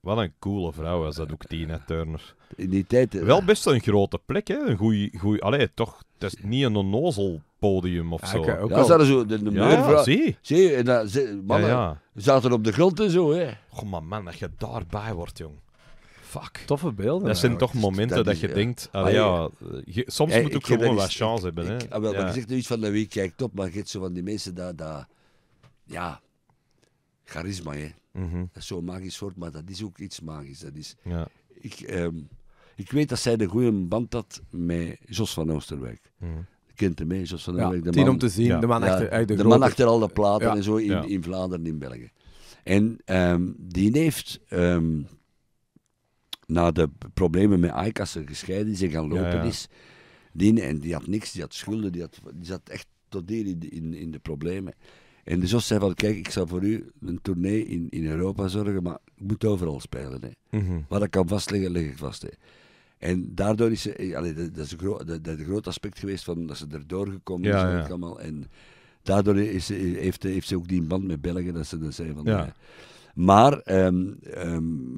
wat een coole vrouw was dat ook, Tina Turner. In die tijd... Eh, Wel best een grote plek, hè? Een goeie... goeie... Allee, toch, het is niet een onnozel podium of ja, zo. Okay, ook ja, zo. De, de ja, zie. Zie, en mannen zaten op de grond en zo, hè. Goh, maar man, dat je daarbij wordt, jong fuck. Toffe beelden. Dat zijn toch momenten dat, je denkt, ah, ja, soms moet ook gewoon wat chance hebben. Ik, hè? Ah, wel, nu iets van, wie kijkt op, maar je zo van die mensen dat, dat ja, charisma, hè. Mhm. Dat is zo'n magisch soort, maar dat is ook iets magisch. Dat is, ja. ik, ehm, ik weet dat zij de goede band had met Jos van Oosterwijk. Mm -hmm kent hem, mee, Jos van ja, de man, om te zien, de man achter, uit de, de man achter al de platen en zo in, in Vlaanderen, in België. En ehm, die heeft ehm, na de problemen met er gescheiden is en gaan lopen is. Die, en die had niks, die had schulden, die, had, die zat echt tot hier in, in, de problemen. En de dus Jos zei van, kijk, ik zal voor u een tournee in, in Europa zorgen, maar ik moet overal spelen. Hè. Mhm. Wat ik kan vastleggen, leg ik vast. Hè. En daardoor is ze, eh, allee, dat, is een groot, dat, dat een groot aspect geweest van dat ze er doorgekomen is. En daardoor is, heeft, heeft ze ook die band met België, dat ze dan zei van... Ja. Eh, maar, um, um,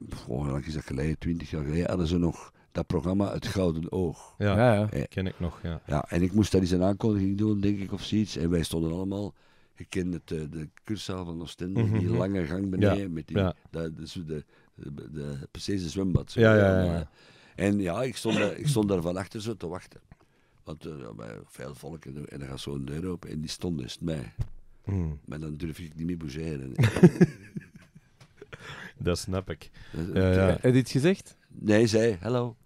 is dat geleden, twintig jaar geleden, hadden ze nog dat programma Het Gouden Oog. Ja, ja, eh, ken ik nog. Ja. ja, en ik moest daar eens een aankondiging doen, denk ik, of zoiets. En wij stonden allemaal... Je kent het, eh, de, de cursaal van Oostende, mhm. die lange gang beneden, met die, dat, dus de, de, precies de zwembad. Zo. Ja, ja, ja, eh, En ja, ik stond, daar, ik stond daar van achter zo te wachten. Want uh, veel volk, en, dan er gaat zo'n deur open, en die stond dus mij. Mm. Maar dan durf ik niet meer bougeren. [LAUGHS] Dat snap ik. Eh, ja, eh, Heb je iets gezegd? Nee, zei Hallo.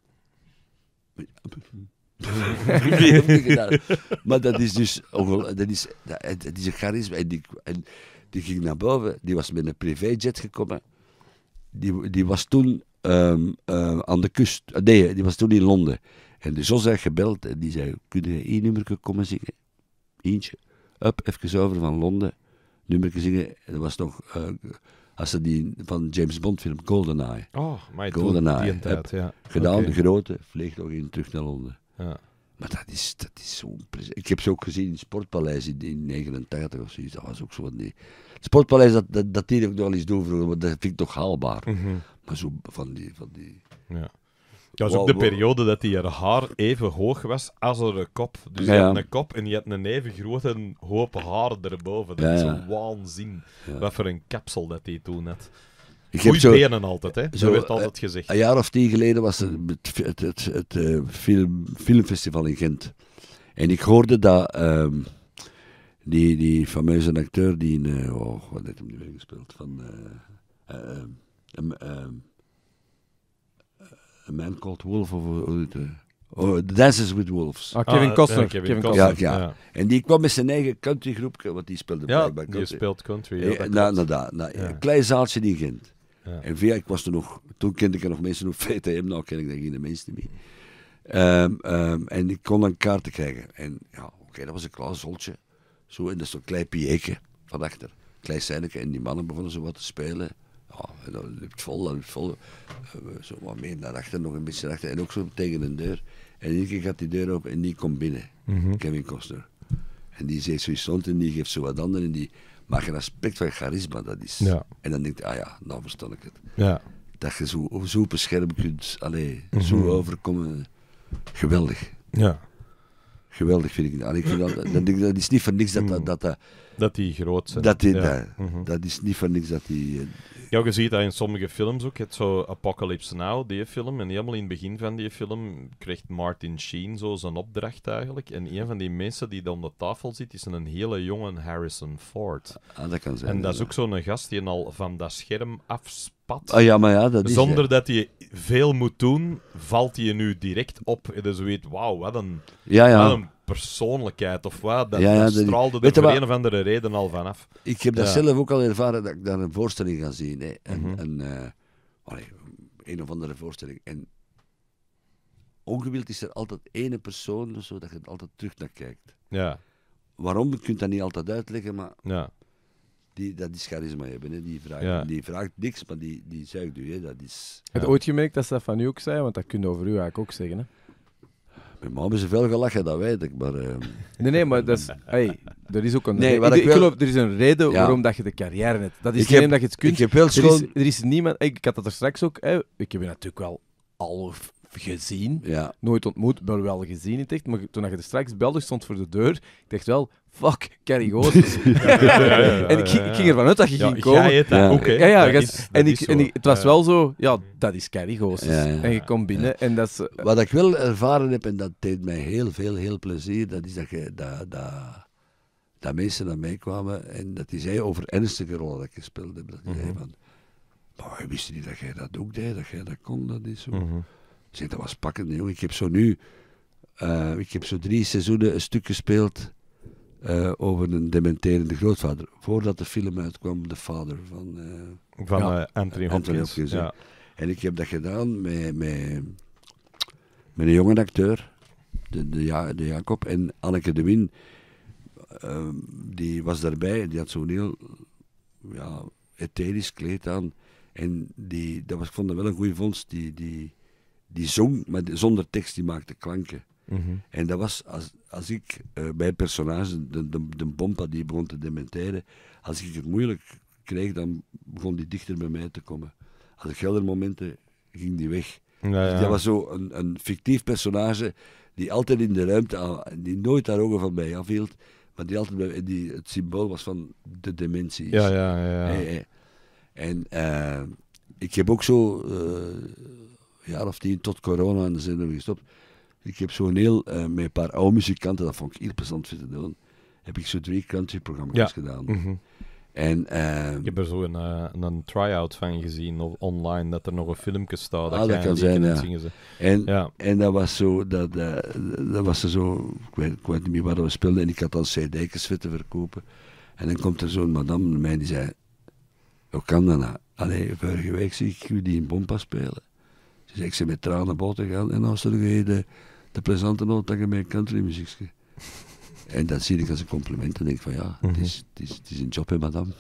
[LAUGHS] maar dat is dus... Dat is, dat, is een charisma. En die, en die ging naar boven. Die was met een privéjet gekomen. Die, die was toen ehm, eh, aan de kust. Nee, die was toen in Londen. En de zoon zijn gebeld en die zei: Kun je één nummer komen zingen? Eentje. Up, even over van Londen. Nummer zingen. En dat was nog als ze die van James Bond film GoldenEye. Oh, GoldenEye ja. gedaan, okay. de grote, in terug naar Londen. Ja. Maar dat is, dat is zo'n Ik heb ze ook gezien in het Sportpaleis in 1989 of zoiets. Dat was ook zo van die... Sportpaleis, dat, dat, deed ik nog wel eens doen vroeger, dat vind ik toch haalbaar. Mhm. Maar zo van die... Van die ja. Dat was ook de periode dat hij haar even hoog was als haar kop. Dus je had een kop en je had een even grote hoop haar erboven. Dat is een waanzin. Wat voor een kapsel dat hij toen had. Goeie zo, benen altijd, hè? Zo, werd altijd eh, gezegd. Een jaar of tien geleden was het, het, het, het eh, film, filmfestival in Gent. En ik hoorde dat ehm, die, die fameuze acteur die in... Eh, oh, wat heeft hem nu weer gespeeld? Van... Ehm, A Man Called Wolf of... Uh, uh, oh, The Dances with Wolves. Ah, Kevin ah, Costner. Kevin Costner. Ja, ja. En die kwam met zijn eigen countrygroepje, want die speelde ja, blijkbaar country. die speelt country. Ja, eh, dat na, Een klein zaaltje die Gent. En via, ik was er nog, toen kende ik nog mensen op VTM, nou ken ik daar geen mensen meer. Um, ehm, ehm, en ik kon dan kaarten krijgen. En ja, oké, dat was een klein zoltje. Zo, en dat is zo'n klein pieken van achter. Klein zijneke. En die mannen begonnen zo wat te spelen. En ah, dat liep vol, dat liep vol. Eh, zo wat meer naar achter, nog een beetje naar achter. En ook zo tegen een deur. En iedere keer gaat die deur open en die komt binnen. Mhm. Kevin Costner. En die zegt zoiets stond en die geeft zo wat anderen. En die maakt een aspect van charisma, dat is. Ja. En dan denkt ah ja, nou verstand ik het. Ja. Dat je zo, zo beschermd kunt, alleen mhm. zo overkomen. Geweldig. Ja. Geweldig vind ik. Allee, ik vind dat, dat, is niet voor niks dat, dat, mhm. dat dat die groot zijn. Dat, die, mhm. dat, is niet voor niks dat die... Eh, ja, je ziet dat in sommige films ook. Het zo Apocalypse Now, die film. En helemaal in het begin van die film krijgt Martin Sheen zo zijn opdracht eigenlijk. En een van die mensen die dan op de tafel zit, is een hele jonge Harrison Ford. Ah, dat kan zijn. En dat is ook zo'n gast die al van dat scherm afspat. Ah, ja, maar ja, dat is, zonder dat hij veel moet doen, valt hij nu direct op. En dus weet, wauw, wat een... Ja, ja. Wat een persoonlijkheid of wat. Dat, straalde er voor een of andere reden al vanaf. Ik heb dat zelf ook al ervaren dat ik daar een voorstelling ga zien. Hè. En, mhm. eh, een of andere voorstelling. En ongewild is er altijd ene persoon of zo, dat je er altijd terug naar kijkt. Ja. Waarom, je kunt dat niet altijd uitleggen, maar ja. die, dat is charisma hebben. Hè. Die, vraagt, die vraagt niks, maar die, die zuigt u. Dat is, Heb je ooit gemerkt dat ze dat van u ook zei? Want dat je over u eigenlijk ook zeggen. Hè? Mijn mama is veel gelachen, dat weet ik, maar... Uh... Nee, nee, maar dat is... [LAUGHS] Hey, er is ook een... Nee, ik, ik wel... geloof, er is een reden ja. waarom dat je de carrière hebt. Dat is ik geen dat je het kunt. Ik heb wel schoon... er, is, er is niemand... Ik had dat er straks ook... Hè. Ik heb natuurlijk wel al gezien. Ja. Nooit ontmoet, maar wel gezien in het Maar toen je er straks belde, stond voor de deur. Ik dacht wel, fuck, Carrie en ik, ging ervan uit dat je ging komen. Het, ja, ja, ja, en, ik, en het was wel zo, ja, dat is Carrie En je komt binnen en dat is... Eh, Wat ik wel ervaren heb, en dat deed mij heel veel, heel plezier, dat is dat je... Dat, dat, dat mensen naar mij kwamen en dat die zei over ernstige rollen dat ik gespeeld heb. Dat die mm van, maar wij wist niet dat jij dat ook deed, dat jij dat kon, dat is zo. Mhm. Ik zeg, dat was pakkend, jongen. Ik heb zo nu, uh, ik heb zo drie seizoenen een stuk gespeeld eh, over een dementerende grootvader. Voordat de film uitkwam, de vader van, uh, van Anthony Hopkins. ja. En ik heb dat gedaan met, met, met een jonge acteur, de, de, de Jacob, en Anneke de Win. Ehm, die was daarbij, die had zo'n heel ja, etherisch kleed aan. En die, dat was, ik vond dat wel een goede vondst. Die, die, die zong, maar zonder tekst, die maakte klanken. Mhm. En dat was, als, als ik, bij eh, mijn personage, de, de, de bompa die begon te dementeren, als ik het moeilijk kreeg, dan begon die dichter bij mij te komen. Als ik helder momenten, ging die weg. Ja, dus ja. dat was zo een, een fictief personage die altijd in de ruimte, die nooit haar ogen van mij afhield, maar die altijd die, het symbool was van de dementie. Ja, ja, ja. En, eh, ik heb ook zo... Eh, jaar of tien tot corona en dan zijn we gestopt. Ik heb zo'n heel, eh, met een paar oude muzikanten, dat vond ik heel plezant te doen, heb ik zo drie countryprogramma's programma's gedaan. Mm En, eh, ik heb er zo een, eh, een try-out van gezien online, dat er nog een filmpje staat. Ah, dat, kan zijn, En, en dat was zo, dat, dat was zo, ik weet, ik niet meer waar we speelden, en ik had al cd's te verkopen. En dan komt er zo'n madame naar mij die zei, hoe kan dat nou? Allee, vorige week zie ik jullie in Bompa spelen. Dus ik ze met tranen boten gaan en dan zorg je de, de plezante noot dat je country muziek. [LAUGHS] En dat zie ik als een compliment. En denk van ja, het mhm. is, is, is een job, hè, madame.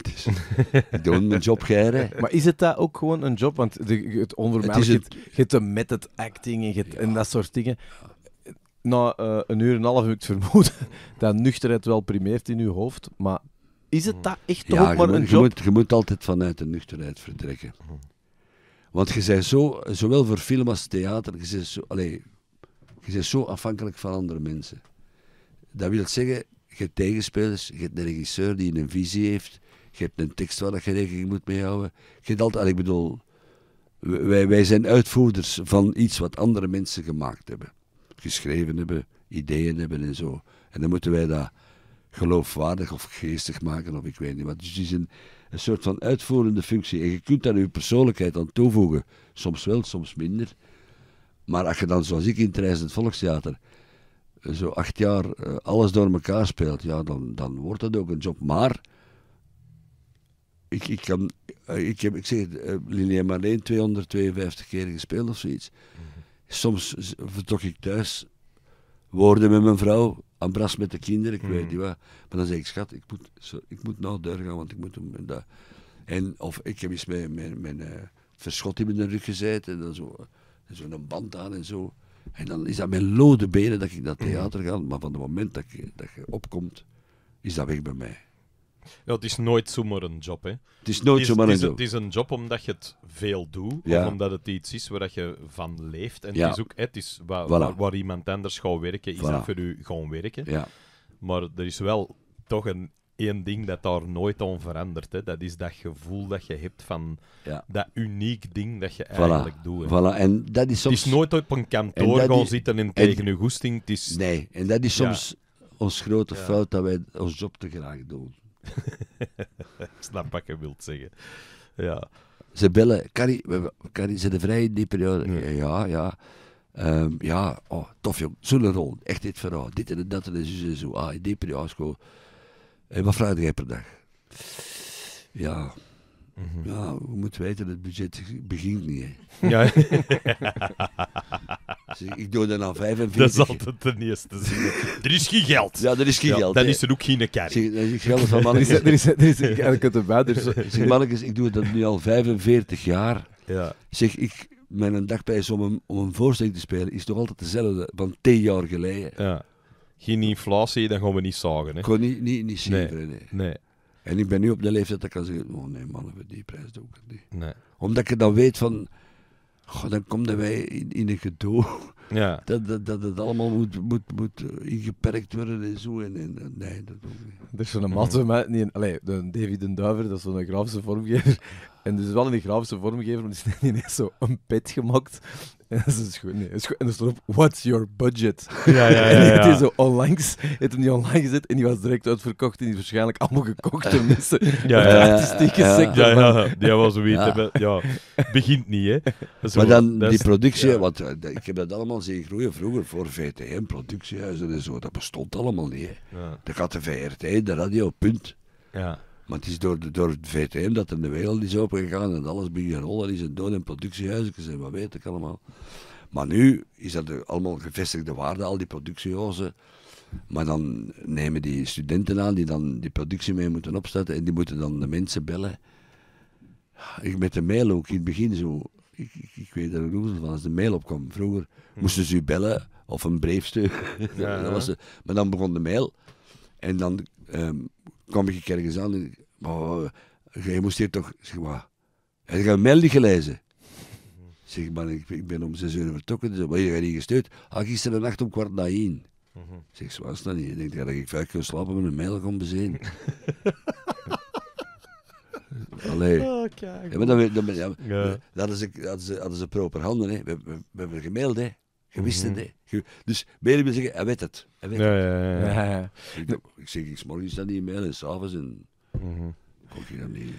ik doe een job, gij, [LAUGHS] Maar is het dat ook gewoon een job? Want de, het onvermijdelijk, je hebt met het acting en, en dat soort dingen. Na eh, een uur en een half heb ik het vermoeden [LAUGHS] dat nuchterheid wel primeert in uw hoofd. Maar is het mhm. dat echt toch ook maar een job? Je moet, je moet altijd vanuit de nuchterheid vertrekken. Mhm. Want je bent zo, zowel voor film als theater, je bent zo, allez, je bent zo afhankelijk van andere mensen. Dat wil zeggen, je hebt tegenspelers, je hebt een regisseur die een visie heeft, je hebt een tekst waar je rekening moet mee houden. Je hebt altijd, ik bedoel, wij, wij zijn uitvoerders van iets wat andere mensen gemaakt hebben. Geschreven hebben, ideeën hebben en zo. En dan moeten wij dat geloofwaardig of geestig maken of ik weet niet wat. Dus die zijn een soort van uitvoerende functie. En je kunt daar je persoonlijkheid aan toevoegen. Soms wel, soms minder. Maar als je dan, zoals ik in het Reizend Volkstheater, zo acht jaar eh, alles door elkaar speelt, ja, dan, dan wordt dat ook een job. Maar, ik, ik, kan, eh, ik, heb, ik zeg, eh, Marleen 252 keer gespeeld of zoiets. Mhm. Soms vertrok ik thuis woorden met mijn vrouw, ambras met de kinderen, ik weet mm. niet wat. Maar dan zei ik, schat, ik moet, ik moet naar nou deur gaan, want ik moet hem... dat. en of ik heb eens mijn, mijn, mijn uh, verschot in mijn rug gezet en dan zo, zo een band aan en zo. En dan is dat mijn lode benen dat ik naar mm. theater ga, maar van het moment dat, ik, dat je opkomt, is dat weg bij mij. Ja, het is nooit zomaar een job, hè. Het is nooit zomaar een is, job. Het is een job omdat je het veel doet, of omdat het iets is waar je van leeft. En het is ook het is waar, waar, iemand anders gaat werken, is dat voor u gewoon werken. Ja. Maar er is wel toch een één ding dat daar nooit aan verandert. Hè. Dat is dat gevoel dat je hebt van dat uniek ding dat je eigenlijk doet. Voilà. En dat is soms... Het is nooit op een kantoor gaan zitten en tegen je goesting. Het is... Nee, en dat is soms ons grote fout dat wij ons job te graag doen. [LAUGHS] ik snap wat je wilt zeggen. Ja. Ze bellen, Carrie, Carrie ze de vrij in die periode? Ja, ja. ja. Ehm, ja, oh, tof jong, zo'n rol, echt dit verhaal, dit en dat en zo en zo. Ah, in die periode, En eh, wat vraag jij per dag? Ja, Mhm. Ja, we moeten weten, het budget begint niet. Ja. [LAUGHS] ik doe dat na 45 Dat is altijd ten eerste Er is geen geld. Ja, er is geen geld. Dan is er ook geen kerk. [LAUGHS] er is geld van er is, er is, dus- [LAUGHS] Zeg mannetjes, ik doe dat nu al 45 jaar. Ja. Zeg, ik, mijn dagprijs om een, om een voorstelling te spelen is toch altijd dezelfde van 10 jaar geleden. Ja. Geen inflatie, dan gaan we niet zagen. Hè? Gewoon niet, niet, niet nee. nee. En ik ben nu op de leeftijd dat ik kan zeggen, oh nee mannen, voor die prijs doe ik het niet. Nee. Omdat je dan weet van, dan komen wij in, in een gedoe. Ja. [LAUGHS] Dat, dat, dat het allemaal moet, moet, moet eh, ingeperkt worden en zo. En, nee, dat ook niet. Er is zo'n matte, mm. Allee, de David den Duiver, dat is zo'n grafische vormgever. En dus wel in die grafische vormgever, maar die zijn [LAUGHS] ineens zo een pet gemaakt. En dat is dus goed. Nee, en er stond op, what's your budget? Ja, ja, ja. [LAUGHS] En die is zo onlangs, heeft hem niet online gezet en die was direct uitverkocht en die is waarschijnlijk allemaal gekocht door mensen. Ja, ja, de artistieke ja, sector. Ja, ja, Die was zoiets. Ja. ja. Begint niet, hè. maar dan die productie, want eh, ik heb dat allemaal zien groeien vroeger voor VTM, productiehuizen en zo. Dat bestond allemaal niet, hè. Dat had de VRT, de radio, punt. Ja. Maar het is door, door het VTM dat er de wereld is opengegaan en alles begint rollen is het dood en productiehuizen en wat weet ik allemaal. Maar nu is dat allemaal gevestigde waarde, al die productiehuizen. Maar dan nemen die studenten aan die dan die productie mee moeten opstarten en die moeten dan de mensen bellen. Ik met de mail ook in het begin zo, ik, ik, ik weet er ook van als de mail opkwam. Vroeger hmm. moesten ze u bellen of een brief sturen. Ja, [LAUGHS] maar dan begon de mail en dan ehm, kwam ik ergens aan en maar, eh, je moest hier toch, zeg maar, heb je een melding gelezen? Zeg maar, ik, ben om zes uur vertrokken, dus, maar je gaat niet gestuurd. Ik gisteren nacht om kwart na één. Zeg, zo was dat niet. Ik denk ja, dat ik vaak kan slapen met een mijl om bezien. Allee. Oh, Ja, maar Dat hadden, ze, proper handen. Hè. We, we, hebben gemeld hè. Je mhm. hè. Dus meer wil zeggen, hij weet het. Hij weet ja, het. Ja, ja, ja. Ik, zeg, ik morgens dan niet mail en s'avonds mhm. en... kom je dan niet...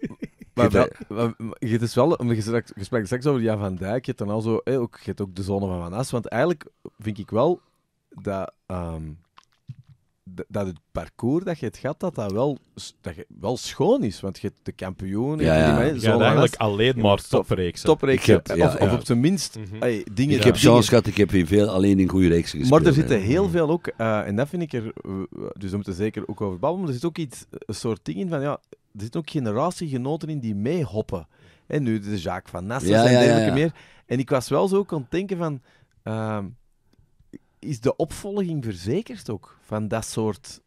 [LAUGHS] Maar, wel, maar, maar is dus wel, we je, straks, sprak straks over Jan van Dijk, je hebt, dan al zo, eh, ook, je hebt ook de zone van Van As. Want eigenlijk vind ik wel dat um, dat het parcours dat je het gaat, dat dat wel, dat je, wel schoon is. Want je hebt de kampioen. Ja, ja. Je eigenlijk alleen maar topreeksen. topreeksen. of, op zijn minst mhm. dingen. Ik heb chance gehad, ik heb in veel, alleen in goede reeksen gespeeld. Maar er zitten heel mhm. veel ook, eh, en dat vind ik er, eh, dus we moeten zeker ook over babbelen, maar er zit ook iets, een soort ding in van, ja, er zitten ook generatiegenoten in die meehoppen. En nu de zaak van Nassel en dergelijke meer. En ik was wel zo ook denken van... Ehm, is de opvolging verzekerd ook van dat soort.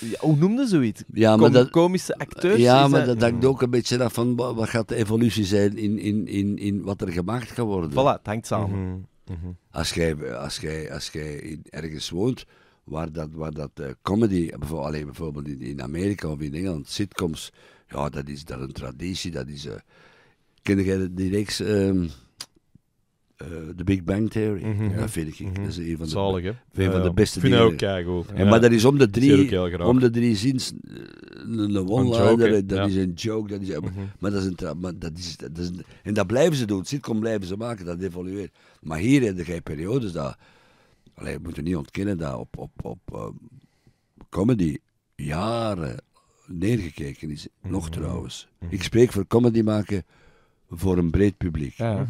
Ja, hoe noemde zoiets? Ja, komische acteurs. Ja, maar dat hangt ook een beetje af van wat gaat de evolutie zijn in, in, in, in wat er gemaakt gaat worden. Voilà, het hangt samen. Mhm, mhm. Als jij als jij als ergens woont waar dat, waar dat uh, comedy, alleen bijvoorbeeld in, in, Amerika of in Engeland, sitcoms, ja, dat is dat een traditie. Dat is, uh, ken jij die reeks? Ehm, de eh, Big Bang Theory. Dat mhm. vind ik. Mhm. Dat is een van de, Zalig, hè? Een van de beste dingen. Vind ook en, ja. Maar dat is om de drie, om de drie zins eh, een one-liner, dat is een joke. Dat is, mhm. Maar dat is een maar dat is, dat is En dat blijven ze doen. Sitcom blijven ze maken, dat evolueert. Maar hier in de periodes, dat... Allee, we moeten niet ontkennen dat op, op, op ehm, comedy jaren neergekeken is. Nog trouwens. Ik spreek voor comedy maken voor een breed publiek. Ja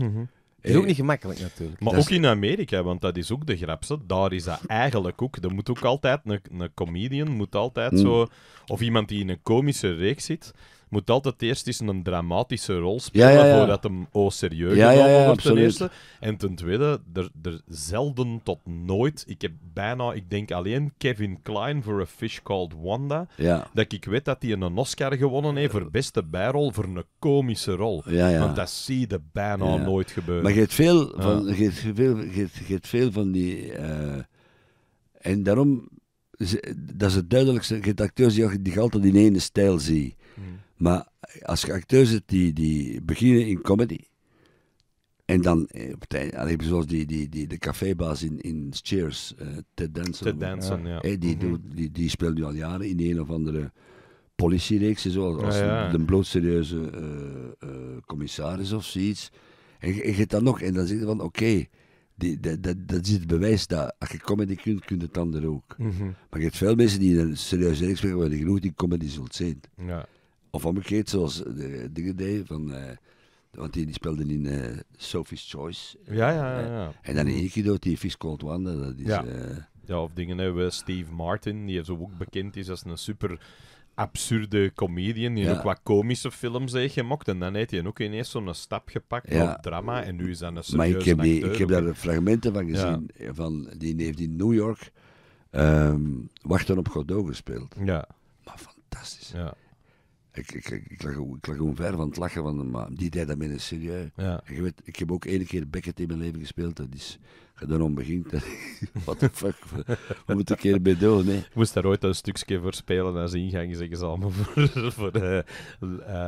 is ook niet gemakkelijk natuurlijk. Maar ook in Amerika, want dat is ook de grapste. Daar is dat eigenlijk ook. Er moet ook altijd een, een comedian, moet altijd hmm. zo. Of iemand die in een komische reeks zit moet altijd eerst eens een dramatische rol spelen voordat hem o serieus genomen wordt ten eerste. En ten tweede, er, er zelden tot nooit, ik heb bijna, ik denk alleen Kevin Klein voor A Fish Called Wanda, dat ik weet dat hij een Oscar gewonnen heeft voor beste bijrol, voor een komische rol. Want dat zie je bijna nooit gebeuren. Maar je hebt veel, van, je hebt veel, je hebt, veel van die... Eh, en daarom dat is het duidelijkste. Je acteurs die, die je altijd in één stijl ziet. Hmm. Maar als je acteurs hebt die, die beginnen in comedy. En dan, eh, op het zoals die, die, die, de cafébaas in, in Cheers, eh, Ted Danson. Eh, die, mhm. doet, die, die speelt nu al jaren in een of andere politiereeks. Zoals als een, bloedserieuze uh, commissaris of zoiets. En je hebt dan nog, en dan zeg je van oké, die, dat, dat, dat is het bewijs dat als je comedy kunt, kun je het ander ook. Mhm. Maar je hebt veel mensen die in een serieuze reeks werken, waar je genoeg die comedy zult zijn. Ja. Of omgekeerd, zoals de dingen deed. Van, eh, want die, die speelden in eh, Sophie's Choice. Ja, ja, ja. Eh, en dan in mm. ikido die Fish Cold One. Dat is, ja. ja, of dingen hebben Steve Martin, die zo ook bekend is als een super absurde comedian die ook wat komische films heeft gemokt En dan heeft hij ook ineens zo'n stap gepakt op drama en nu is dat een serieus Maar ik heb, die, ik heb daar fragmenten van gezien. Van, die heeft in New York ehm, Wachten op Godot gespeeld. Ja. Maar fantastisch. Ja. Ik, ik, ik, ik, lag, ik lag gewoon ver van het lachen van maar die deed dat binnen serieus. Ja. je weet, ik heb ook één keer Beckett in mijn leven gespeeld. Dat is, je daarom begint, [LAUGHS] wat de fuck, we moet ik keer doen? Hè? Ik moest daar ooit een stukje voor spelen als ingang, zeggen ze allemaal, [LAUGHS] voor, voor uh, uh,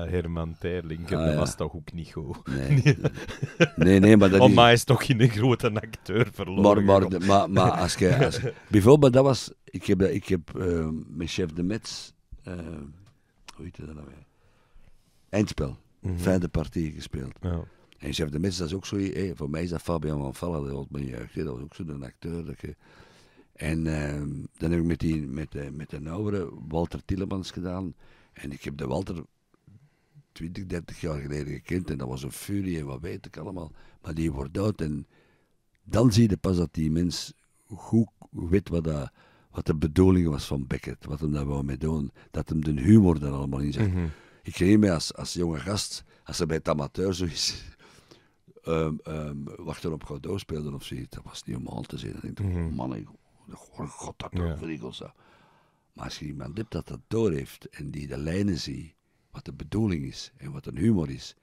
Herman Terling. Ah, dat was toch ook niet goed? Nee, [LAUGHS] nee, nee maar dat oh, is... hij is toch geen grote acteur verloren. Maar, maar, maar, maar als je... bijvoorbeeld, dat was... Ik heb, ik heb eh, mijn chef de Mets uite dan wij. Eindspel. Mm -hmm. Fijne partij gespeeld. Ja. En hebt de mensen dat is ook zo. voor mij is dat Fabian van Vallen, dat was mijn jeugd. dat was ook zo'n acteur. Dat je... En ehm, dan heb ik met, die, met, uh, met de oudere Walter Tillemans gedaan. En ik heb de Walter 20, 30 jaar geleden gekend. En dat was een furie en wat weet ik allemaal. Maar die wordt dood. en dan zie je pas dat die mens goed weet wat dat wat de bedoeling was van Beckett, wat hem daar wou mee doen, dat hem de humor daar allemaal in zit. Mhm. Ik kreeg me als, als jonge gast, als hij bij het amateur zo is, [LAUGHS] ehm, ehm, wacht op Godot speelden of zoiets, dat was niet om al te zien. Dan denk ik, mm man, ik, god, dat ja. zo. Maar als je iemand hebt dat dat door heeft en die de lijnen ziet, wat de bedoeling is en wat een humor is,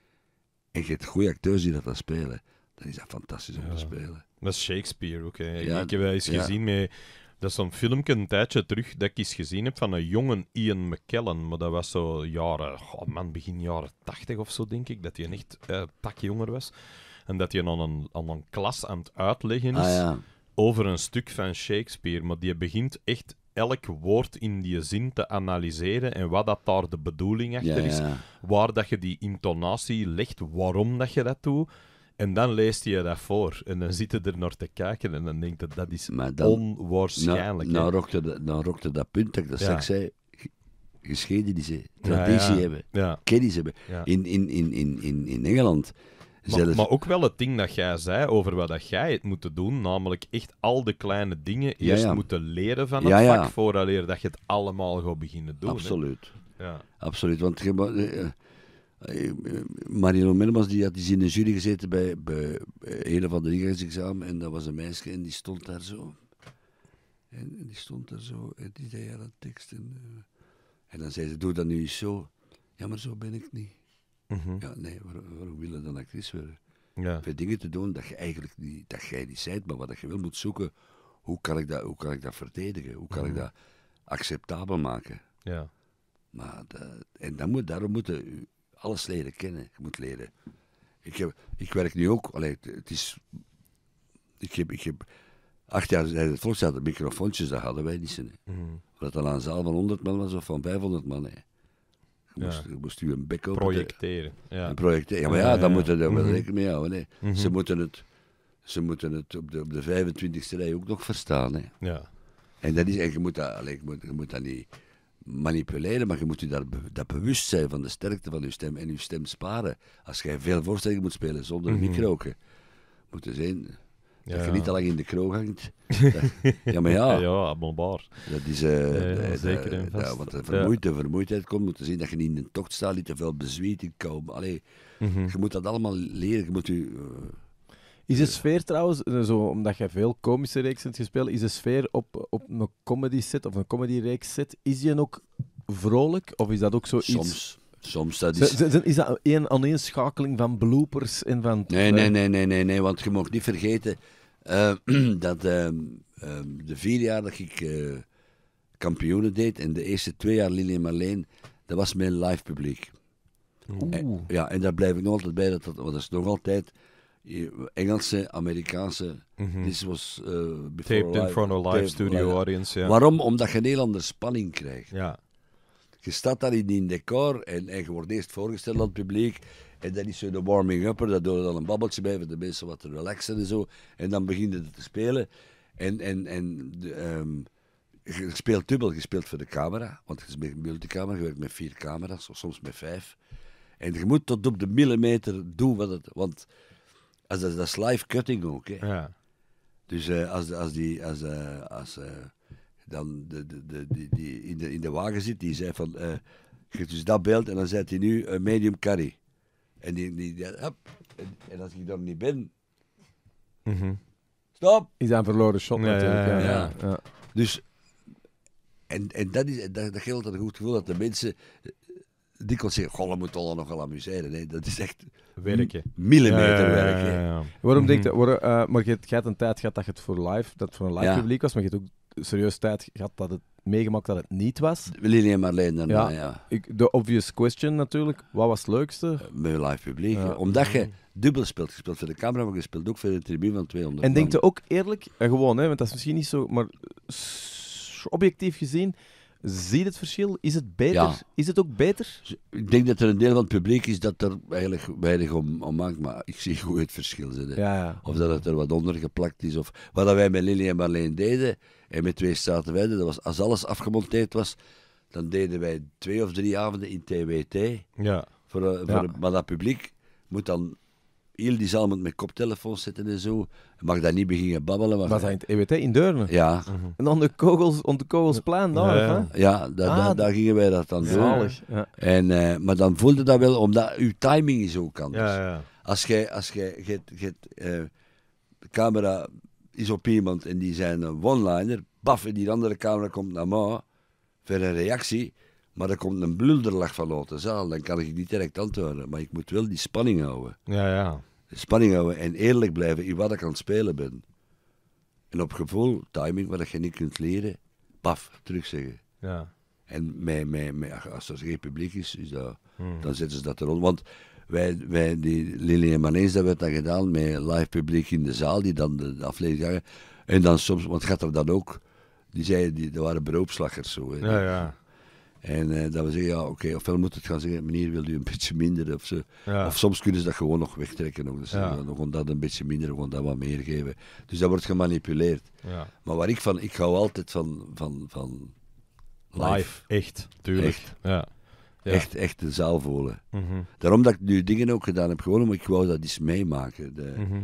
en je goede acteurs die dat dan spelen, dan is dat fantastisch om te spelen. Dat is Shakespeare ook. ik heb wel eens gezien met dat is zo'n filmpje een tijdje terug dat ik eens gezien heb van een jongen Ian McKellen. Maar dat was zo jaren, man, begin jaren tachtig of zo, denk ik. Dat hij echt uh, tak jonger was. En dat hij dan een, aan een klas aan het uitleggen ah, is over een stuk van Shakespeare. Maar die begint echt elk woord in die zin te analyseren en wat dat daar de bedoeling achter is. Waar dat je die intonatie legt, waarom dat je dat doet. En dan leest hij je dat voor en dan zit hij er naar te kijken en dan denkt hij, dat is onwaarschijnlijk. dan, onwaarschijnlijk. Nou, nou nou dat, punt dat ik dat ja. straks zei. Geschiedenis, traditie hebben, kennis hebben. In, in, in, in, in, in Engeland... Maar, maar, ook wel het ding dat jij zei over wat dat jij het moet doen, namelijk echt al de kleine dingen eerst moeten leren van het ja, vak, vooraleer dat je het allemaal gaat beginnen doen. Absoluut. Absoluut, want eh, eh, Mariano Middelmans die had die dus in een jury gezeten bij, bij eh, een van de ingangsexamen. En dat was een meisje en die stond daar zo. En, die stond daar zo en die zei ja, dat tekst. En, eh, en dan zei ze, doe dat nu eens zo. Ja, maar zo ben ik niet. Mhm. Ja, nee, waarom, waarom wil je dan actrice worden? Ja. Voor dingen te doen dat je eigenlijk niet, dat jij niet zijt, maar wat je wel moet zoeken. Hoe kan ik dat, hoe kan ik dat verdedigen? Hoe kan ik mhm. dat acceptabel maken? Ja. Maar en dan moet, daarom moeten alles leren kennen. Je moet leren. Ik, heb, ik werk nu ook, allee, het is, ik, heb, ik heb acht jaar tijdens het volksjaar de microfoontjes, dat hadden wij niet. Hè. Mm. Dat dan een zaal van 100 man was of van 500 man. Hè. moest, ja. moest je een bek op projecteren. Ja. projecteren. Ja, maar ja, dan moeten we er wel mhm. rekening mee houden. Hè. Mm -hmm. Ze moeten het, ze moeten het op, de, op de 25e rij ook nog verstaan. Hè. Ja. En dat is, en je moet dat, allee, je moet, je moet dat niet manipuleren, maar je moet je daar, dat bewust zijn van de sterkte van je stem en je stem sparen. Als jij veel voorstellingen moet spelen zonder microken, mhm. moet er zijn dat je niet te lang in de kroeg hangt. [LAUGHS] ja, maar ja. Ja, bombard. Dat is... Eh, zeker want de vermoeidheid komt, moet te zien dat je niet in de tocht staat, niet te veel bezweet in komen. Mhm. je moet dat allemaal leren. Je moet je... Is de sfeer trouwens, eh, zo, omdat jij veel komische reeks hebt gespeeld, is de sfeer op, op een comedy set of een comedy reeks set, is die ook vrolijk? Of is dat ook zoiets... Soms. Soms, dat is... is dat een aaneenschakeling van bloopers en van... Nee, nee, nee, nee, nee, nee want je mag niet vergeten eh, [CLEARS THROAT] dat ehm, ehm, de vier jaar dat ik eh, kampioenen deed en de eerste twee jaar Lilian Marleen, dat was mijn live publiek. Oeh. En, ja, en daar blijf ik nog altijd bij, dat, dat, want dat is nog altijd Engelse, Amerikaanse. Mm was eh, taped in front of live studio audience. Yeah. Waarom? Omdat je een heel andere spanning krijgt. Ja. Je staat daar in die decor en, en je wordt eerst voorgesteld aan het publiek. En dan is zo de warming-upper, daar doen we dan een babbeltje bij voor de mensen wat te relaxen en zo. En dan begint het te spelen. En, en, en ehm, je speelt dubbel, je speelt voor de camera. Want je speelt multicamera, je werkt met vier camera's of soms met vijf. En je moet tot op de millimeter doen wat het... Want als, dat, dat is live cutting ook. Hè. Ja. Dus uh, als, als die. Als, uh, als, uh, dan de, de, de, die, die in, de, in de wagen zit, die zei van. dus dat beeld en dan zet hij nu een medium carry. En, die, die, die hop, en, en, als ik dan niet ben. Mm -hmm. Stop! Is aan verloren shot natuurlijk. Ja, ja, ja. Dus. En, en dat, is, dat, dat geeft altijd een goed gevoel dat de mensen. Die kon zeggen: Goh, we moeten ons nog wel amuseren. Nee, dat is echt werken. Millimeter werken. waarom denk je, dat? maar je hebt een tijd gehad dat het voor live, dat voor een live publiek was, maar je hebt ook serieus tijd gehad dat het meegemaakt dat het niet was. Lili en Marleen daarna, ja. De obvious question natuurlijk, wat was het leukste? Eh, met live publiek. Omdat je mhm. dubbel speelt. Gespeeld voor de camera, maar gespeeld ook voor de tribune van 200 En denk je ook eerlijk, eh, gewoon, hè, want dat is misschien niet zo, maar objectief gezien, Zie je het verschil? Is het beter? Is het ook beter? Ik denk dat er een deel van het publiek is dat er eigenlijk weinig om, om maakt, maar ik zie goed het verschil. zit. Of dat het er wat onder geplakt is. Of wat dat wij met Lily en Marleen deden, en met twee staten verder, dat was als alles afgemonteerd was, dan deden wij twee of drie avonden in TWT. Ja. Voor, eh, voor, Maar dat publiek moet dan heel die zaal mijn met koptelefoons zitten en zo. mag daar niet beginnen babbelen. Maar dat zijn het e in Deurne? Ja. En dan de kogels, on de daar? Ja, ja. ja da, ah, daar gingen wij dat dan doen. En, eh, maar dan voelde dat wel, omdat uw timing is ook Ja, Als jij, als jij, eh, de camera is op iemand en die zijn een one-liner, baf, en die andere camera komt naar mij, voor een reactie. Maar er komt een blulderlach van de zaal, dan kan ik niet direct antwoorden. Maar ik moet wel die spanning houden. Ja, ja spanning houden en eerlijk blijven in wat ik aan het spelen ben. En op gevoel, timing, wat je niet kunt leren, paf, terugzeggen. Ja. En met, met, met, als er geen publiek is, is dat, hmm. dan zetten ze dat erom Want wij, wij die Lili en Manees, dat werd dan gedaan met live publiek in de zaal, die dan de, aflevering zagen. En dan soms, want gaat er dan ook, die zeiden, die, dat waren beroepslagers zo. ja, ja. En eh, dat we zeggen, ja, oké, okay, ofwel moet het gaan zeggen, meneer, wil u een [LAUGHS] beetje minder? Of, zo of soms kunnen ze dat gewoon nog wegtrekken. Nog, dus ja. Eh, dat een beetje minder, gewoon dat wat meer geven. Dus dat wordt gemanipuleerd. Ja. Maar waar ik van, ik hou altijd van, van, van live. echt, tuurlijk. Echt. Ja. Echt, echt de zaal voelen. Mm Daarom dat ik nu dingen ook gedaan heb, gewoon omdat ik wou dat iets meemaken. De, mhm.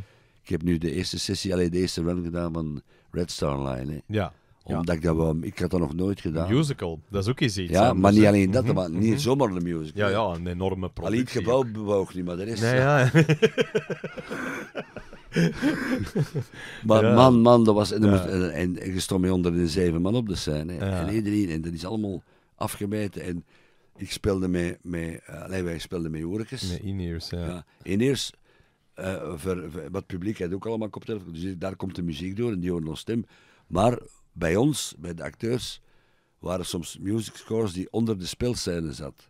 Ik heb nu de eerste sessie, alleen de eerste run gedaan van Red Star Line. Hè. Ja omdat ik dat wel... Ik had dat nog nooit gedaan. Musical, dat is ook iets. Ja, maar niet alleen dat, mhm, maar niet mhm. zomaar een musical. Ja, ja, een enorme productie. Alleen het gebouw bewoog niet, maar de rest... Nee, ja. [LAUGHS] [LAUGHS] maar man, man, dat was... En, ja. en, stond onder de zeven man op de scène. En iedereen, en dat is allemaal afgemeten. En ik speelde mee, met eh, wij speelden met oerkes. Met in ja. Ineers, eh, voor, wat publiek had ook allemaal koptelefoon. Dus daar komt de muziek door en die hoort nog stem. Maar bij ons, bij de acteurs, waren soms music scores die onder de speelscène zat.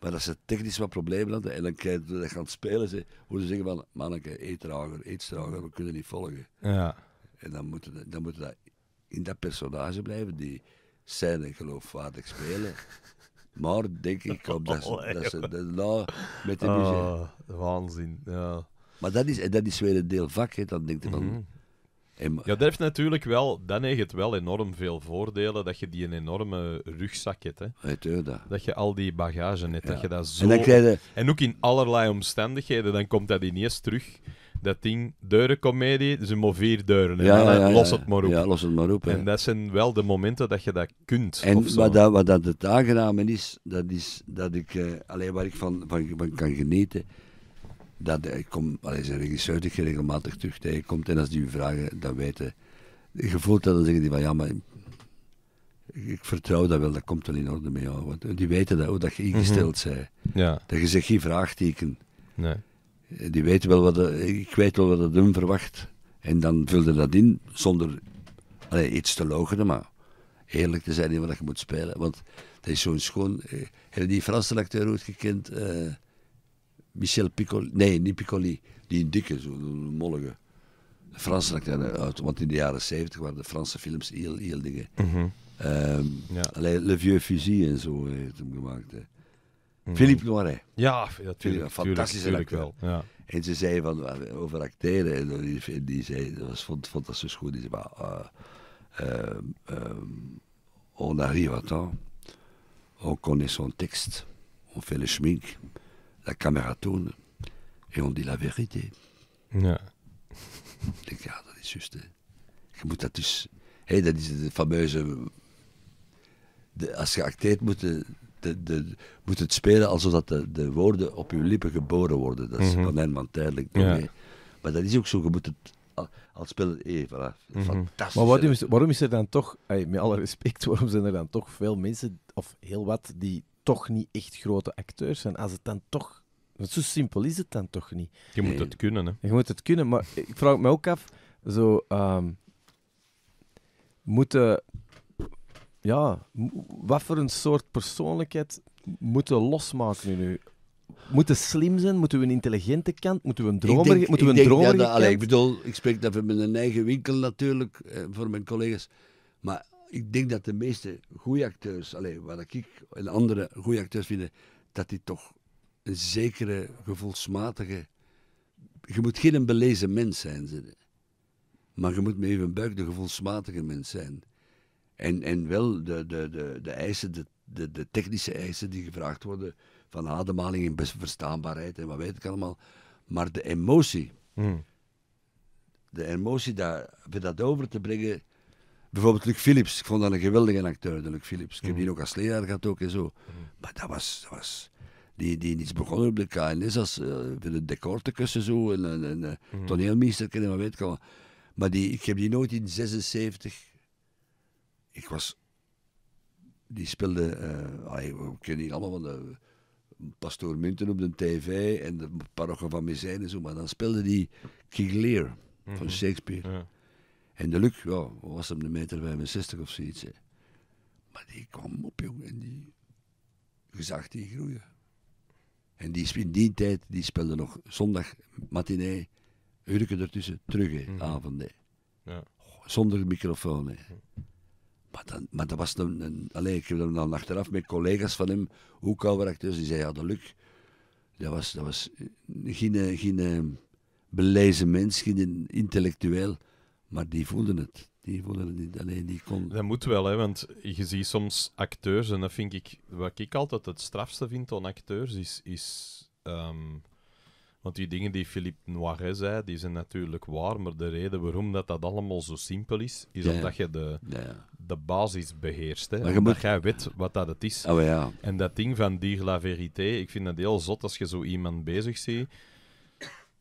Maar dat ze technisch wat problemen hadden en dan kregen dat gaan spelen, ze ze zeggen van, manneke, eet trager, eet trager, we kunnen niet volgen. Ja. En dan moeten we dan moeten dat in dat personage blijven, die scène geloofwaardig spelen. [LAUGHS] Maar denk ik op dat, dat ze oh, dat nou met de muziek. Oh, waanzin, ja. Maar dat is, en dat is weer een deel vak, hè. dan denk je van, mhm. Ja, dat heeft natuurlijk wel, dan heeft het wel enorm veel voordelen dat je die een enorme rugzak hebt. Hè. Weet dat? dat je al die bagage hebt, dat je dat zo... En, dan krijg je... en ook in allerlei omstandigheden, dan komt dat ineens terug dat ding, deurencomedie, dus maar vier deuren. ja, los het maar op. Ja, los het maar op. En dat zijn wel de momenten dat je dat kunt. En wat, dat, wat dat het aangename is, dat is dat ik, eh, alleen waar ik van, van, kan genieten, dat ik eh, kom, allee, regisseur die je regelmatig terug tegenkomt en als die je vragen, dan weten. Je voelt dat dan zeggen die van ja, maar ik vertrouw dat wel, dat komt wel in orde met jou. Want die weten dat, hoe dat je mhm. ingesteld mm bent. Ja. Dat je zegt geen vraagteken. Nee. Eh, die weten wel wat, eh, ik weet wel wat het hun verwacht. En dan vulde dat in zonder iets te logen, maar eerlijk te zijn in wat je moet spelen. Want dat is zo'n schoon. Heb die Franse acteur ooit gekend? Michel Piccoli. Nee, niet Piccoli. Die dikke, zo'n mollige. Frans raakte uit. want in de jaren 70 waren de Franse films heel, heel dingen. Mhm. Ehm, alleen Le Vieux Fusil en zo heeft hem gemaakt. Hè. Mhm. Philippe Noiret. Ja, natuurlijk. fantastisch tuurlijk, Wel, En ze zei van, eh, over acteren, en die, zei, dat was, vond, vond zo goed. Die zei, eh, maar, ehm, ehm, on arrive à temps, on connaît son texte, on fait le schmink la caméra tourne et on dit la vérité. Ja. Ik denk, ja, dat is Je moet dat dus... Hey, dat is de fameuze... De, als je acteert, moet, de, de, moet het spelen alsof dat de, woorden op je lippen geboren worden. Dat is mhm. van -hmm. van Tijdelijk. Maar dat is ook zo. Je moet het als speler even. voilà. Mhm. Fantastisch. Maar waarom is, waarom is er dan toch, met alle respect, waarom zijn er dan toch veel mensen, of heel wat, die toch niet echt grote acteurs zijn. Als het dan toch... Zo simpel is het dan toch niet. Je moet het eh, kunnen, hè. Je moet het kunnen, maar ik vraag me ook af... Zo... Ehm, moeten... Ja, wat voor een soort persoonlijkheid moeten losmaken nu? Moeten slim zijn? Moeten we een intelligente kant? Moeten we een dromer? Ik moeten we een ik ik bedoel, ik spreek dat voor mijn eigen winkel natuurlijk, eh, voor mijn collega's. Maar ik denk dat de meeste goede acteurs, alleen wat ik en andere goede acteurs vinden, dat die toch een zekere gevoelsmatige. Je moet geen belezen mens zijn, maar je moet met even buik de gevoelsmatige mens zijn. En, en wel de, de, de, de eisen, de, de, de technische eisen die gevraagd worden, van ademhaling en verstaanbaarheid en wat weet ik allemaal. Maar de emotie, hmm. de emotie daar, om dat over te brengen, Bijvoorbeeld Luc Philips. Ik vond dat een geweldige acteur, Luc Philips. Ik heb mhm. die ook als leraar gehad ook en zo. Mhm. Maar dat was... was die, die is begonnen op de KNS als uh, de decor te kussen zo. En een eh, mhm. toneelmeester ik weet ik wel? Maar die, ik heb die nooit in 76... Ik was... Die speelde... Uh, we kennen die allemaal van de... Pastoor Munten op de tv en de parochie van Mezijn en zo. Maar dan speelde die King Lear van Shakespeare. En de Luc, ja, was hem de meter 65 of zoiets. Maar die kwam op, jongen. En die, je zag die groeien. En die, in die tijd die speelde nog zondag, matinee, hurken ertussen, terug, hè, mhm. avond. Ja. Zonder microfoon. Hè. Maar, dan, maar dat was dan. alleen, ik heb hem dan achteraf met collega's van hem, hoe kouder acteurs, die zei, ja, de Luc, dat was, dat was eh, geen, geen eh, belezen mens, geen intellectueel. Maar die voelden het. Die voelden het niet. Alleen die kon... Dat moet wel, hè, want je ziet soms acteurs, en dat vind ik, wat ik altijd het strafste vind aan acteurs, is. is ehm, want die dingen die Philippe Noiret zei, die zijn natuurlijk waar, maar de reden waarom dat, dat allemaal zo simpel is, is omdat je de, de basis beheerst. Hè? Omdat moet... jij weet wat dat het is. Oh, ja. En dat ding van dire la vérité, ik vind dat heel zot als je zo iemand bezig ziet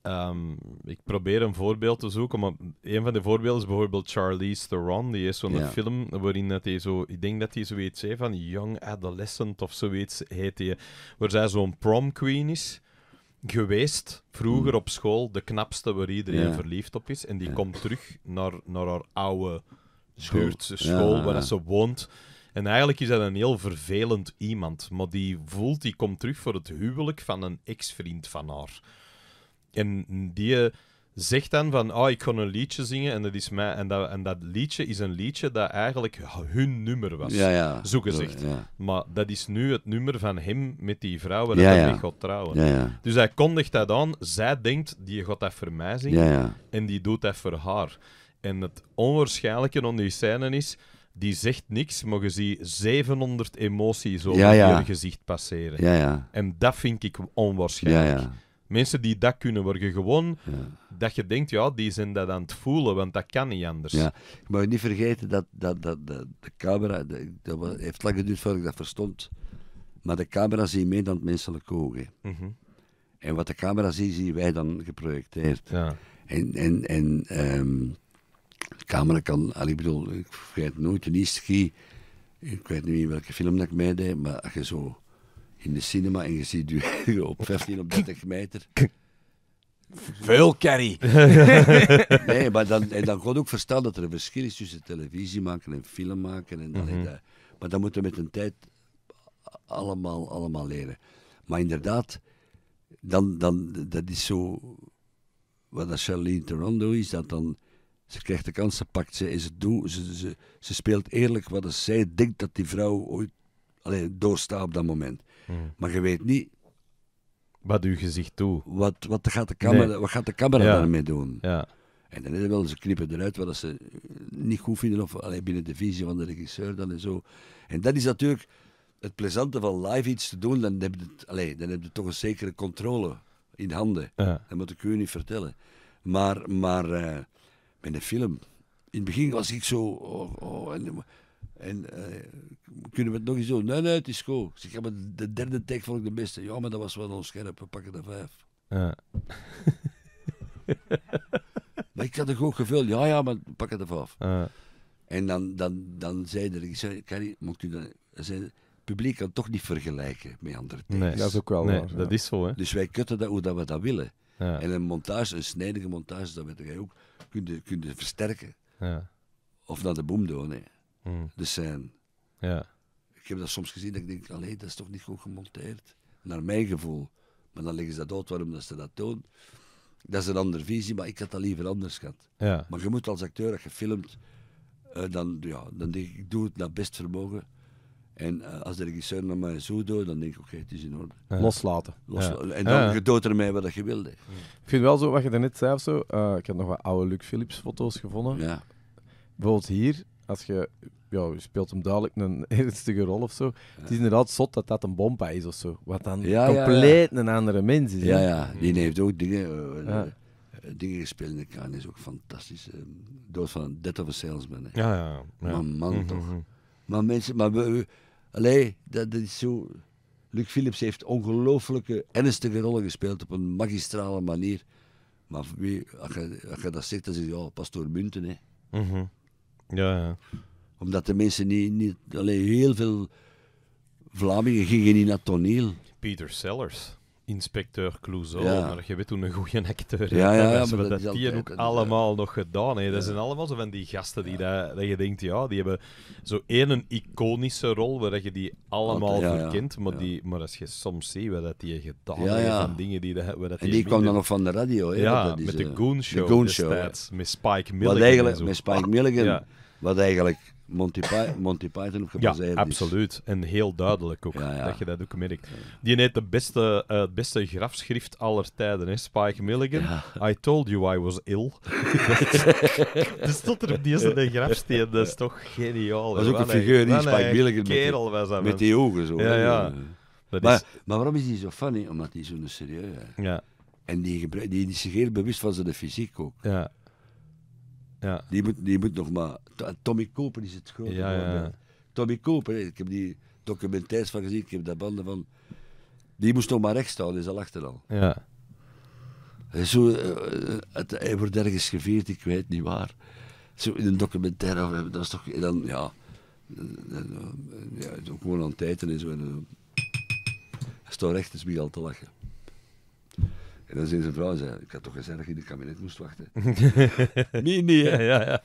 Ehm, ik probeer een voorbeeld te zoeken, maar een van de voorbeelden is bijvoorbeeld Charlize Theron. Die is zo'n film waarin dat hij zo, ik denk dat hij zoiets heeft van Young Adolescent of zoiets heet hij, waar zij zo'n prom queen is geweest vroeger hmm. op school, de knapste waar iedereen verliefd op is. En die komt terug naar, naar haar oude buurt, school, waar ze woont. En eigenlijk is dat een heel vervelend iemand, maar die voelt, die komt terug voor het huwelijk van een ex-vriend van haar. En die zegt dan van, oh, ik kon een liedje zingen en dat, is mij, en dat, en dat liedje is een liedje dat eigenlijk hun nummer was, ja, zo gezegd. Maar dat is nu het nummer van hem met die vrouw waar hij mee gaat trouwen. Dus hij kondigt dat aan, zij denkt, die gaat dat voor mij zingen en die doet dat voor haar. En het onwaarschijnlijke om die scène is, die zegt niks, maar je ziet 700 emoties over je gezicht passeren. En dat vind ik onwaarschijnlijk. Mensen die dat kunnen worden gewoon, dat je denkt, ja, die zijn dat aan het voelen, want dat kan niet anders. Ja, ik mag niet vergeten dat, dat, dat, de camera, dat heeft lang geduurd voordat ik dat verstond, maar de camera ziet meer dan het menselijke oog. Mhm. En wat de camera ziet, zien wij dan geprojecteerd. Ja. En, en, en ehm, de camera kan, al, ik bedoel, ik vergeet nooit een ski. Ik weet niet welke film dat ik meedeed, maar als je zo in de cinema en je ziet [LAUGHS] op 15 op 30 meter. Veel carry. [LAUGHS] nee, maar dan, en dan kon ook verstaan dat er een verschil is tussen televisie maken en film maken. En, mm -hmm. maar dat moeten we met een tijd allemaal, allemaal leren. Maar inderdaad, dan, dan, dat is zo. Wat dat Charlene Toronto is, dat dan. Ze krijgt de kans, ze pakt ze en ze, doet, ze, ze, ze speelt eerlijk wat zij denkt dat die vrouw ooit alleen, doorstaat op dat moment. Mm. Maar je weet niet... Wat uw gezicht toe Wat, wat, gaat, de camera, wat gaat de camera daarmee doen? Ja. En dan willen ze knippen eruit wat ze niet goed vinden, of alleen binnen de visie van de regisseur dan en zo. En dat is natuurlijk het plezante van live iets te doen, dan heb je, het, dan heb je toch een zekere controle in handen. Ja. Dat moet ik u niet vertellen. Maar, maar uh, met een film, in het begin was ik zo... Oh, oh, en eh, kunnen we het nog eens zo, Nee, nee, het is goed. Zeg, de derde tijd vond ik de beste. Ja, maar dat was wel onscherp. We pakken de vijf. Ja. [LAUGHS] maar ik had er goed gevuld. Ja, ja, maar we pakken de vijf. Ja. En dan, dan, dan zei er, ik zei, je, moet u dan... Zei, het publiek kan toch niet vergelijken met andere takes. dat is ook wel nee, waar, Dat is zo, hè. Dus wij kutten dat hoe dat we dat willen. En een montage, een snijdige montage, dat weet jij ook, kun je, versterken. Ja. Of naar de boom doen, hè mm. de scène. Ja. Ik heb dat soms gezien dat ik denk, alleen, dat is toch niet goed gemonteerd? Naar mijn gevoel. Maar dan leggen ze dat uit waarom dat ze dat doen. Dat is een andere visie, maar ik had dat liever anders gehad. Ja. Maar je moet als acteur, als je filmt, eh, dan, ja, dan denk ik, ik doe het naar best vermogen. En eh, als de regisseur naar mij zo doet, dan denk ik, oké, het is in orde. Loslaten. En dan ja. je mij ermee wat je wilde. Ik vind wel zo, wat je daarnet zei zo, eh, ik heb nog wat oude Luc Philips foto's gevonden. Ja. Bijvoorbeeld hier, als je, ja, je speelt hem duidelijk een [LAUGHS] ernstige rol of zo. Het is inderdaad zot dat dat een bompa is of zo. Wat dan compleet een andere mens is. Ja, ja, die heeft ook dingen, eh, eh, eh, dingen gespeeld in de kraan. is ook fantastisch. Uh, dood van Dead of a Salesman. Ja, ja, Maar man mhm, toch. Mhm. Maar mensen, maar we, we dat, is zo... Luc Philips heeft ongelooflijke ernstige rollen gespeeld op een magistrale manier. Maar wie, als, je, dat zegt, dan zeg je, ja, oh, pastoor Munten, hè. Mhm. Ja, Omdat de mensen niet... niet alleen heel veel Vlamingen gingen niet naar toneel. Peter Sellers inspecteur Clouseau, maar je weet toen een goede acteur. Ja, ja, [LAUGHS] ja, dat, dat die ook eh, allemaal nog gedaan. He. Dat zijn allemaal zo van die gasten die dat, dat je denkt, ja, die hebben zo één een iconische rol waar je die allemaal verkent, maar, die, maar als je soms ziet wat dat die gedaan heeft van dingen die... Dat, wat dat en die, kwam dan nog van de radio, hè? Ja, met de eh, Goon Show, de Goon Show met Spike Milligan. met Spike Milligan, wat eigenlijk Monty, Monty Python op ja, absoluut. En heel duidelijk ook, dat je dat ook merkt. Die net eh, het beste, beste grafschrift aller tijden, hè? Spike Milligan. I told you I was ill. dus tot er op die een grafsteen, dat is toch geniaal. Dat was ook een figuur, die Spike Milligan. Kerel Met die ogen zo. Ja, maar, waarom is die zo funny? Omdat hij zo'n serieus is. Ja. En die, die, is zich heel bewust van zijn fysiek ook. Ja. Ja. Die, moet, die moet nog maar... Tommy Koper is het grote ja, Tommy Kopen, ik heb die documentaires van gezien, ik heb daar banden van... Die moest nog maar recht staan, is al achter al. Ja. Zo, eh, eh, het, hij wordt ergens gevierd, ik weet niet waar. Zo in een documentaire, dat is toch... Dan, ja, eh, ja, gewoon aan het en zo. En, uh, als het recht is, wie al te lachen. En dan zei zijn vrouw, zei, ik had toch gezegd dat je in het kabinet moest wachten? [LAUGHS] nee, nee. Ja, ja,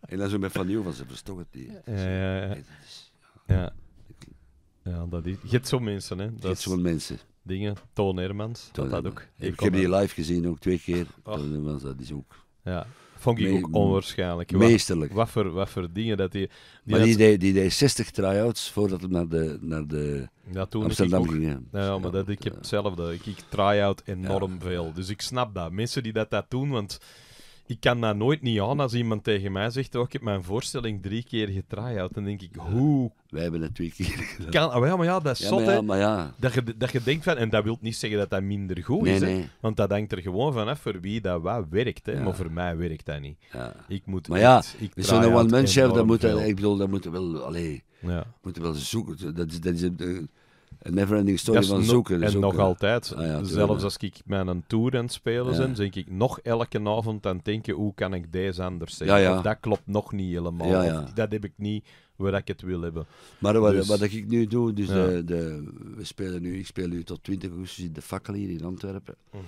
En dan zo met Van Nieuw van, ze verstoken. het Ja, ja, ja. ja. ja dat is... Je hebt zo'n mensen, hè. Dat zo'n mensen. Dingen. Toon Hermans, dat ook. Ik, heb die live gezien, ook twee keer. Toon Hermans, dat is ook... Ja, Vond ik ook onwaarschijnlijk. Meesterlijk. Wat, voor, wat voor dingen dat hij... maar die, deed, die deed 60 try-outs voordat hij naar de, naar de ja, toen Amsterdam ging. ja maar dat, ik heb hetzelfde. Ik, ik try-out enorm veel. Dus ik snap dat. Mensen die dat, dat doen, want ik kan dat nooit niet aan als iemand tegen mij zegt: oh, Ik heb mijn voorstelling drie keer getryhard. Dan denk ik: Hoe? Wij hebben het twee keer gedaan. Kan, oh ah, ja, maar ja, dat is zot, Dat, je, dat je denkt van, en dat wil niet zeggen dat dat minder goed is. Nee. Want dat hangt er gewoon vanaf voor wie dat wat werkt. Hè? Maar voor mij werkt dat niet. Ik moet maar ja, zo'n one-man-chef, dat moet, ik bedoel, dat moet wel, allee, moeten wel zoeken. Dat, dat is, een ending story van zoeken. En nog altijd. Zelfs als ik met een tour aan het spelen zijn, denk ik nog elke avond aan het denken, hoe kan ik deze anders zeggen? Ja, dat klopt nog niet helemaal. dat heb ik niet waar ik het wil hebben. Maar wat, dus- wat ik nu doe, dus de, de, we spelen nu, ik speel nu tot 20 augustus in de fakkel hier in Antwerpen. Mhm.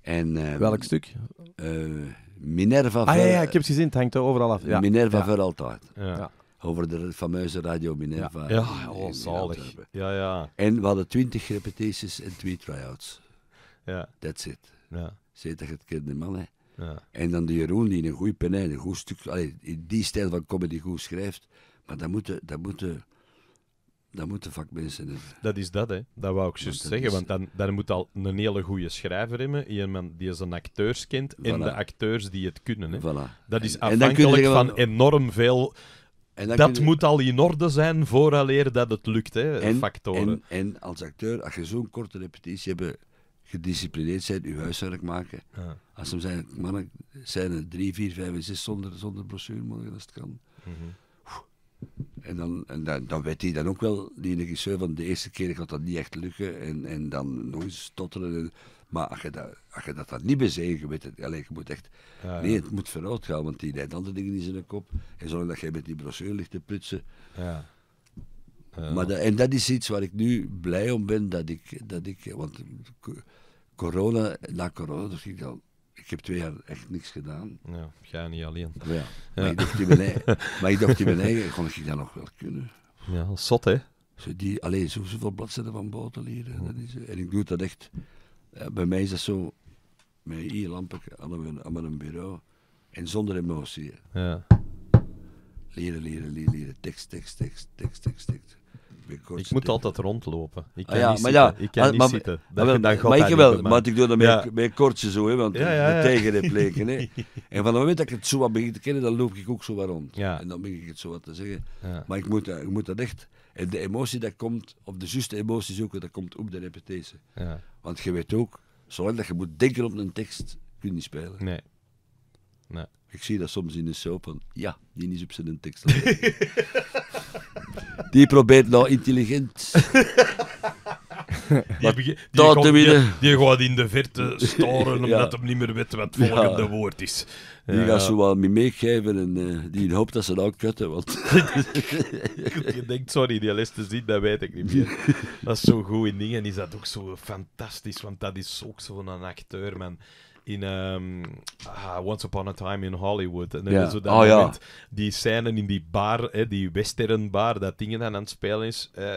En, eh, Welk stuk? Uh, Minerva. Ah ja, ja, ik heb het gezien, het hangt er overal af. Ja. Minerva ja. voor altijd. Ja over de fameuze Radio Minerva. Ja, ja oh, Ja, ja. En we hadden twintig repetities en twee tryouts. Ja. That's it. Ja. Zet dat het kende man, hè. Ja. En dan de Jeroen die een goede pen een goed stuk, allee, die stijl van comedy goed schrijft. Maar dat moeten, dat moeten, dat moeten vakmensen hebben. Dat is dat, hè. Dat wou ik zo zeggen. Want dan, dan moet al een hele goede schrijver hebben. Iemand die zijn acteurs kent. Voilà. En de acteurs die het kunnen. Hè. Voilà. Dat is afhankelijk van enorm veel en dat moet al in orde zijn vooraleer dat het lukt, hè, en, factoren. En, en, als acteur, als je zo'n korte repetitie hebt, gedisciplineerd zijn, je huiswerk maken. Ja. Als ze zijn, mannen, zijn er drie, vier, vijf en zes zonder, zonder brochure, als het kan. Mhm. En, dan, en dan, weet hij dan ook wel, die regisseur, van de eerste keer gaat dat niet echt lukken. En, en dan nog eens stotteren. Maar als je dat, dat dan niet bezegen, weet allez, je moet echt... nee, het moet vooruit gaan, want die leidt andere dingen in zijn kop. En zorg dat jij met die brochure ligt te prutsen. Ja. maar en dat is iets waar ik nu blij om ben, dat ik... Dat ik want corona, na corona, dus ik al ik heb twee jaar echt niks gedaan. Ja, ga niet alleen. Ja, Maar, Ik dacht, in mijn, [LAUGHS] maar eigen, kon ik dat nog wel kunnen? Ja, zot hè? die, alleen zo, zoveel bladzijden van boten leren. Dat is, en ik doe dat echt eh, bij mij is dat zo. Met hier lampen aan mijn bureau. En zonder emotie. Ja. Leren, leren, leren, leren. Tekst, tekst, tekst, tekst, tekst, tekst. Ik moet altijd rondlopen. Ik ah kan ja, niet maar zitten. ik kan ah, niet zitten. Ah, maar, maar ik maar doe dat bij met, kortje zo, hè, want ja, de tegenrepleken. [LAUGHS] en van het moment dat ik het zo wat begin te kennen, dan loop ik ook zo wat rond. En dan begin ik het zo wat te zeggen. Maar ik moet, eh, ik moet dat echt... En de emotie dat komt, of de juiste emotie zoeken, dat komt op de repetitie. Ja. Want je weet ook, zolang dat je moet denken op een tekst, kun je niet spelen. Nee. Ik zie dat soms in de show van, ja, die niet op zijn tekst. [LAUGHS] die probeert nou intelligent die, die, die, gaat in de verte storen [LAUGHS] omdat hem niet meer weet wat het volgende woord is. Die gaat zo wel mee meegeven en eh, die hoopt dat ze dat kutten. Want... [LAUGHS] je denkt, sorry, die les te zien, dat weet ik niet meer. [LAUGHS] Dat is zo goed in en Is dat ook zo fantastisch? Want dat is ook zo'n acteur, man in ehm, ah, Once Upon a Time in Hollywood. En dan zo dat oh, moment, die scène in die bar, die western bar, dat dingen aan het spelen is. Eh,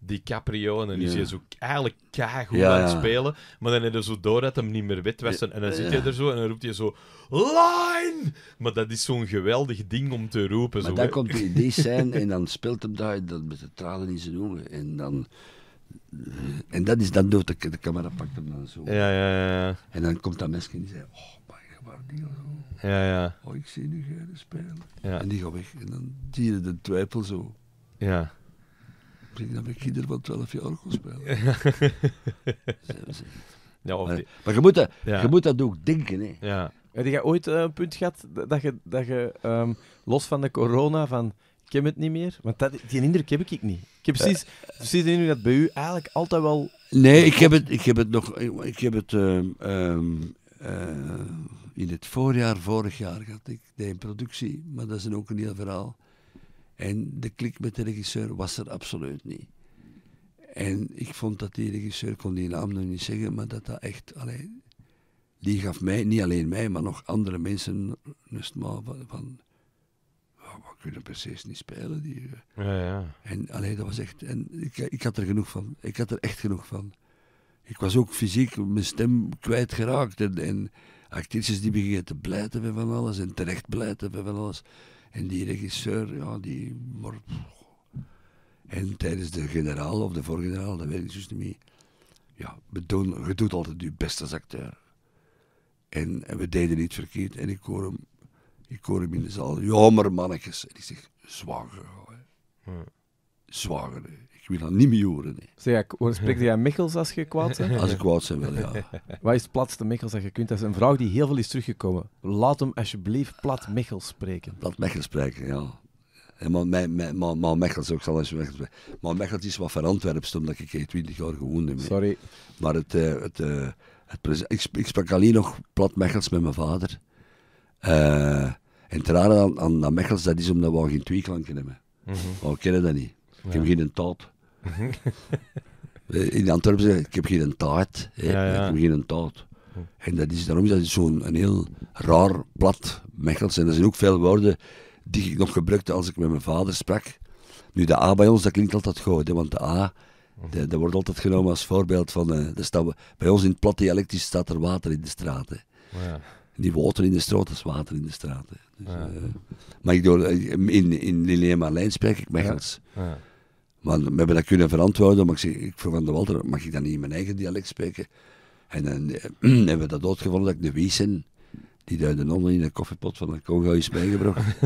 DiCaprio. En dan zie je zo eigenlijk keigoed aan het spelen. Maar dan heb je zo door dat hem niet meer wit En dan zit je er zo en dan roept hij zo... Line! Maar dat is zo'n geweldig ding om te roepen. Maar zo, dan komt hij in die scène en dan speelt hem daar dat met de tranen in zijn ogen. En dan... Eh, en dat is dan door de, camera pakt hem dan zo. Ja, ja, ja. En dan komt dat mensen en die zegt, oh, mijn je die zo. Ja, ja. Oh, ik zie nu geen spelen. Ja. En die gaat weg. En dan dieren de twijfel zo. Ja denk dat ik kinderen van 12 jaar ook spelen. [LAUGHS] ja, of maar, maar, je, moet dat, je moet dat ook denken. Hè. Ja. Heb je ooit eh, een punt gehad dat je, dat je ehm, los van de corona, van ik heb het niet meer? Want dat, die indruk heb ik niet. Ik heb precies, eh. precies de indruk dat bij u eigenlijk altijd wel... Nee, ik heb het, ik heb het nog... Ik heb het ehm, ehm, eh, in het voorjaar, vorig jaar, had ik deed een productie, maar dat is een ook een heel verhaal. En de klik met de regisseur was er absoluut niet. En ik vond dat die regisseur, kon die naam nog niet zeggen, maar dat dat echt, alleen, die gaf mij, niet alleen mij, maar nog andere mensen rust maar van, van oh, we kunnen precies niet spelen. Die, ja, ja. En alleen dat was echt, en ik, ik had er genoeg van, ik had er echt genoeg van. Ik was ook fysiek mijn stem kwijtgeraakt en, en actrices die begonnen te blijven van alles en terecht blijven van alles. En die regisseur, ja, die En tijdens de generaal of de voorgeneraal, dat weet ik dus niet meer. Ja, we je doet altijd je beste acteur. En, we deden niet verkeerd. En ik hoor hem, ik hem in de zaal. Jammer mannetjes. En ik zeg, zwager. Hè. Ja. Zwager wil dat niet meer horen. Nee. Zeg, spreek jij Michels als je kwaad bent? Als ik kwaad ben, wel, ja. Wat is het platste Michels dat je kunt? Dat is een vraag die heel veel is teruggekomen. Laat hem alsjeblieft plat Michels spreken. Plat Michels spreken, ja. En maar, mijn, mijn, maar, maar ook zal eens Maar Michels is wat van omdat ik 20 jaar gewoond heb. Sorry. Maar het, eh, het, eh, het, het ik, ik, sprak alleen nog plat Michels met mijn vader. Eh, en het rare aan, aan, aan, dat is omdat we geen twee klanken hebben. we mhm. oh, kennen dat niet. Ik ja. heb geen taal. Mhm. [LAUGHS] In Antwerpen zeggen ik heb geen taart. Hè. Ik heb geen taart. Hm. En dat is, daarom is dat zo'n heel raar, plat Mechels. En er zijn ook veel woorden die ik nog gebruikte als ik met mijn vader sprak. Nu, de A bij ons, dat klinkt altijd goed, hè, want de A, hm. dat wordt altijd genomen als voorbeeld van... Uh, bij ons in het plat dialectisch staat er water in de straten. Oh, ja. Die water in de straat is water in de straten. Dus, eh, maar ik doe, eh, in, in Liliema Lijn spreek ik Mechels. Ja. Maar we hebben dat kunnen verantwoorden, maar ik zeg, ik vroeg aan de Walter, mag ik dan niet in mijn eigen dialect spreken? En dan eh, [CLEARS THROAT] hebben we dat gevonden dat ik de wiesen, die uit de nonnen in een koffiepot van een Congo is bijgebracht.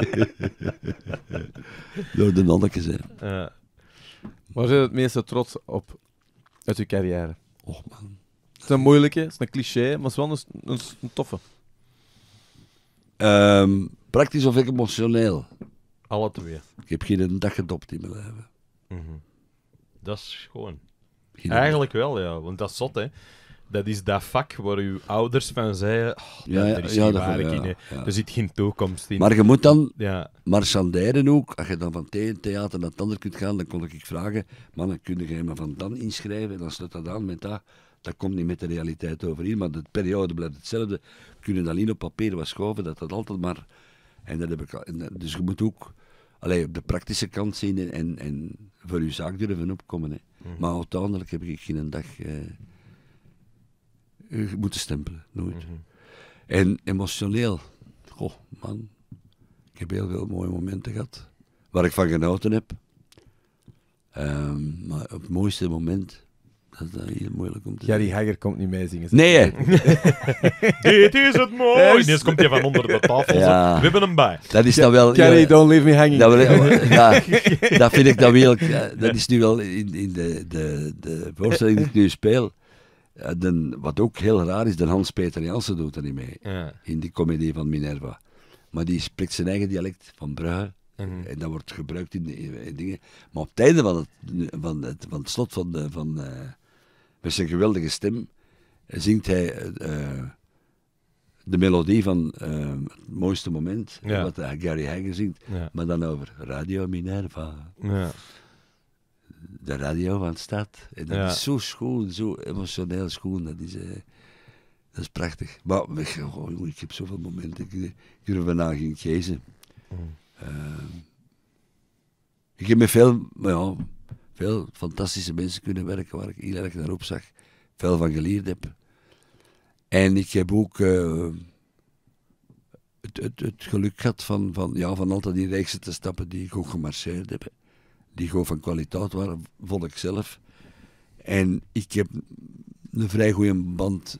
[LAUGHS] Door de nonnetjes, Ja. Waar zijn het meeste trots op uit uw carrière? Och man. Het is een moeilijke, het is een cliché, maar het is wel een, toffe. Ehm, praktisch of ik emotioneel. Alle twee. Ik heb geen dag gedopt in mijn leven. Mhm. Dat is gewoon. Eigenlijk wel, ja. Want dat is zot, hè. Dat is dat vak waar uw ouders van zeiden... Ah, ja, dat, er is ja, geen in, Er zit geen toekomst in. Maar je moet dan ja. marchanderen ook. Als je dan van het theater naar het kunt gaan, dan kon ik vragen... Mannen, kun je me van dan inschrijven? En dan sluit dat aan met dat... Dat komt niet met de realiteit overeen, maar de periode blijft hetzelfde. Kunnen alleen op papier wat schoven, dat dat altijd maar... En dat heb ik, dus je moet ook alleen op de praktische kant zien en, en, en voor uw zaak durven opkomen. Hè. Mm. Maar uiteindelijk heb ik geen dag eh, eh, moeten stempelen, nooit. Mhm. En emotioneel, goh, man, ik heb heel veel mooie momenten gehad waar ik van genoten heb. Ehm, maar op het mooiste moment dat is dan heel moeilijk om te Ja, die Hager komt niet mee zingen. Nee! [LAUGHS] Dit is het mooi! Dit komt hij van onder de tafel. Ja. We hebben hem bij. Dat is dan nou wel... Kenny, don't leave me hanging. Dat, wel, ja, [LAUGHS] dat vind ik dan wel... Dat is nu wel in, in de, de, de voorstelling die ik nu speel. wat ook heel raar is, dan Hans-Peter Jansen doet er niet mee. Ja. In die comedie van Minerva. Maar die spreekt zijn eigen dialect van Brugge. Mhm. En dat wordt gebruikt in, de in, dingen. Maar op het einde van het, van het, van slot van, de, van, eh, met zijn geweldige stem eh, zingt hij eh, eh, de melodie van het mooiste moment, wat Gary Hagen zingt, maar dan over Radio Minerva. Ja. De radio van de stad. En dat is zo schoon, zo emotioneel schoon. Dat is, is prachtig. Maar oh, ik heb zoveel momenten. Ik, durf er vandaag ging gezen. Mm. ik heb me veel, ja, veel fantastische mensen kunnen werken waar ik heel erg naar op zag. Veel van geleerd heb. En ik heb ook eh, het, geluk gehad van, van, ja, van altijd die rijkste te stappen die ik ook gemarcheerd heb. Die gewoon van kwaliteit waren, vond ik zelf. En ik heb een vrij goede band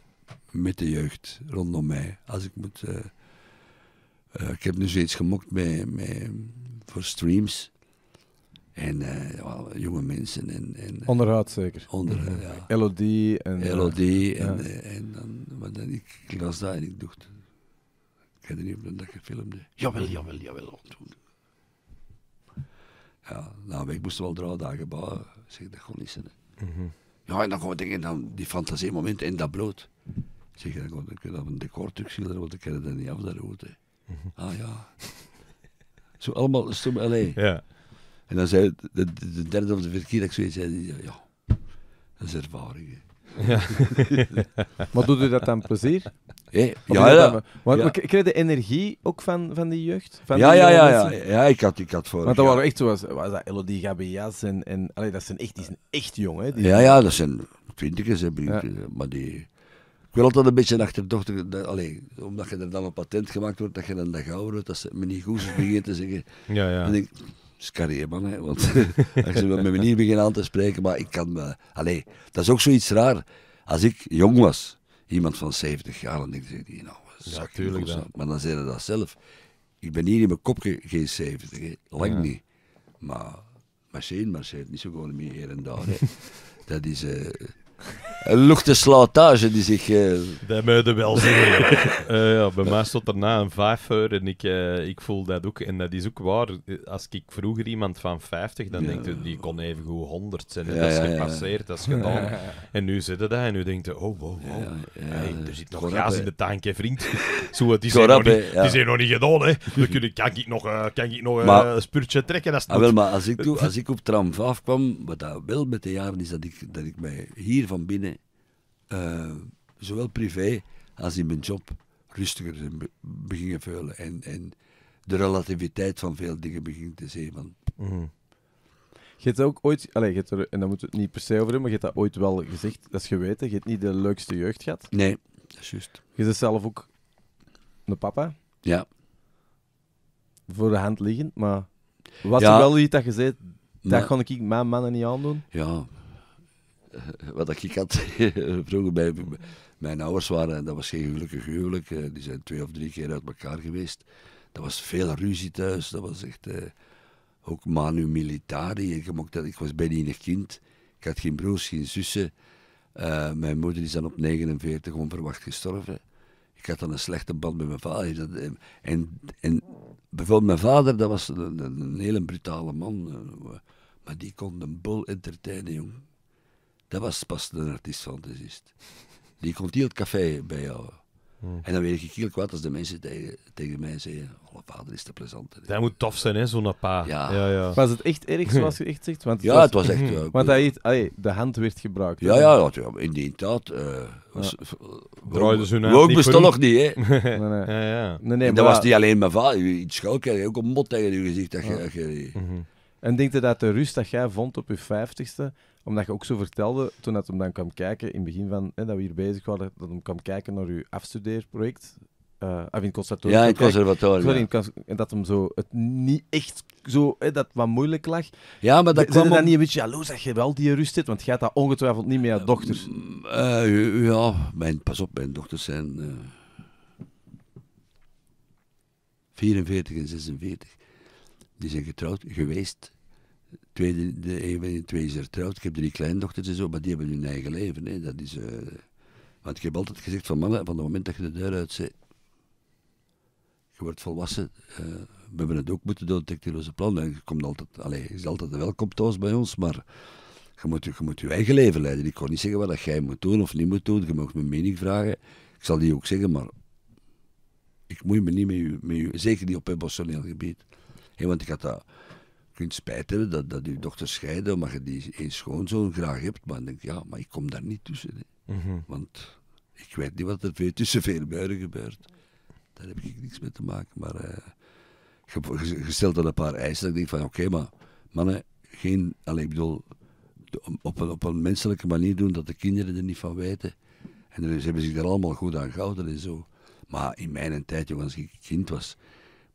met de jeugd rondom mij. Als ik moet... Eh, eh, ik heb nu zoiets gemokt met, met, voor streams. En uh, jonge mensen. En, en, eh, Onderhoud zeker. Onder, mhm. ja. LOD. En, eh, LOD. en, en dan, maar dan, ik, ik las dat en ik dacht... Ik weet niet of dat gefilmd Jawel, jawel, jawel. Ja, nou, ik moest wel drie dagen bouwen. Zeg, dat gewoon niet zijn. Mm -hmm. Ja, en dan gewoon denken dan die fantasiemoment en dat bloed Zeg, dan kon ik dat een decor schilderen, want ik ken dat niet af, dat Mm -hmm. Ah ja. Zo allemaal, stom, alleen Ja. En dan zei de, de derde of de vierde keer dat ik zoiets zei, ja, dat is ervaring. Hè. Ja. [LAUGHS] maar doet u dat dan plezier? Hey, ja, ja. kreeg de energie ook van, van die jeugd? Van ja, ja, ja, ja, ja, Ik had, ik had voor. Want dat waren echt zoals was dat Elodie Gabias en, en allee, dat zijn echt, die zijn echt jong, hè? Die ja, ja, dat zijn twintigers, hè, maar die. Ik wil altijd een beetje achterdochtig, eh, alleen omdat je er dan een patent gemaakt wordt, dat je dan de gauw wordt, dat ze me niet goed begint te zeggen. Ja, ja. En ik, is carrière, hè, want ze [LAUGHS] met beginnen aan te spreken, maar ik kan... Uh, allee, dat is ook zoiets raar. Als ik jong was, iemand van 70 jaar, dan denk ik, nou, ja, tuurlijk dan. Maar dan zeiden dat zelf. Ik ben hier in mijn kop geen 70, hè. lang niet. Maar machine, machine, niet zo gewoon meer hier en daar. [LAUGHS] dat is... Eh, de slijtage die zich... Uh... Dat moet wel zeggen. uh, [LAUGHS] eh, ja, bij mij stond erna een uur en ik, uh, ik voel dat ook. En dat is ook waar. Als ik vroeger iemand van 50, dan ja. denk je, die kon even goed 100 zijn. En dat is gepasseerd, dat is gedaan. En nu zit dat en nu denkt je, oh, wow, wow. er zit nog gaas gas in de tank, hè, vriend. [LAUGHS] Zo, het is nog, niet, nog niet gedaan, hè. [LAUGHS] Dan kun je, kan ik nog, kan ik nog een spurtje trekken als is. ah, wel, maar als ik, als ik op tram 5 kwam, wat dat wel met de jaren is, dat ik, dat ik mij hier van binnen eh, zowel privé als in mijn job, rustiger beginnen vullen En, en de relativiteit van veel dingen begint te zien. Mhm. Je hebt ook ooit, allez, je er, en daar moeten we het niet per se over hebben, maar je hebt dat ooit wel gezegd, dat is geweten, je hebt niet de leukste jeugd gehad. Nee, dat is juist. Je bent zelf ook een papa. Ja. Voor de hand liggend, maar was ja. er wel iets dat je zei, dat kon ik mijn mannen niet aandoen? Ja, eh, wat ik had [LAUGHS] vroeger bij mijn ouders waren, dat was geen gelukkig huwelijk. Eh, die zijn twee of drie keer uit elkaar geweest. dat was veel ruzie thuis. Dat was echt eh, ook manu militari. Ik, dat, ik was bijna een kind. Ik had geen broers, geen zussen. mijn moeder is dan op 49 onverwacht gestorven. Ik had dan een slechte band met mijn vader. En, en bijvoorbeeld mijn vader, dat was een, een hele brutale man. Maar die kon een bol entertainen, jong. Dat was pas een artiest-fantasist. Die komt heel het café bij jou. Hmm. En dan weet ik heel kwaad als de mensen tegen, tegen mij zeggen: Oh, vader is te plezant. Dat moet tof zijn, hè, zo'n pa. Ja. Ja, Was het echt erg zoals je echt zegt? ja, het was echt. Uh, [LAUGHS] want hij de hand werd gebruikt. Ja, ja, ja, in die tijd. Uh, was, ja. ze Ook bestond nog niet, hè? [LAUGHS] nee, nee. Ja, ja. Nee, nee, dat was niet alleen mijn vader. Iets schouw je ook een mot tegen je gezicht. Dat je, je... Mhm. En denk je dat de rust dat jij vond op je vijftigste, omdat je ook zo vertelde, toen dat hem dan kwam kijken, in het begin van, hè, dat we hier bezig waren, dat hem kwam kijken naar uw afstudeerproject. Uh, of in het conservatorium. Ja, in het conservatorium. en dat hem zo, het niet echt zo, hè, dat wat moeilijk lag. Ja, maar dat Om... dan niet een beetje jaloers dat je wel die rust hebt? Want gaat dat ongetwijfeld niet met je eh, dochters. Eh, ja, mijn, pas op, mijn dochters zijn... 44 en 46. Die zijn getrouwd geweest tweede, de ene, twee is trouwt. Ik heb drie kleindochters en zo, maar die hebben hun eigen leven. Hè. Dat is, eh, want ik heb altijd gezegd van mannen, van het moment dat je de deur uitzet, je wordt volwassen. Eh, we hebben het ook moeten doen, technologische plan. En je, komt altijd, allez, je is altijd welkom thuis bij ons, maar je moet, je moet je eigen leven leiden. Ik kan niet zeggen wat jij moet doen of niet moet doen. Je mag mijn mening vragen. Ik zal die ook zeggen, maar ik moei me niet met je met u zeker niet op emotioneel gebied. want ik had dat kunt spijt hebben dat, dat uw dochter scheiden maar je die eens schoonzoon graag hebt. Maar dan denk ik, ja, maar ik kom daar niet tussen. Hè. Mhm. Want ik weet niet wat er tussen veel buiten gebeurt. Daar heb ik niks mee te maken. Maar eh, gesteld dat een paar eisen, dat ik denk van oké, maar mannen, geen, alleen ik bedoel, op een, op een menselijke manier doen dat de kinderen er niet van weten. En dus ze hebben zich daar allemaal goed aan gehouden en zo. Maar in mijn tijd, jongens, als ik kind was,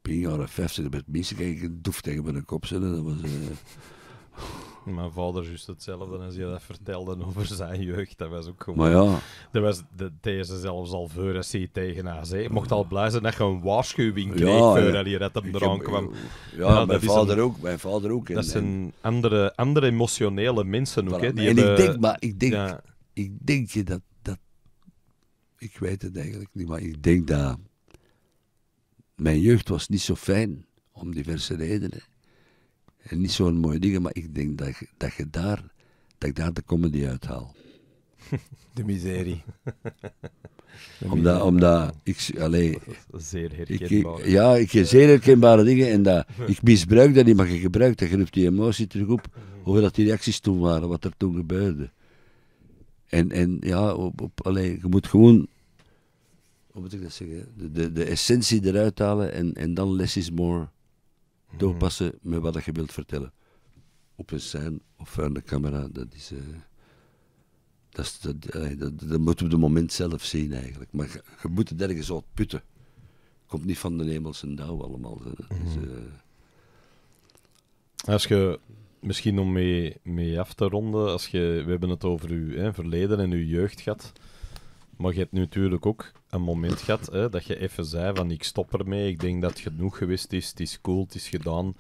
begin jaren 50 met mensen kijken doef tegen mijn kop zitten. Dat was... Eh, [LAUGHS] mijn vader juist hetzelfde als je dat vertelde over zijn jeugd. Dat was ook gewoon... Maar ja... Dat was de, deze zelfs al voor SC tegen haar Je mocht al blij zijn dat je een waarschuwing kreeg ja, voor dat je dat hem eraan kwam. Ja, mijn, vader ook, mijn vader ook. En, dat zijn andere, andere emotionele mensen voilà, ook. Hè, die en ik denk, maar ik denk, ik denk je dat, dat... Ik weet het eigenlijk niet, maar ik denk dat mijn jeugd was niet zo fijn, om diverse redenen. En niet zo'n mooie dingen, maar ik denk dat, dat, je daar, dat ik daar de comedy uithaal. [LAUGHS] De miserie. De [LAUGHS] omdat, miserie. omdat ik, allee, [LAUGHS] zeer herkenbare Ja, ik heb zeer herkenbare dingen en dat, ik misbruik dat niet, maar je gebruikt dat, je die emotie terug op, mhm. over dat die reacties toen waren, wat er toen gebeurde. En, en ja, op, op, je moet gewoon hoe moet ik dat nou zeggen, de, de, de essentie eruit halen en, en dan less is more mhm. doorpassen met wat je wilt vertellen. Op een scène of aan de camera, dat is... Uh, dat, dat, dat, moet op het moment zelf zien eigenlijk. Maar je, moet het ergens op putten. Komt niet van de hemels en dauw allemaal. Mhm. Eh, als je, misschien om mee, mee af te ronden, als je, we hebben het over uw verleden en uw jeugd gehad. Maar je hebt natuurlijk ook een moment gehad hè, dat je even zei van ik stop ermee, ik denk dat het genoeg geweest is, het is cool, het is gedaan.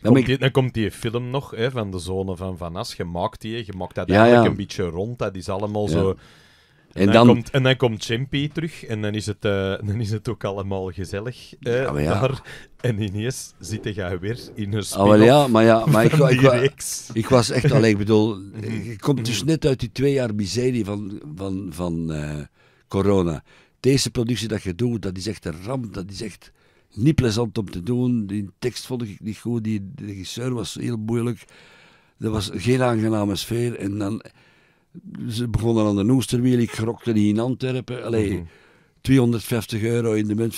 Dan komt, die, komt die film nog hè, van de zone van Van As. Je maakt die, je maakt dat eigenlijk een beetje rond. Dat is allemaal zo en, dan, komt, en dan komt Chimpy terug en dan is het, eh, dan is het ook allemaal gezellig uh, ja, daar. En ineens zit je weer in een spin ah, ja, maar ja, maar ik, ik, ik, was echt... alleen ik bedoel, je [LAUGHS] mhm. komt dus net uit die twee jaar miserie van, van, van eh, corona. Deze productie dat je doet, dat is echt een ramp. Dat is echt niet plezant om te doen. Die tekst vond ik niet goed. Die regisseur was heel moeilijk. Er was geen aangename sfeer. En dan ze begonnen aan de Noesterwiel, ik grokte die in Antwerpen. Allee, 250 mhm. euro in de munt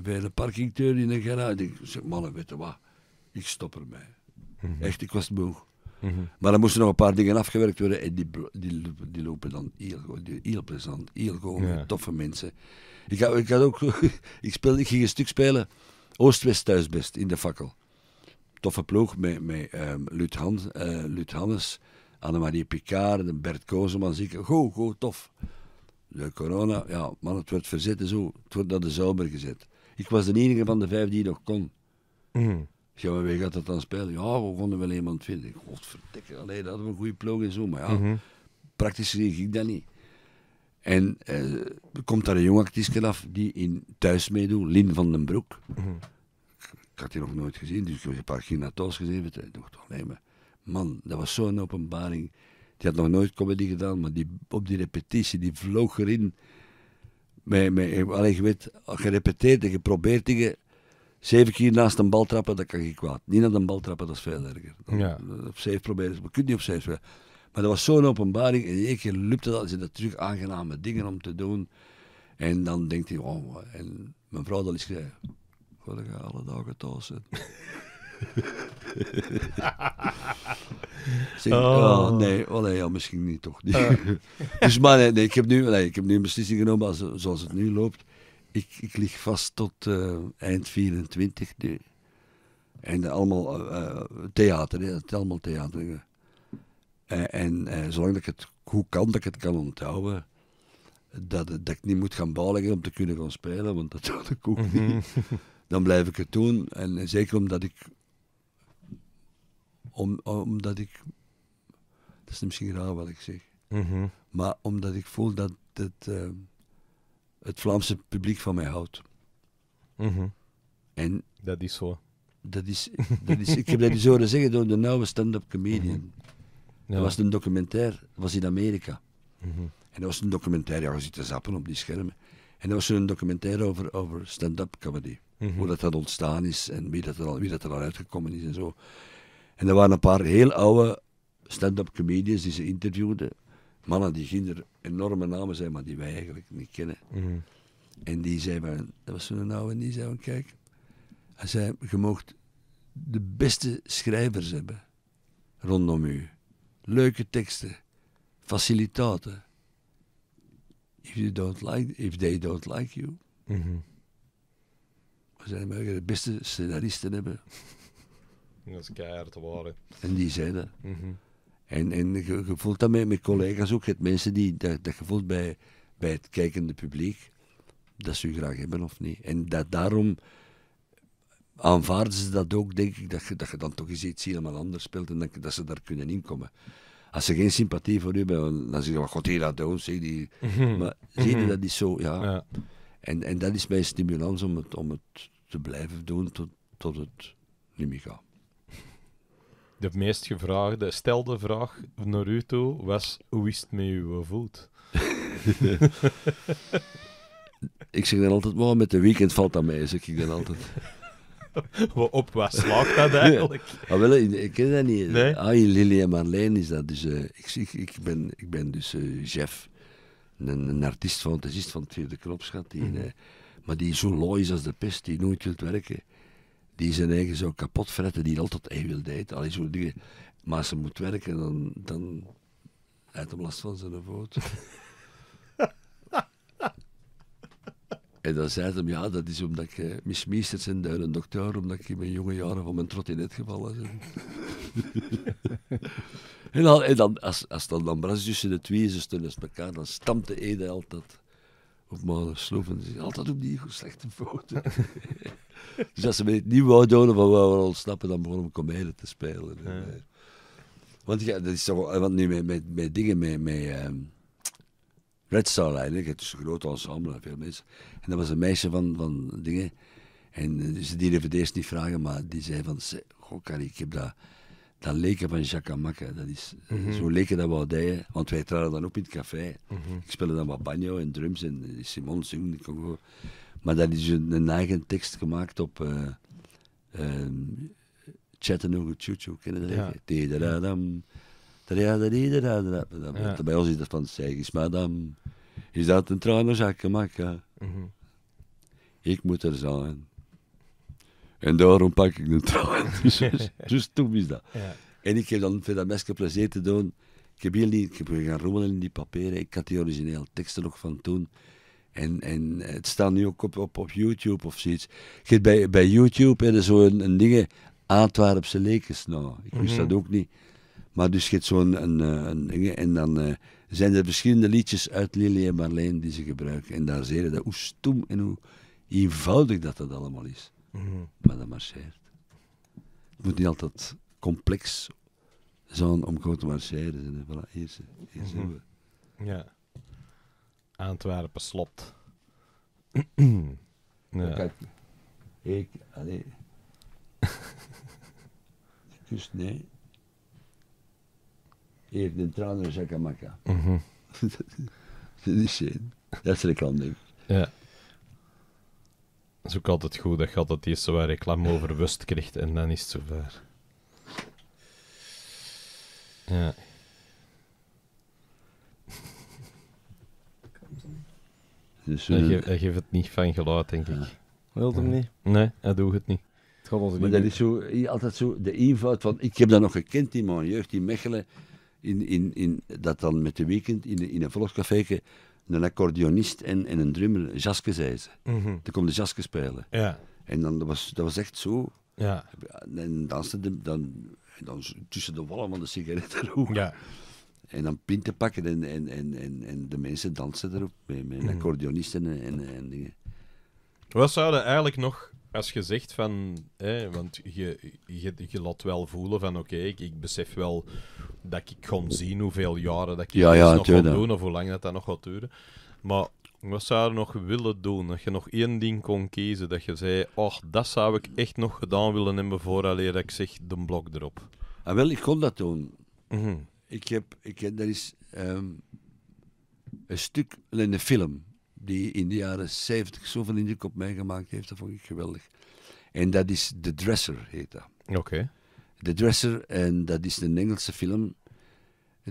bij de parkingteur in de garage. Ik zeg, mannen, weet je wat? Ik stop ermee. Mhm. Echt, ik was moe. Mhm. Maar er moesten nog een paar dingen afgewerkt worden en die, die, die lopen dan heel, heel plezant, heel gewoon toffe mensen. Ik had, ik ook, [LAUGHS] ik, speelde, ik ging een stuk spelen, Oost-West thuisbest in de fakkel. Toffe ploeg met, met ehm, Lut, Han, eh, Annemarie Picard Bert Kozeman. Zie ik, goh goh tof. De corona, ja, man, het wordt verzet en zo. Het wordt naar de zomer gezet. Ik was de enige van de vijf die nog kon. Mm. Ja, maar wie gaat dat dan spelen? Ja, we konden wel iemand vinden. Godverdikke, alleen dat we een goede ploeg en zo. Maar ja, mhm. praktisch kreeg ik dat niet. En eh, er komt daar een jong actiesken af die in thuis meedoet, Lin van den Broek. Mhm. Ik had die nog nooit gezien, dus ik heb naar thuis gezien. Ik dacht, alleen oh, maar Man, dat was zo'n openbaring. Die had nog nooit comedy gedaan, maar die, op die repetitie, die vloog erin. Met, met, je weet, gerepeteerd en geprobeerd dingen. Zeven keer naast een bal trappen, dat kan je kwaad. Niet naar een bal trappen, dat is veel erger. Op zeven proberen, we kunnen niet op zeven spelen. Maar dat was zo'n openbaring. En in één keer lukte dat. Ze dat terug aangename dingen om te doen. En dan denkt hij, oh, en mijn vrouw dat is eh, gezegd. Ik alle dagen thuis [LAUGHS] Oh. oh. nee, oh nee ja, misschien niet toch. Oh. [LAUGHS] dus maar nee, nee, ik, heb nu, nee, ik heb nu een beslissing genomen als, zoals het nu loopt. Ik, ik lig vast tot eh, eind 24 nu. En allemaal eh, eh, theater, hè. het allemaal theater. en en zolang dat ik het goed kan, dat ik het kan onthouden, dat, dat ik niet moet gaan bouwen om te kunnen gaan spelen, want dat zou ik ook niet. Dan blijf ik het doen. En zeker omdat ik om, omdat ik. Dat is misschien raar wat ik zeg. Mhm. Maar omdat ik voel dat het, eh, het Vlaamse publiek van mij houdt. Mhm. En dat is zo. Dat is, dat is, ik heb dat eens horen zeggen door de nauwe stand-up comedian. Dat mhm. was een documentaire, dat was in Amerika. En dat was een documentaire, ja, je zit te zappen op die schermen. En dat was een documentaire over, over stand-up comedy. Hoe dat, dat ontstaan is en wie dat, er al, wie dat er al uitgekomen is en zo. En er waren een paar heel oude stand-up comedians die ze interviewden. Mannen die ginder enorme namen zijn, maar die wij eigenlijk niet kennen. Mm-hmm. En die zei dat was zo'n oude, en die zei van, kijk, hij zei, je mocht de beste schrijvers hebben rondom u. Leuke teksten, facilitaten. If, you don't like, if they don't like you. We mm-hmm. zijn de beste scenaristen hebben. Dat is keihard te En die zijn er. Mhm. En, en je, voelt dat met, collega's ook. Je hebt mensen die dat, dat je voelt bij, bij het kijkende publiek dat ze u graag hebben of niet. En dat daarom aanvaarden ze dat ook, denk ik, dat je, dat je dan toch eens iets helemaal anders speelt en dat, dat ze daar kunnen inkomen. Als ze geen sympathie voor u hebben, dan zeggen ze, god, hier dat ons, die... Mhm. Maar mhm. dat is zo, ja. ja. En, en dat is mijn stimulans om het, om het te blijven doen tot, tot het niet meer gaat de meest gevraagde, stelde vraag naar u toe was: hoe is het met uw voet? [LAUGHS] ik zeg dan altijd: maar met de weekend valt dat mee, zeg ik dan altijd. [LAUGHS] Op wat slaat dat [LAUGHS] eigenlijk? Ah, ik ken dat niet. Ah, in Lily en Marleen is dat. Dus, eh, ik, ik, ben, ik ben dus uh, chef, een, een artiest, fantasist van het vierde knopschat. Mhm. Eh, maar die zo looi is als de pest, die nooit wilt werken die zijn eigen zo kapot fretten, die altijd hij wil deed. Al dingen. Maar als ze moet werken, dan, dan heeft hem last van zijn voet. [LAUGHS] en dan zei hij ja, dat is omdat ik eh, mismeester zijn ben een dokter, omdat ik in mijn jonge jaren van mijn trottinet gevallen ben. [LAUGHS] en, dan, en dan, als, als dan, dan tussen de twee zussen is dus elkaar, dan stamte ede altijd op mannen sloef. En ze zei altijd goed slechte foto. [LAUGHS] dus als ze me niet wou doen we wou snappen dan begonnen we komedie te spelen. Want, ja, dat is toch, want nu met, met, met dingen, met, met um, Red Star ik een groot ensemble, veel mensen. En dat was een meisje van, van dingen. En ze eh, dus die dvd's niet vragen, maar die zei van, goh Carrie, ik heb dat dat leken van Jacques Dat is, eh, mhm. Zo leken dat Woudijen, want wij traden dan op in het café. Mhm. Ik speelde dan wat banjo en drums en eh, Simon Sung in Maar dat is een, eigen tekst gemaakt op uh, um, Chattanooga Choo ken je dat? Ja. Tideradam, Ja. Bij ons is dat van maar dan Is dat een traan gemaakt. Mm -hmm. Ik moet er zijn. En daarom pak ik de trouwens. [LAUGHS] dus, dus, dus toen is dat. En ik heb dan voor dat mesje plezier te doen. Ik heb hier niet, ik heb gaan rommelen in die papieren. Ik had die originele teksten nog van toen. En, en het staat nu ook op, op, op YouTube of zoiets. Je bij, bij YouTube hebben zo'n een dingen Antwerpse lekens nou. Ik wist mhm. dat ook niet. Maar dus je zo'n een, eh, een, en dan eh, zijn er verschillende liedjes uit Lily en Marleen die ze gebruiken. En daar zeiden dat hoe stom en hoe eenvoudig dat dat allemaal is. Maar -hmm. dat marcheert. Het moet niet altijd complex zijn om goed te marcheren. Voilà, hier, hier mm -hmm. we. Ja. Antwerpen slot. [CLEARS THROAT] ja. Ik, allee. [LAUGHS] dus nee. Hier, de tranen zakken makken. Mm -hmm. dat is geen. Dat is reclame. Ja is ook altijd goed dat je altijd eerst zo reclame over rust krijgt en dan is het zover. Ja. Dus, eh, hij, geeft, het niet van geluid, denk ik. Wilt hem niet? Nee, hij doet het niet. Het gaat ons niet maar dat is zo, eh, altijd zo de eenvoud van... Ik heb dat nog gekend in mijn jeugd, in Mechelen. In, in, in, dat dan met de weekend in, in een volkscafé een accordeonist en, en een drummer jaske zei ze. Mm -hmm. Dan komt de jaske spelen. Ja. En dan, dat, was, dat was echt zo. Ja. En dan, dan, dan tussen de wallen van de sigaretten Ja. En dan pinten pakken en, en, en, en, de mensen dansen erop. Met, met mm accordeonisten en, en, en dingen. Wat zouden eigenlijk nog als je zegt van, hè, want je, je, je laat wel voelen van oké, ik, ik, besef wel dat ik kon zien hoeveel jaren dat ik ja, dus nog kon doen of hoe lang dat, dat nog gaat duren. Maar wat zou je nog willen doen? Dat je nog één ding kon kiezen, dat je zei, oh, dat zou ik echt nog gedaan willen hebben vooraleer ik zeg de blok erop. En ah, wel, ik kon dat doen. Mm Ik heb, ik, er is ehm, een stuk in de film die in de jaren 70 zoveel indruk op mij gemaakt heeft, dat vond ik geweldig. En dat is The Dresser, heet dat. Oké. The Dresser, en dat is een Engelse film.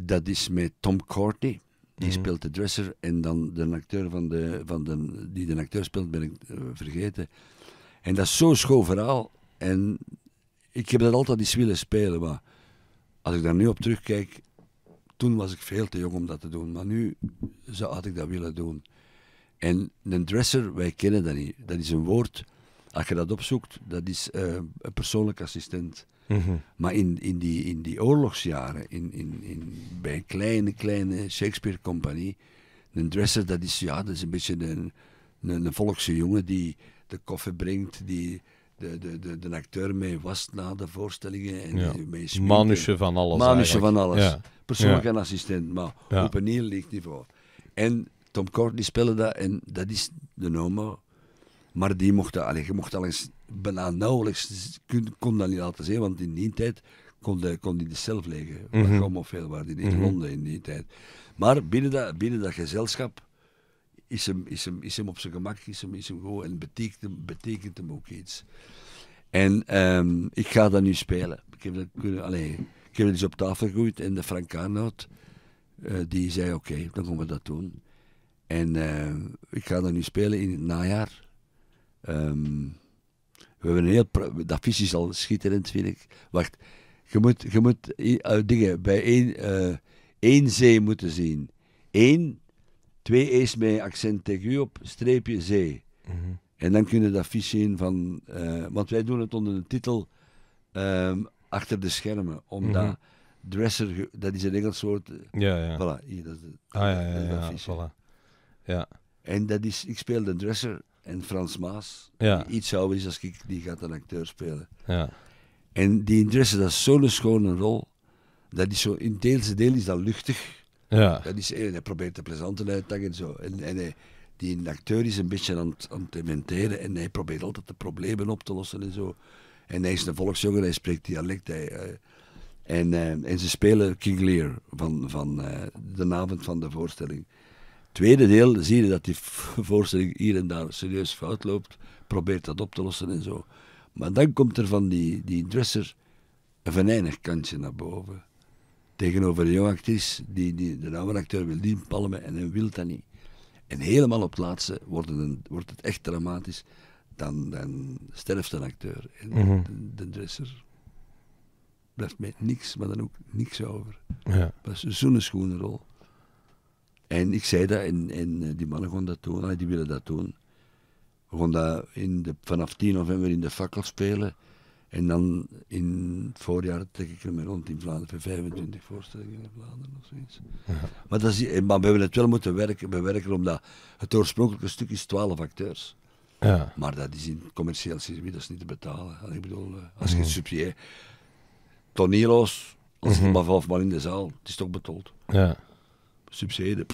Dat is met Tom Courtney. Die mhm. speelt de dresser. En dan de acteur van de, van de, die de acteur speelt, ben ik eh, vergeten. En dat is zo'n schoon verhaal. En ik heb dat altijd eens willen spelen. Maar als ik daar nu op terugkijk, toen was ik veel te jong om dat te doen. Maar nu zou, had ik dat willen doen. En een dresser, wij kennen dat niet. Dat is een woord, als je dat opzoekt, dat is eh, een persoonlijk assistent. Mhm. Maar in, in, die, in die oorlogsjaren, in, in, in, bij een kleine, kleine Shakespeare-compagnie, een dresser, dat is, ja, dat is een beetje een, een, volkse jongen die de koffie brengt, die de, de, de, de acteur mee was na de voorstellingen. En ja. mee Manusje van alles. Manusje van alles. Ja. Persoonlijk assistent, maar op een heel licht niveau. En Tom Kort speelde dat en dat is de nomo. Maar die mocht, allee, je mocht al eens bijna nauwelijks, kon, kon dat niet laten zien, want in die tijd kon hij kon die zelf leggen. Mm kwam Dat veel waar, in mm -hmm. in die tijd. Maar binnen dat, binnen dat gezelschap is hem, is, hem, is hem op zijn gemak, is hem, is en betekent hem, betekent hem ook iets. En ehm, ik ga dat nu spelen. Ik heb dat kunnen, allee, ik heb het eens op tafel gegooid en de Frank Arnoud, eh, die zei oké, dan gaan we dat doen. En eh, ik ga er nu spelen in het najaar. Ehm, we hebben een heel... Dat affiche is al schitterend, vind ik. Wacht, je moet, je moet eh, eh, dingen bij één, één zee moeten zien. Eén, twee E's met accent tegen op, streepje zee. Mhm. En dan kunnen dat fiche zien van. want wij doen het onder de titel ehm, Achter de schermen. Omdat mm dresser, dat is een Engels woord. Ja, ja. Voilà, dat is, ah, ja, ja, ja, ja voilà. Ja. En dat is, ik speelde Dresser en Frans Maas. Ja. iets ouder is als ik, die gaat een acteur spelen. Ja. En die Dresser, dat is zo'n schone rol. Dat is zo, in het deelse deel is dat luchtig. Ja. Dat is, en eh, hij probeert de plezante uit te en zo. En, en die acteur is een beetje aan, het inventeren en hij probeert altijd de problemen op te lossen en zo. En hij is een volksjongen, hij spreekt dialect. Hij, eh, en, eh, en ze spelen King Lear van, van de avond van de voorstelling tweede deel zie je dat die voorstelling hier en daar serieus fout loopt. Probeert dat op te lossen en zo. Maar dan komt er van die, die dresser een venijnig kantje naar boven. Tegenover een jonge actrice, die, die, de oude acteur wil die palmen en hij wil dat niet. En helemaal op het laatste wordt het, echt dramatisch. Dan, dan sterft een acteur. En mhm. de, dresser blijft met niks, maar dan ook niks over. Ja. Dat is zo'n schone rol. En ik zei dat en, en eh, die mannen gaan dat doen, die willen dat doen. We gaan dat in de, vanaf 10 november in de fakkel spelen. En dan in het voorjaar trek ik er rond in Vlaanderen, 25 voorstellingen in Vlaanderen of zoiets. Ja. Maar, dat is, eh, maar we hebben het wel moeten werken, bewerken, omdat het oorspronkelijke stuk is 12 acteurs. Ja. Maar dat is in commercieel circuit, dat is niet te betalen. ik bedoel, eh, als je mm -hmm. subsidie, toneeloos, als mm -hmm. het maar, in de zaal, het is toch betold. Ja subsidie,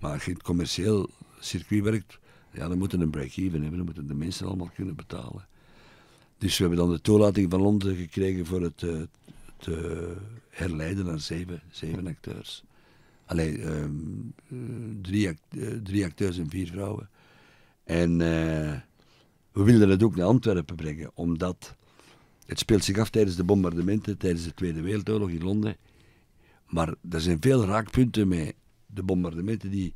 maar geen commercieel circuit werkt, ja, dan moeten een break-even hebben, dan moeten de mensen allemaal kunnen betalen. Dus we hebben dan de toelating van Londen gekregen voor het, eh, herleiden naar zeven, zeven acteurs. Alleen ehm, eh, drie, eh, drie, acteurs en vier vrouwen. En we wilden het ook naar Antwerpen brengen, omdat het speelt zich af tijdens de bombardementen, tijdens de Tweede Wereldoorlog in Londen. Maar er zijn veel raakpunten met de bombardementen die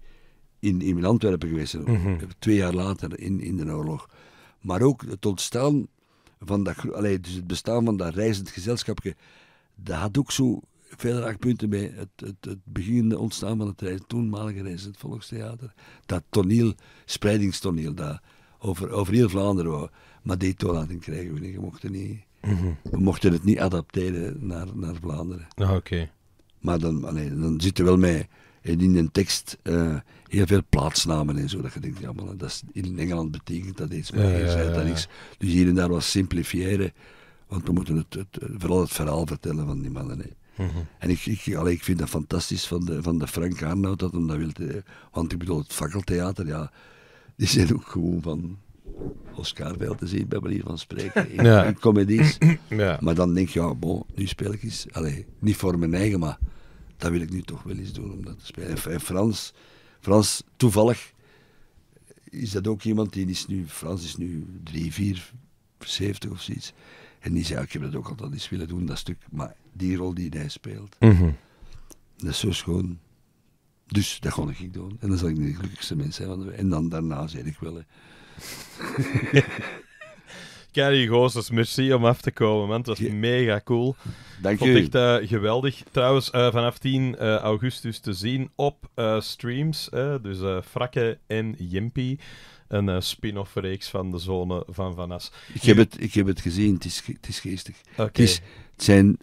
in, in Antwerpen geweest zijn. Mhm. Twee jaar later in, in de oorlog. Maar ook het ontstaan van dat... Allee, dus het bestaan van dat reizend gezelschapje. Dat had ook zo veel raakpunten bij het, het, het ontstaan van het reizend, toenmalige reizend Volkstheater. Dat toneel, spreidingstoneel, dat over, over heel Vlaanderen Maar die toelating krijgen we niet. We mochten, niet, mhm. we mochten het niet adapteren naar, naar Vlaanderen. Ah, oké. Maar dan, allee, dan zit er wel mee. in de tekst eh, heel veel plaatsnamen en zo. Dat je denkt, ja man, dat is, in Engeland betekent dat iets, maar hier dat iets. Dus hier en daar was simplifiëren. Want we moeten het, het, vooral het verhaal vertellen van die mannen. Mhm. En ik, ik, ik vind dat fantastisch van, de, van de Frank Arnoud dat hem dat wil. Want ik bedoel, het fakkeltheater, ja, die zijn ook gewoon van Oscar wel te zien, bij manier van spreken, in, comedies. [CLEARS THROAT] Ja. Maar dan denk je, ja, nu speel ik iets, niet voor mijn eigen, maar dat wil ik nu toch wel eens doen, om dat te spelen. En, Frans, Frans, toevallig is dat ook iemand die is nu, Frans is nu drie, vier, zeventig of zoiets. En die zei, ik heb dat ook altijd eens willen doen, dat stuk. Maar die rol die hij speelt, mhm. dat is zo schoon. Dus dat kon ik doen. En dan zal ik de gelukkigste mens zijn. En dan daarna zei ik wel, Carrie [LAUGHS] Gozes, merci om af te komen, man. Het is mega cool. Dank Vond echt geweldig. Trouwens, eh, vanaf 10 eh, augustus te zien op eh, streams. dus Frakke en Jimpy. Een spin-off reeks van de zone van Vanas. Ik heb het, ik heb het gezien, het is, het is geestig. Het, zijn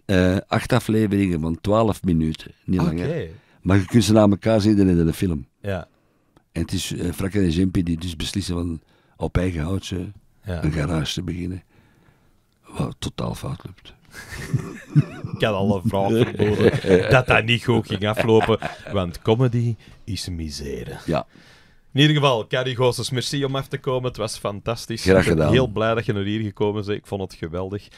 acht afleveringen van 12 minuten, niet langer. Maar je kunt ze na elkaar zien in de film. Ja. En het is Frakke en Jimpy die dus beslissen van op eigen houtje ja. een garage te beginnen. Wat totaal fout loopt. [LAUGHS] Ik had alle vragen verboden [LAUGHS] dat dat niet goed ging aflopen. Want comedy is misère. Ja. In ieder geval, Carrie Goossens, merci om af te komen. Het was fantastisch. Graag gedaan. heel blij dat je naar hier gekomen bent. Ik vond het geweldig.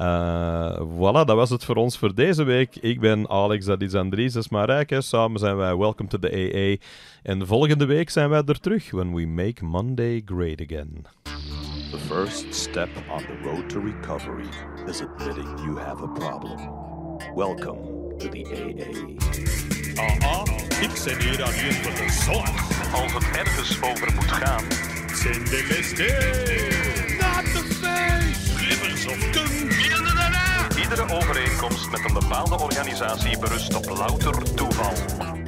Uh, voilà, dat was het voor ons voor deze week. Ik ben Alex, dat is Andries, dat is Samen zijn wij Welcome to the AA. En volgende week zijn wij er terug, when we make Monday great again. The first step on the road to recovery is admitting you have a problem. Welcome to the AA. ik zit hier aan hier voor de zon. Als het ergens over moet gaan. Zijn de mistake. Not the face. Rivers of Kun. Iedere overeenkomst met een bepaalde organisatie berust op louter toeval.